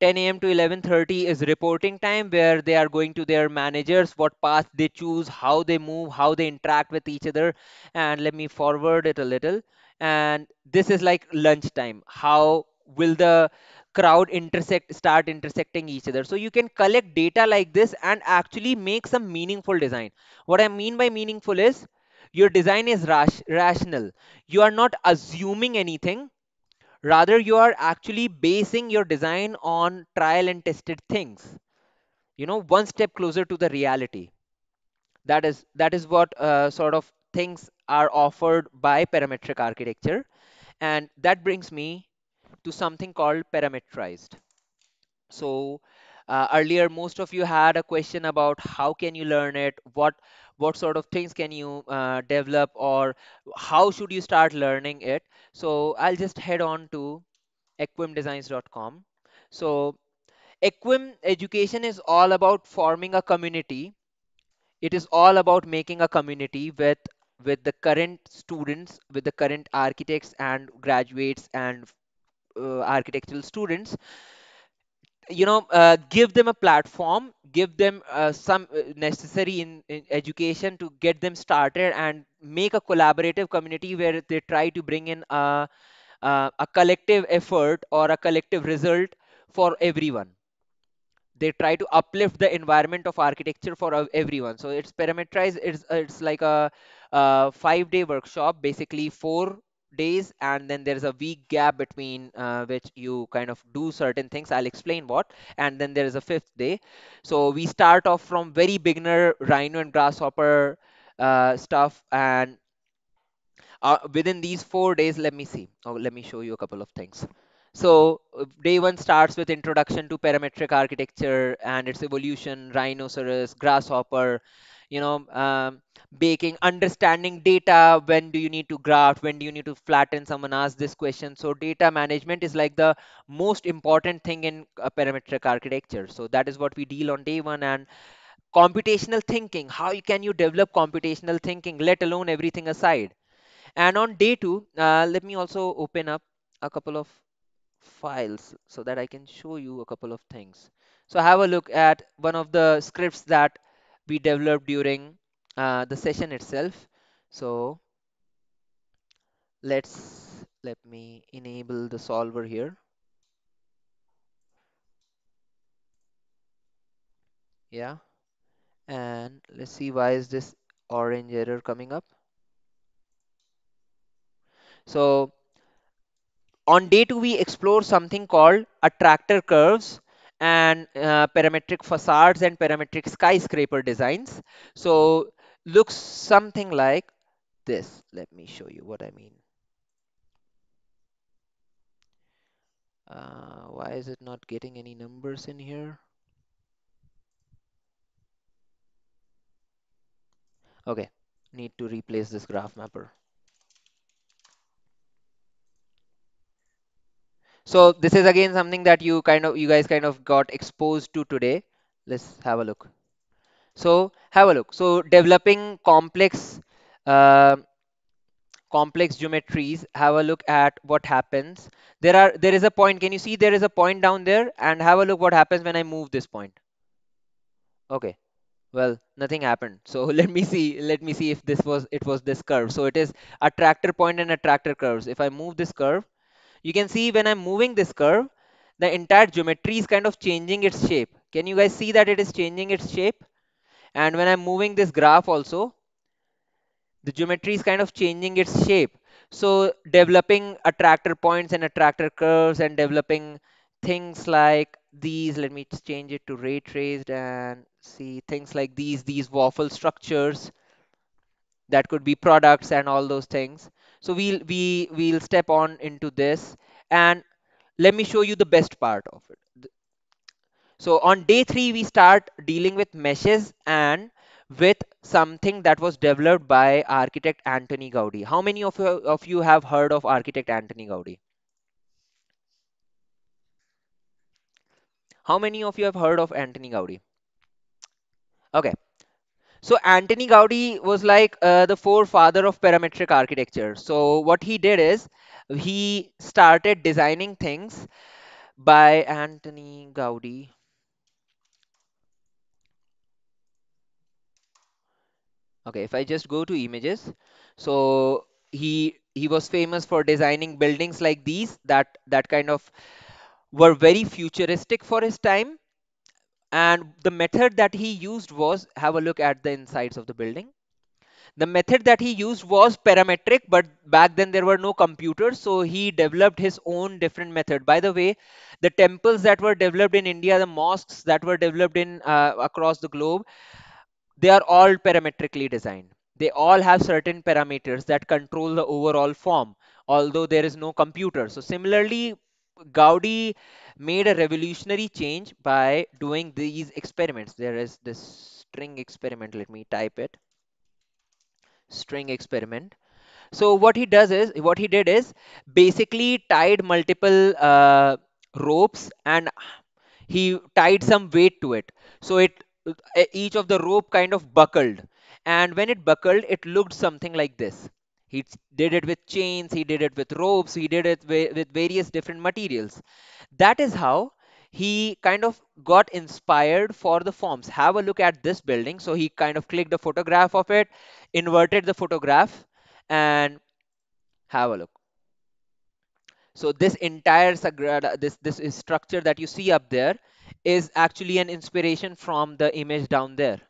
10 a.m. to 11:30 is reporting time where they are going to their managers what path they choose how they move how they interact with each other and let me forward it a little and this is like lunchtime how will the crowd intersect start intersecting each other so you can collect data like this and actually make some meaningful design what i mean by meaningful is your design is rational you are not assuming anything rather you are actually basing your design on trial and tested things you know one step closer to the reality that is that is what uh, sort of things are offered by parametric architecture and that brings me to something called parameterized. So uh, earlier, most of you had a question about how can you learn it, what what sort of things can you uh, develop, or how should you start learning it. So I'll just head on to equimdesigns.com. So Equim education is all about forming a community. It is all about making a community with with the current students, with the current architects and graduates and uh, architectural students you know uh, give them a platform give them uh, some uh, necessary in, in, education to get them started and make a collaborative community where they try to bring in a, a, a collective effort or a collective result for everyone they try to uplift the environment of architecture for everyone so it's parameterized it's, it's like a, a five day workshop basically four days and then there's a week gap between uh, which you kind of do certain things i'll explain what and then there is a fifth day so we start off from very beginner rhino and grasshopper uh, stuff and uh, within these four days let me see oh let me show you a couple of things so day one starts with introduction to parametric architecture and its evolution rhinoceros grasshopper you know um, baking understanding data when do you need to graph when do you need to flatten someone asked this question so data management is like the most important thing in a parametric architecture so that is what we deal on day one and computational thinking how can you develop computational thinking let alone everything aside and on day two uh, let me also open up a couple of files so that I can show you a couple of things so have a look at one of the scripts that be developed during uh, the session itself so let's let me enable the solver here yeah and let's see why is this orange error coming up so on day two we explore something called attractor curves and uh, parametric facades and parametric skyscraper designs. So looks something like this. Let me show you what I mean. Uh, why is it not getting any numbers in here? Okay, need to replace this graph mapper. so this is again something that you kind of you guys kind of got exposed to today let's have a look so have a look so developing complex uh, complex geometries have a look at what happens there are there is a point can you see there is a point down there and have a look what happens when i move this point okay well nothing happened so let me see let me see if this was it was this curve so it is a tractor point and a tractor curves if i move this curve you can see when i'm moving this curve the entire geometry is kind of changing its shape can you guys see that it is changing its shape and when i'm moving this graph also the geometry is kind of changing its shape so developing attractor points and attractor curves and developing things like these let me change it to ray traced and see things like these these waffle structures that could be products and all those things so we'll we we'll step on into this and let me show you the best part of it so on day three we start dealing with meshes and with something that was developed by architect Anthony Gaudi. How many of you, of you have heard of architect Anthony Gaudi? How many of you have heard of Anthony Gaudi? Okay, so Antony Gaudi was like uh, the forefather of parametric architecture. So what he did is he started designing things by Antony Gaudi. Okay, if I just go to images, so he he was famous for designing buildings like these that that kind of were very futuristic for his time and the method that he used was have a look at the insides of the building the method that he used was parametric but back then there were no computers so he developed his own different method by the way the temples that were developed in india the mosques that were developed in uh, across the globe they are all parametrically designed they all have certain parameters that control the overall form although there is no computer so similarly Gaudi made a revolutionary change by doing these experiments. There is this string experiment. Let me type it. String experiment. So what he does is, what he did is basically tied multiple uh, ropes and he tied some weight to it. So it each of the rope kind of buckled. And when it buckled, it looked something like this. He did it with chains, he did it with ropes, he did it with various different materials. That is how he kind of got inspired for the forms. Have a look at this building. So he kind of clicked a photograph of it, inverted the photograph, and have a look. So this entire Sagrada, this, this structure that you see up there is actually an inspiration from the image down there.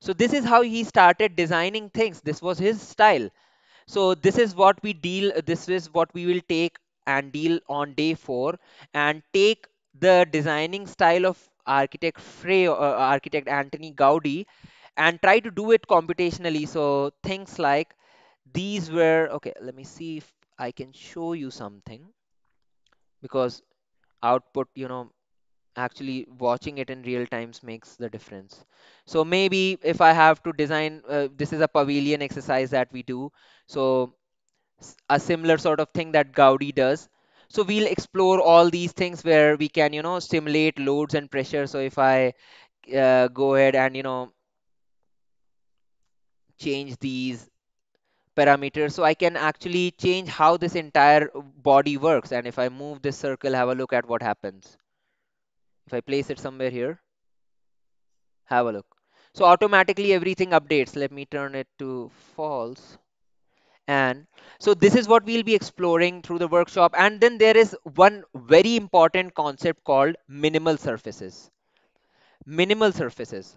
So this is how he started designing things. This was his style so this is what we deal this is what we will take and deal on day 4 and take the designing style of architect Frey, uh, architect Anthony Gaudi and try to do it computationally so things like these were okay let me see if I can show you something because output you know actually watching it in real times makes the difference so maybe if i have to design uh, this is a pavilion exercise that we do so a similar sort of thing that gaudi does so we'll explore all these things where we can you know simulate loads and pressure so if i uh, go ahead and you know change these parameters so I can actually change how this entire body works and if I move this circle have a look at what happens if I place it somewhere here, have a look. So automatically everything updates. Let me turn it to false. And so this is what we'll be exploring through the workshop. And then there is one very important concept called minimal surfaces. Minimal surfaces.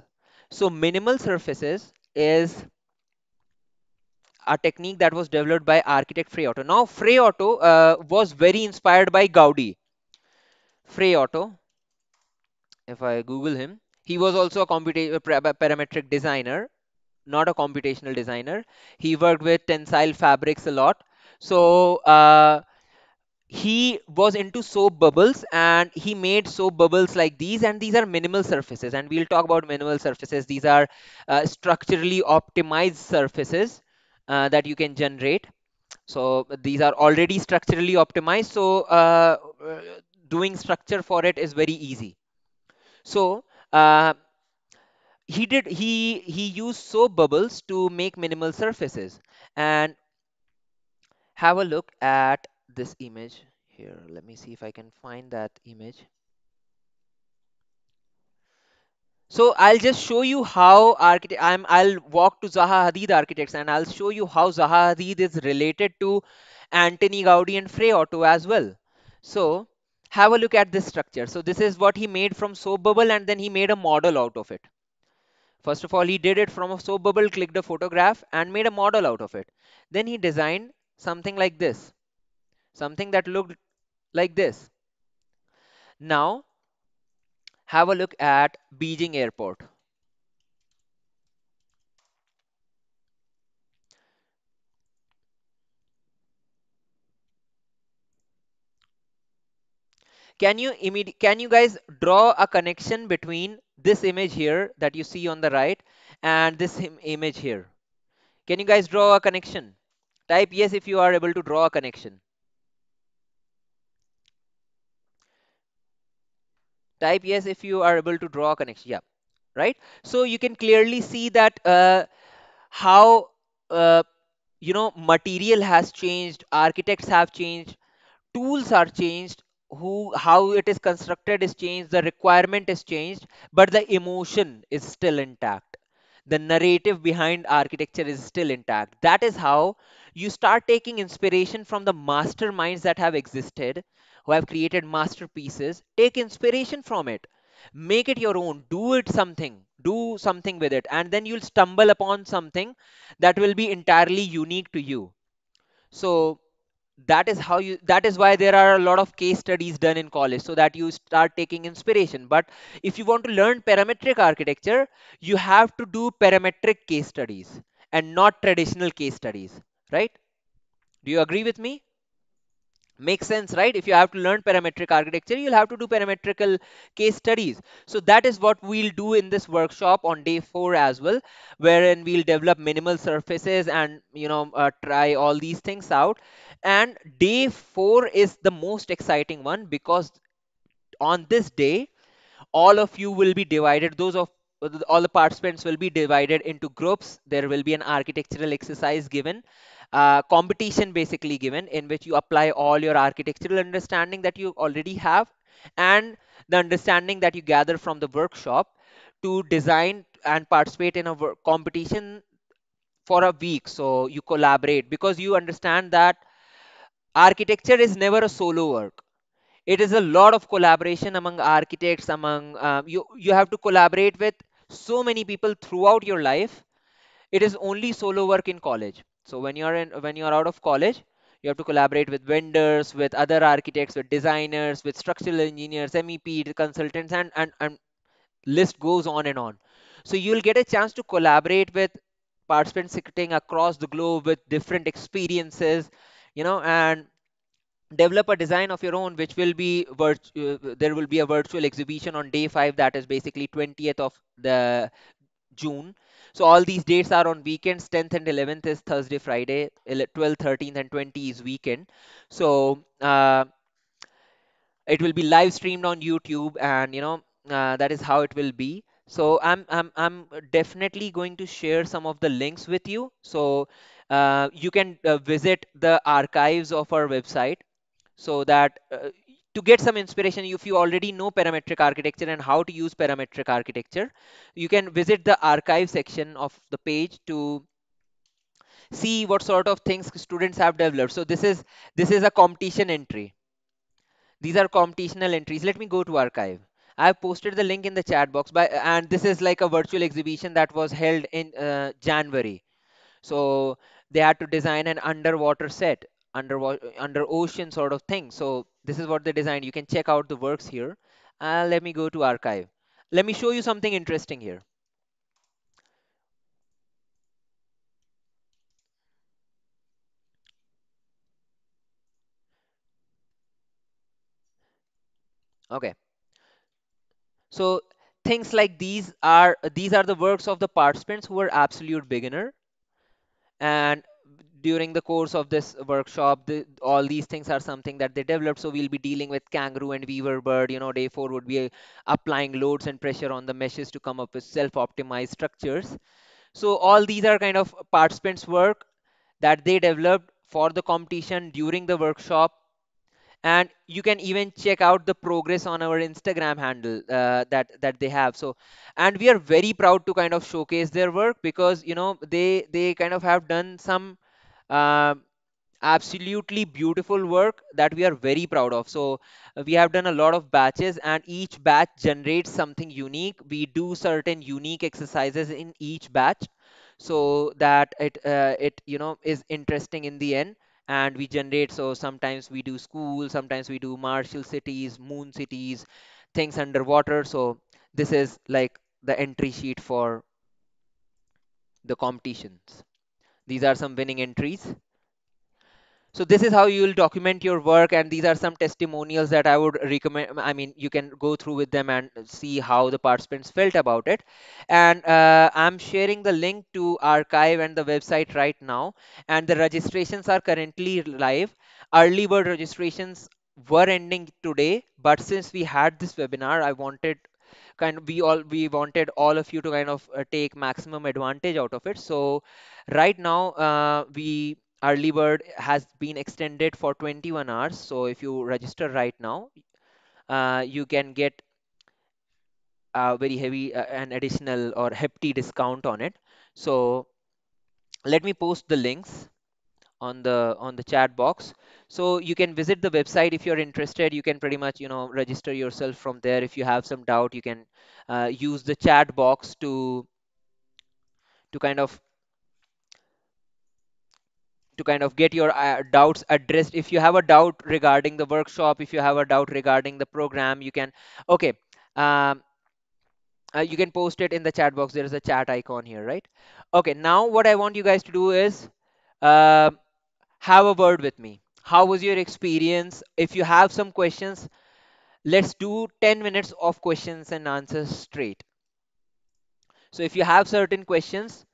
So minimal surfaces is a technique that was developed by architect Frey Otto. Now Frey Otto uh, was very inspired by Gaudi. Frey Otto if I Google him, he was also a parametric designer, not a computational designer. He worked with tensile fabrics a lot. So uh, he was into soap bubbles and he made soap bubbles like these and these are minimal surfaces and we'll talk about minimal surfaces these are uh, structurally optimized surfaces uh, that you can generate so these are already structurally optimized so uh, doing structure for it is very easy so uh, he did he he used soap bubbles to make minimal surfaces and have a look at this image here let me see if i can find that image so i'll just show you how architect i'm i'll walk to zaha hadid architects and i'll show you how zaha hadid is related to antony gaudi and frey otto as well so have a look at this structure. So this is what he made from soap bubble and then he made a model out of it. First of all, he did it from a soap bubble, clicked a photograph and made a model out of it. Then he designed something like this, something that looked like this. Now, have a look at Beijing airport. can you can you guys draw a connection between this image here that you see on the right and this Im image here can you guys draw a connection type yes if you are able to draw a connection type yes if you are able to draw a connection yeah right so you can clearly see that uh, how uh, you know material has changed architects have changed tools are changed who how it is constructed is changed the requirement is changed but the emotion is still intact the narrative behind architecture is still intact that is how you start taking inspiration from the masterminds that have existed who have created masterpieces take inspiration from it make it your own do it something do something with it and then you'll stumble upon something that will be entirely unique to you so that is how you that is why there are a lot of case studies done in college so that you start taking inspiration but if you want to learn parametric architecture you have to do parametric case studies and not traditional case studies right do you agree with me makes sense right if you have to learn parametric architecture you'll have to do parametrical case studies so that is what we'll do in this workshop on day 4 as well wherein we'll develop minimal surfaces and you know uh, try all these things out and day 4 is the most exciting one because on this day all of you will be divided those of all the participants will be divided into groups there will be an architectural exercise given uh, competition basically given in which you apply all your architectural understanding that you already have and the understanding that you gather from the workshop to design and participate in a competition for a week so you collaborate because you understand that architecture is never a solo work it is a lot of collaboration among architects among um, you you have to collaborate with so many people throughout your life it is only solo work in college so when you are in when you are out of college, you have to collaborate with vendors, with other architects, with designers, with structural engineers, MEP consultants, and and and list goes on and on. So you'll get a chance to collaborate with participants sitting across the globe with different experiences, you know, and develop a design of your own which will be virtu- uh, there will be a virtual exhibition on day 5 that is basically 20th of the June. So all these dates are on weekends. 10th and 11th is Thursday, Friday. 12th, 13th, and 20th is weekend. So uh, it will be live streamed on YouTube, and you know uh, that is how it will be. So I'm I'm I'm definitely going to share some of the links with you. So uh, you can uh, visit the archives of our website so that uh, to get some inspiration if you already know parametric architecture and how to use parametric architecture you can visit the archive section of the page to see what sort of things students have developed so this is this is a competition entry these are competitional entries let me go to archive I've posted the link in the chat box by and this is like a virtual exhibition that was held in uh, January so they had to design an underwater set under under ocean sort of thing so this is what they designed you can check out the works here and uh, let me go to archive let me show you something interesting here okay so things like these are these are the works of the participants who were absolute beginner and during the course of this workshop the, all these things are something that they developed so we'll be dealing with kangaroo and weaver bird you know day 4 would be applying loads and pressure on the meshes to come up with self optimized structures so all these are kind of participants work that they developed for the competition during the workshop and you can even check out the progress on our instagram handle uh, that that they have so and we are very proud to kind of showcase their work because you know they they kind of have done some uh, absolutely beautiful work that we are very proud of so uh, we have done a lot of batches and each batch generates something unique we do certain unique exercises in each batch so that it uh, it you know is interesting in the end and we generate so sometimes we do school sometimes we do martial cities moon cities things underwater so this is like the entry sheet for the competitions these are some winning entries so this is how you will document your work and these are some testimonials that i would recommend i mean you can go through with them and see how the participants felt about it and uh, i'm sharing the link to archive and the website right now and the registrations are currently live early bird registrations were ending today but since we had this webinar i wanted kind of we all we wanted all of you to kind of uh, take maximum advantage out of it so right now uh, we early bird has been extended for 21 hours so if you register right now uh, you can get a very heavy uh, an additional or hefty discount on it so let me post the links on the on the chat box so you can visit the website if you're interested you can pretty much you know register yourself from there if you have some doubt you can uh, use the chat box to to kind of to kind of get your uh, doubts addressed if you have a doubt regarding the workshop if you have a doubt regarding the program you can okay um, uh, you can post it in the chat box there is a chat icon here right okay now what i want you guys to do is uh, have a word with me how was your experience if you have some questions let's do 10 minutes of questions and answers straight so if you have certain questions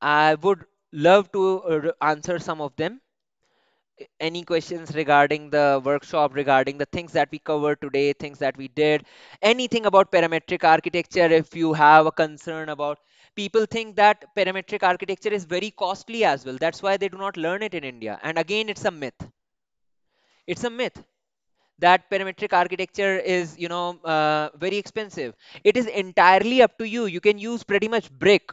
i would love to uh, answer some of them any questions regarding the workshop regarding the things that we covered today things that we did anything about parametric architecture if you have a concern about people think that parametric architecture is very costly as well that's why they do not learn it in india and again it's a myth it's a myth that parametric architecture is you know uh, very expensive it is entirely up to you you can use pretty much brick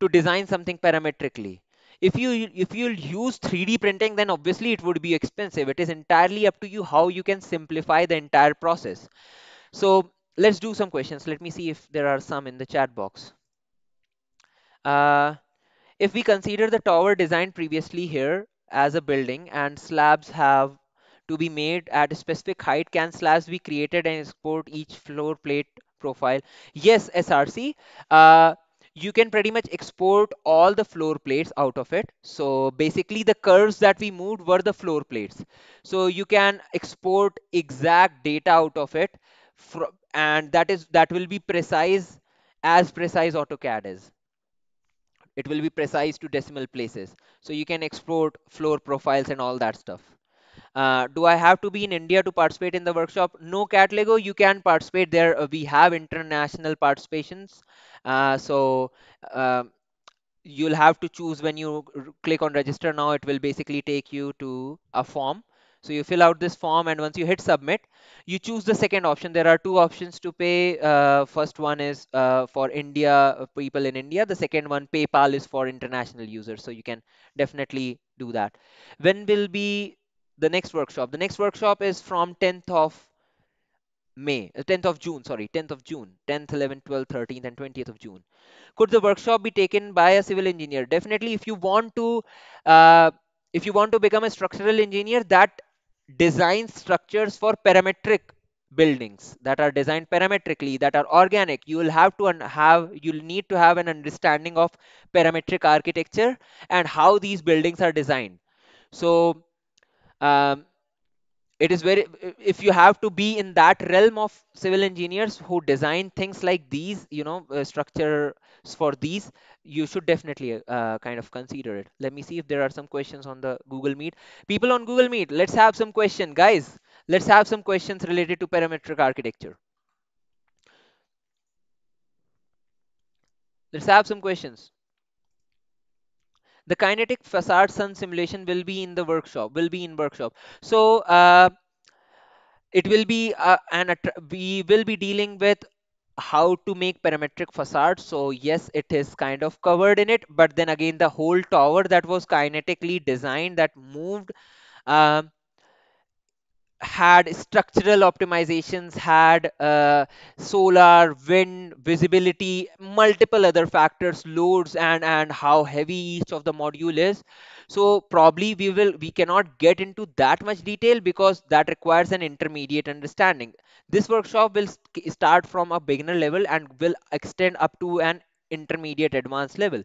to design something parametrically if you if you'll use 3d printing then obviously it would be expensive it is entirely up to you how you can simplify the entire process so let's do some questions let me see if there are some in the chat box uh, if we consider the tower designed previously here as a building and slabs have to be made at a specific height can slabs be created and export each floor plate profile yes src uh, you can pretty much export all the floor plates out of it. So basically the curves that we moved were the floor plates. So you can export exact data out of it and that is that will be precise as precise AutoCAD is. It will be precise to decimal places. So you can export floor profiles and all that stuff. Uh, do i have to be in india to participate in the workshop no catlego you can participate there uh, we have international participations uh, so um, you'll have to choose when you click on register now it will basically take you to a form so you fill out this form and once you hit submit, you choose the second option. There are two options to pay. Uh, first one is uh, for India, people in India. The second one, PayPal is for international users. So you can definitely do that. When will be the next workshop. The next workshop is from 10th of May, 10th uh, of June, sorry, 10th of June, 10th, 11th, 12th, 13th, and 20th of June. Could the workshop be taken by a civil engineer? Definitely, if you want to, uh, if you want to become a structural engineer that designs structures for parametric buildings that are designed parametrically, that are organic, you will have to have, you'll need to have an understanding of parametric architecture and how these buildings are designed. So um, it is very if you have to be in that realm of civil engineers who design things like these you know uh, structures for these you should definitely uh, kind of consider it let me see if there are some questions on the google meet people on google meet let's have some question guys let's have some questions related to parametric architecture let's have some questions the kinetic facade sun simulation will be in the workshop will be in workshop so uh, it will be uh, an we will be dealing with how to make parametric facade so yes it is kind of covered in it but then again the whole tower that was kinetically designed that moved uh, had structural optimizations, had uh, solar, wind, visibility, multiple other factors, loads, and and how heavy each of the module is. So probably we will we cannot get into that much detail because that requires an intermediate understanding. This workshop will start from a beginner level and will extend up to an intermediate advanced level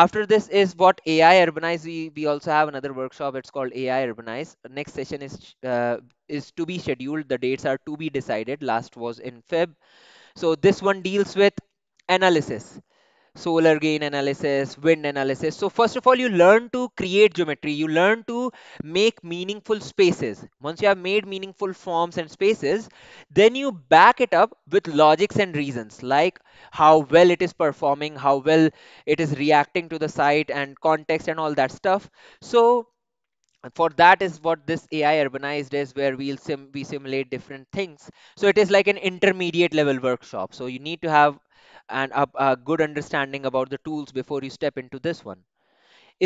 after this is what ai urbanize we, we also have another workshop it's called ai urbanize next session is uh, is to be scheduled the dates are to be decided last was in feb so this one deals with analysis solar gain analysis, wind analysis. So first of all, you learn to create geometry. You learn to make meaningful spaces. Once you have made meaningful forms and spaces, then you back it up with logics and reasons like how well it is performing, how well it is reacting to the site and context and all that stuff. So for that is what this AI urbanized is where we'll sim we simulate different things. So it is like an intermediate level workshop. So you need to have and a, a good understanding about the tools before you step into this one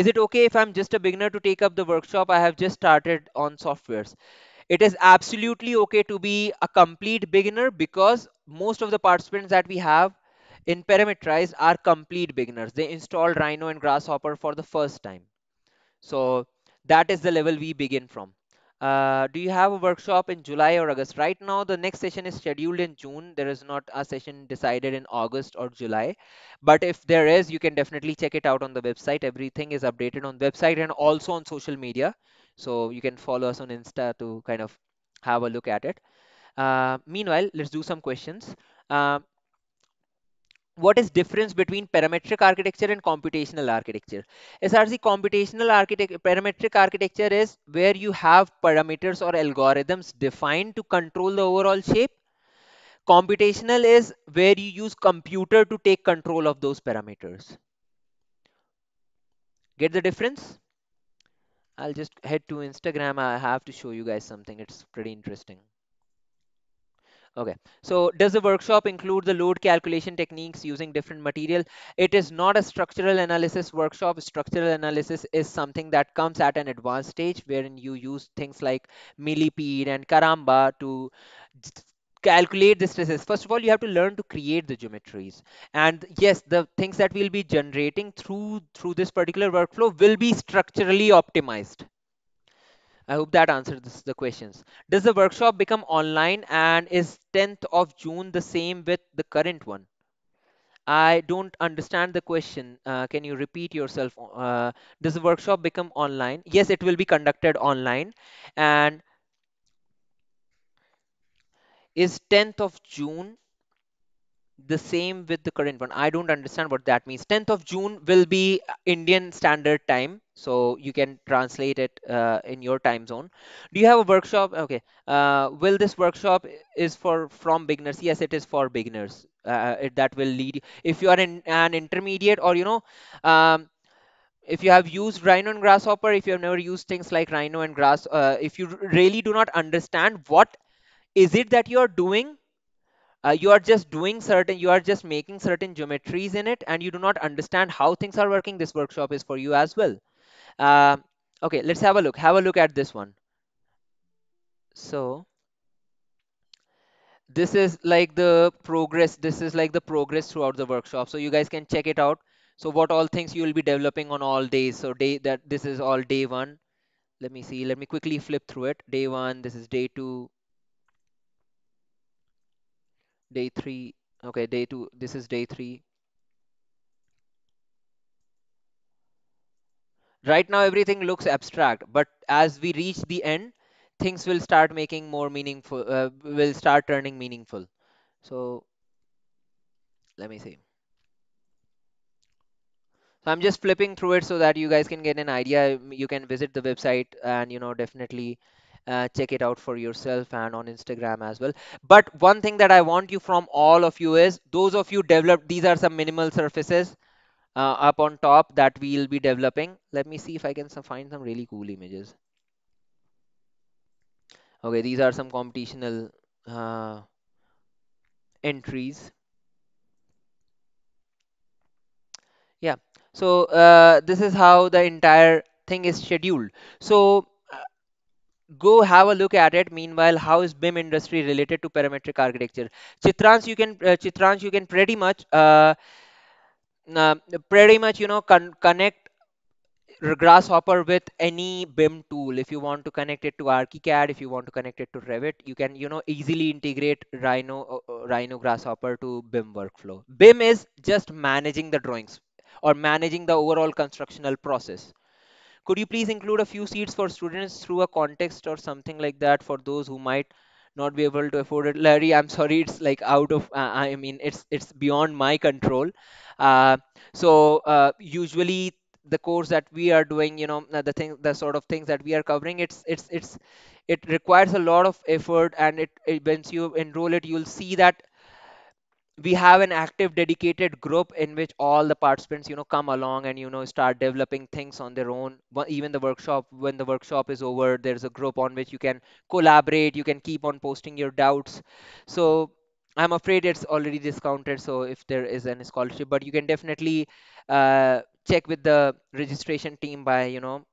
is it okay if i'm just a beginner to take up the workshop i have just started on softwares it is absolutely okay to be a complete beginner because most of the participants that we have in parameterized are complete beginners they installed rhino and grasshopper for the first time so that is the level we begin from uh, do you have a workshop in July or August? Right now, the next session is scheduled in June. There is not a session decided in August or July. But if there is, you can definitely check it out on the website. Everything is updated on website and also on social media. So you can follow us on Insta to kind of have a look at it. Uh, meanwhile, let's do some questions. Uh, what is difference between parametric architecture and computational architecture src computational architecture parametric architecture is where you have parameters or algorithms defined to control the overall shape computational is where you use computer to take control of those parameters get the difference i'll just head to instagram i have to show you guys something it's pretty interesting Okay, so does the workshop include the load calculation techniques using different material? It is not a structural analysis workshop. Structural analysis is something that comes at an advanced stage wherein you use things like millipede and karamba to calculate the stresses. First of all, you have to learn to create the geometries. And yes, the things that we'll be generating through through this particular workflow will be structurally optimized I hope that answers the questions. Does the workshop become online and is 10th of June the same with the current one? I don't understand the question. Uh, can you repeat yourself? Uh, does the workshop become online? Yes, it will be conducted online. And is 10th of June the same with the current one i don't understand what that means 10th of june will be indian standard time so you can translate it uh, in your time zone do you have a workshop okay uh, will this workshop is for from beginners yes it is for beginners uh, it, that will lead if you are in an intermediate or you know um, if you have used rhino and grasshopper if you have never used things like rhino and grass uh, if you really do not understand what is it that you are doing uh, you are just doing certain you are just making certain geometries in it and you do not understand how things are working this workshop is for you as well uh, okay let's have a look have a look at this one so this is like the progress this is like the progress throughout the workshop so you guys can check it out so what all things you will be developing on all days so day that this is all day one let me see let me quickly flip through it day one this is day two day three okay day two this is day three right now everything looks abstract but as we reach the end things will start making more meaningful uh, will start turning meaningful so let me see so i'm just flipping through it so that you guys can get an idea you can visit the website and you know definitely uh, check it out for yourself and on Instagram as well. But one thing that I want you from all of you is those of you develop, these are some minimal surfaces uh, up on top that we'll be developing. Let me see if I can some, find some really cool images. Okay, these are some computational uh, entries. Yeah, so uh, this is how the entire thing is scheduled. So go have a look at it meanwhile how is bim industry related to parametric architecture chitrans you can uh, chitrans you can pretty much uh, uh, pretty much you know con connect grasshopper with any bim tool if you want to connect it to archicad if you want to connect it to revit you can you know easily integrate rhino uh, uh, rhino grasshopper to bim workflow bim is just managing the drawings or managing the overall constructional process could you please include a few seats for students through a context or something like that for those who might not be able to afford it larry i'm sorry it's like out of uh, i mean it's it's beyond my control uh, so uh, usually the course that we are doing you know uh, the thing the sort of things that we are covering it's it's it's it requires a lot of effort and it, it once you enroll it you'll see that we have an active dedicated group in which all the participants you know come along and you know start developing things on their own even the workshop when the workshop is over there's a group on which you can collaborate you can keep on posting your doubts so i'm afraid it's already discounted so if there is any scholarship but you can definitely uh, check with the registration team by you know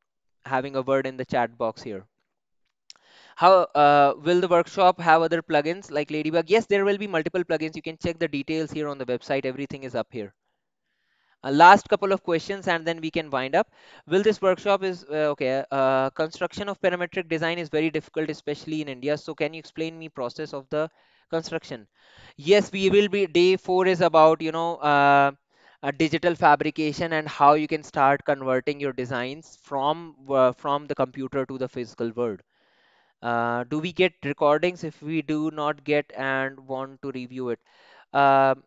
having a word in the chat box here how uh, will the workshop have other plugins like ladybug yes there will be multiple plugins you can check the details here on the website everything is up here uh, last couple of questions and then we can wind up will this workshop is uh, okay uh, construction of parametric design is very difficult especially in india so can you explain me process of the construction yes we will be day four is about you know uh, digital fabrication and how you can start converting your designs from uh, from the computer to the physical world uh, do we get recordings if we do not get and want to review it uh, um,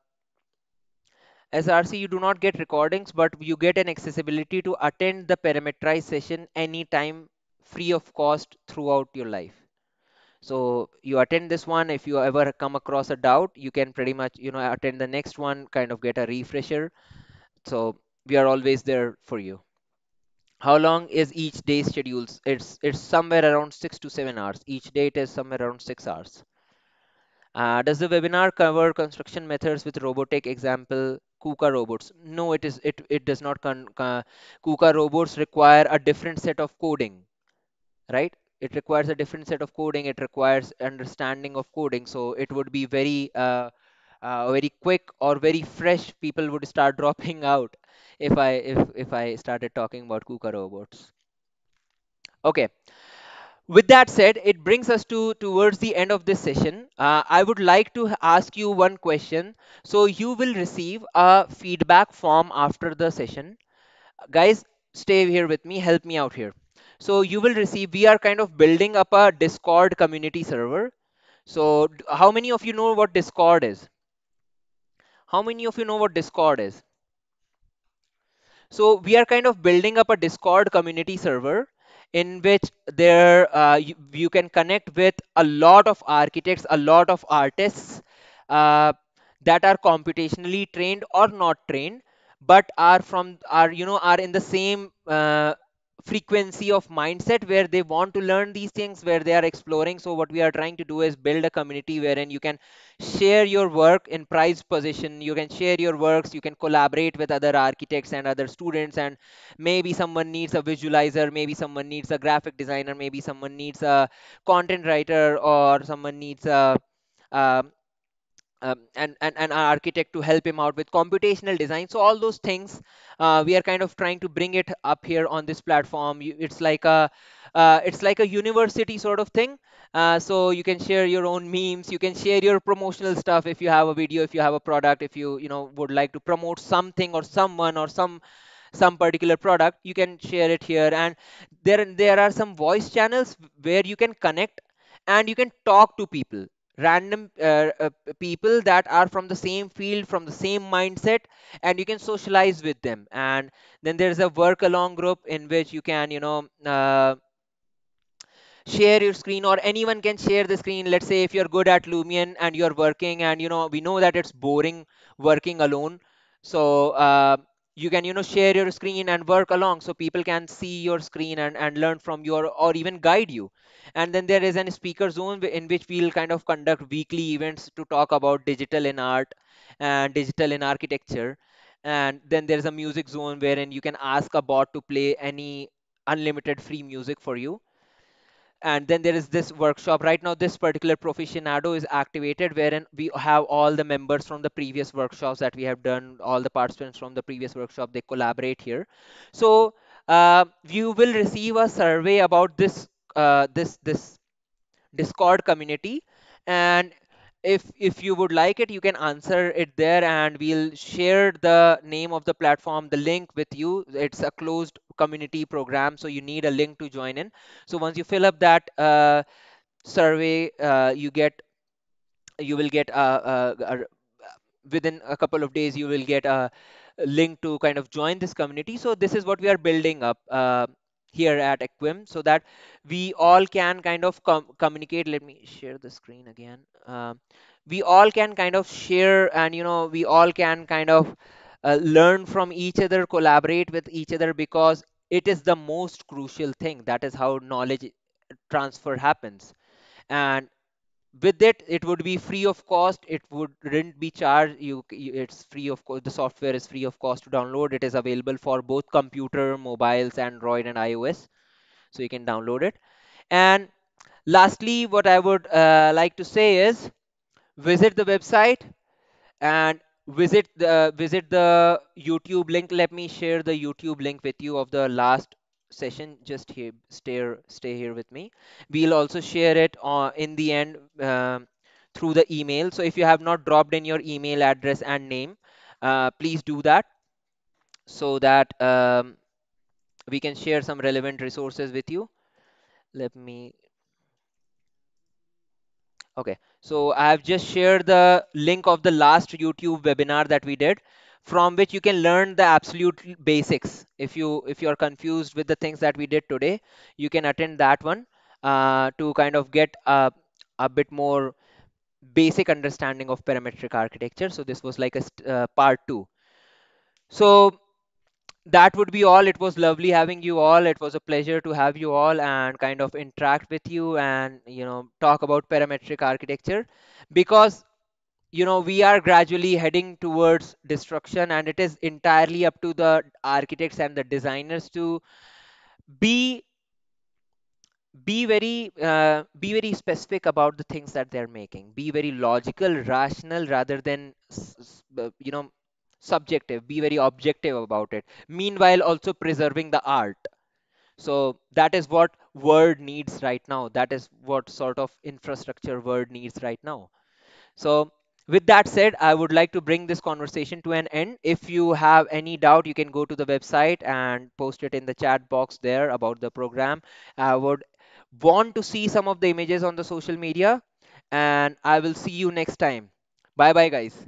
src you do not get recordings but you get an accessibility to attend the parameterized session anytime free of cost throughout your life so you attend this one if you ever come across a doubt you can pretty much you know attend the next one kind of get a refresher so we are always there for you how long is each day schedules? It's it's somewhere around six to seven hours. Each day it is somewhere around six hours. Uh, does the webinar cover construction methods with robotic example KUKA robots? No, it is it it does not. Con, uh, KUKA robots require a different set of coding, right? It requires a different set of coding. It requires understanding of coding. So it would be very uh, uh very quick or very fresh. People would start dropping out if I if if I started talking about KUKA robots. Okay. With that said, it brings us to towards the end of this session. Uh, I would like to ask you one question. So you will receive a feedback form after the session. Guys, stay here with me, help me out here. So you will receive, we are kind of building up a Discord community server. So how many of you know what Discord is? How many of you know what Discord is? So we are kind of building up a Discord community server in which there uh, you, you, can connect with a lot of architects, a lot of artists uh, that are computationally trained or not trained, but are from are you know are in the same uh, frequency of mindset where they want to learn these things where they are exploring so what we are trying to do is build a community wherein you can share your work in prized position you can share your works you can collaborate with other architects and other students and maybe someone needs a visualizer maybe someone needs a graphic designer maybe someone needs a content writer or someone needs a um, and, and, and an architect to help him out with computational design. So all those things, uh, we are kind of trying to bring it up here on this platform. it's like a, uh, it's like a university sort of thing. Uh, so you can share your own memes, you can share your promotional stuff if you have a video, if you have a product, if you you know would like to promote something or someone or some some particular product, you can share it here. And there there are some voice channels where you can connect and you can talk to people random uh, uh, people that are from the same field from the same mindset and you can socialize with them and then there's a work along group in which you can you know uh, share your screen or anyone can share the screen let's say if you're good at lumion and you're working and you know we know that it's boring working alone so uh, you can you know share your screen and work along so people can see your screen and, and learn from your or even guide you and then there is a speaker zone in which we'll kind of conduct weekly events to talk about digital in art and digital in architecture and then there's a music zone wherein you can ask a bot to play any unlimited free music for you and then there is this workshop right now this particular proficionado is activated wherein we have all the members from the previous workshops that we have done all the participants from the previous workshop they collaborate here so uh, you will receive a survey about this uh, this this discord community and if if you would like it you can answer it there and we'll share the name of the platform the link with you it's a closed community program so you need a link to join in so once you fill up that uh, survey uh, you get you will get a, a, a, within a couple of days you will get a link to kind of join this community so this is what we are building up uh, here at Equim so that we all can kind of com communicate. Let me share the screen again. Uh, we all can kind of share and, you know, we all can kind of uh, learn from each other, collaborate with each other because it is the most crucial thing. That is how knowledge transfer happens. And with it it would be free of cost it wouldn't be charged you, you it's free of course the software is free of cost to download it is available for both computer mobiles android and ios so you can download it and lastly what i would uh, like to say is visit the website and visit the visit the youtube link let me share the youtube link with you of the last session just here stay stay here with me we'll also share it uh, in the end uh, through the email so if you have not dropped in your email address and name uh, please do that so that um, we can share some relevant resources with you let me okay so i have just shared the link of the last youtube webinar that we did from which you can learn the absolute basics if you if you are confused with the things that we did today you can attend that one uh, to kind of get a, a bit more basic understanding of parametric architecture so this was like a uh, part two so that would be all it was lovely having you all it was a pleasure to have you all and kind of interact with you and you know talk about parametric architecture because you know we are gradually heading towards destruction and it is entirely up to the architects and the designers to be be very uh, be very specific about the things that they're making be very logical rational rather than you know subjective be very objective about it meanwhile also preserving the art so that is what word needs right now that is what sort of infrastructure word needs right now so with that said i would like to bring this conversation to an end if you have any doubt you can go to the website and post it in the chat box there about the program i would want to see some of the images on the social media and i will see you next time bye bye guys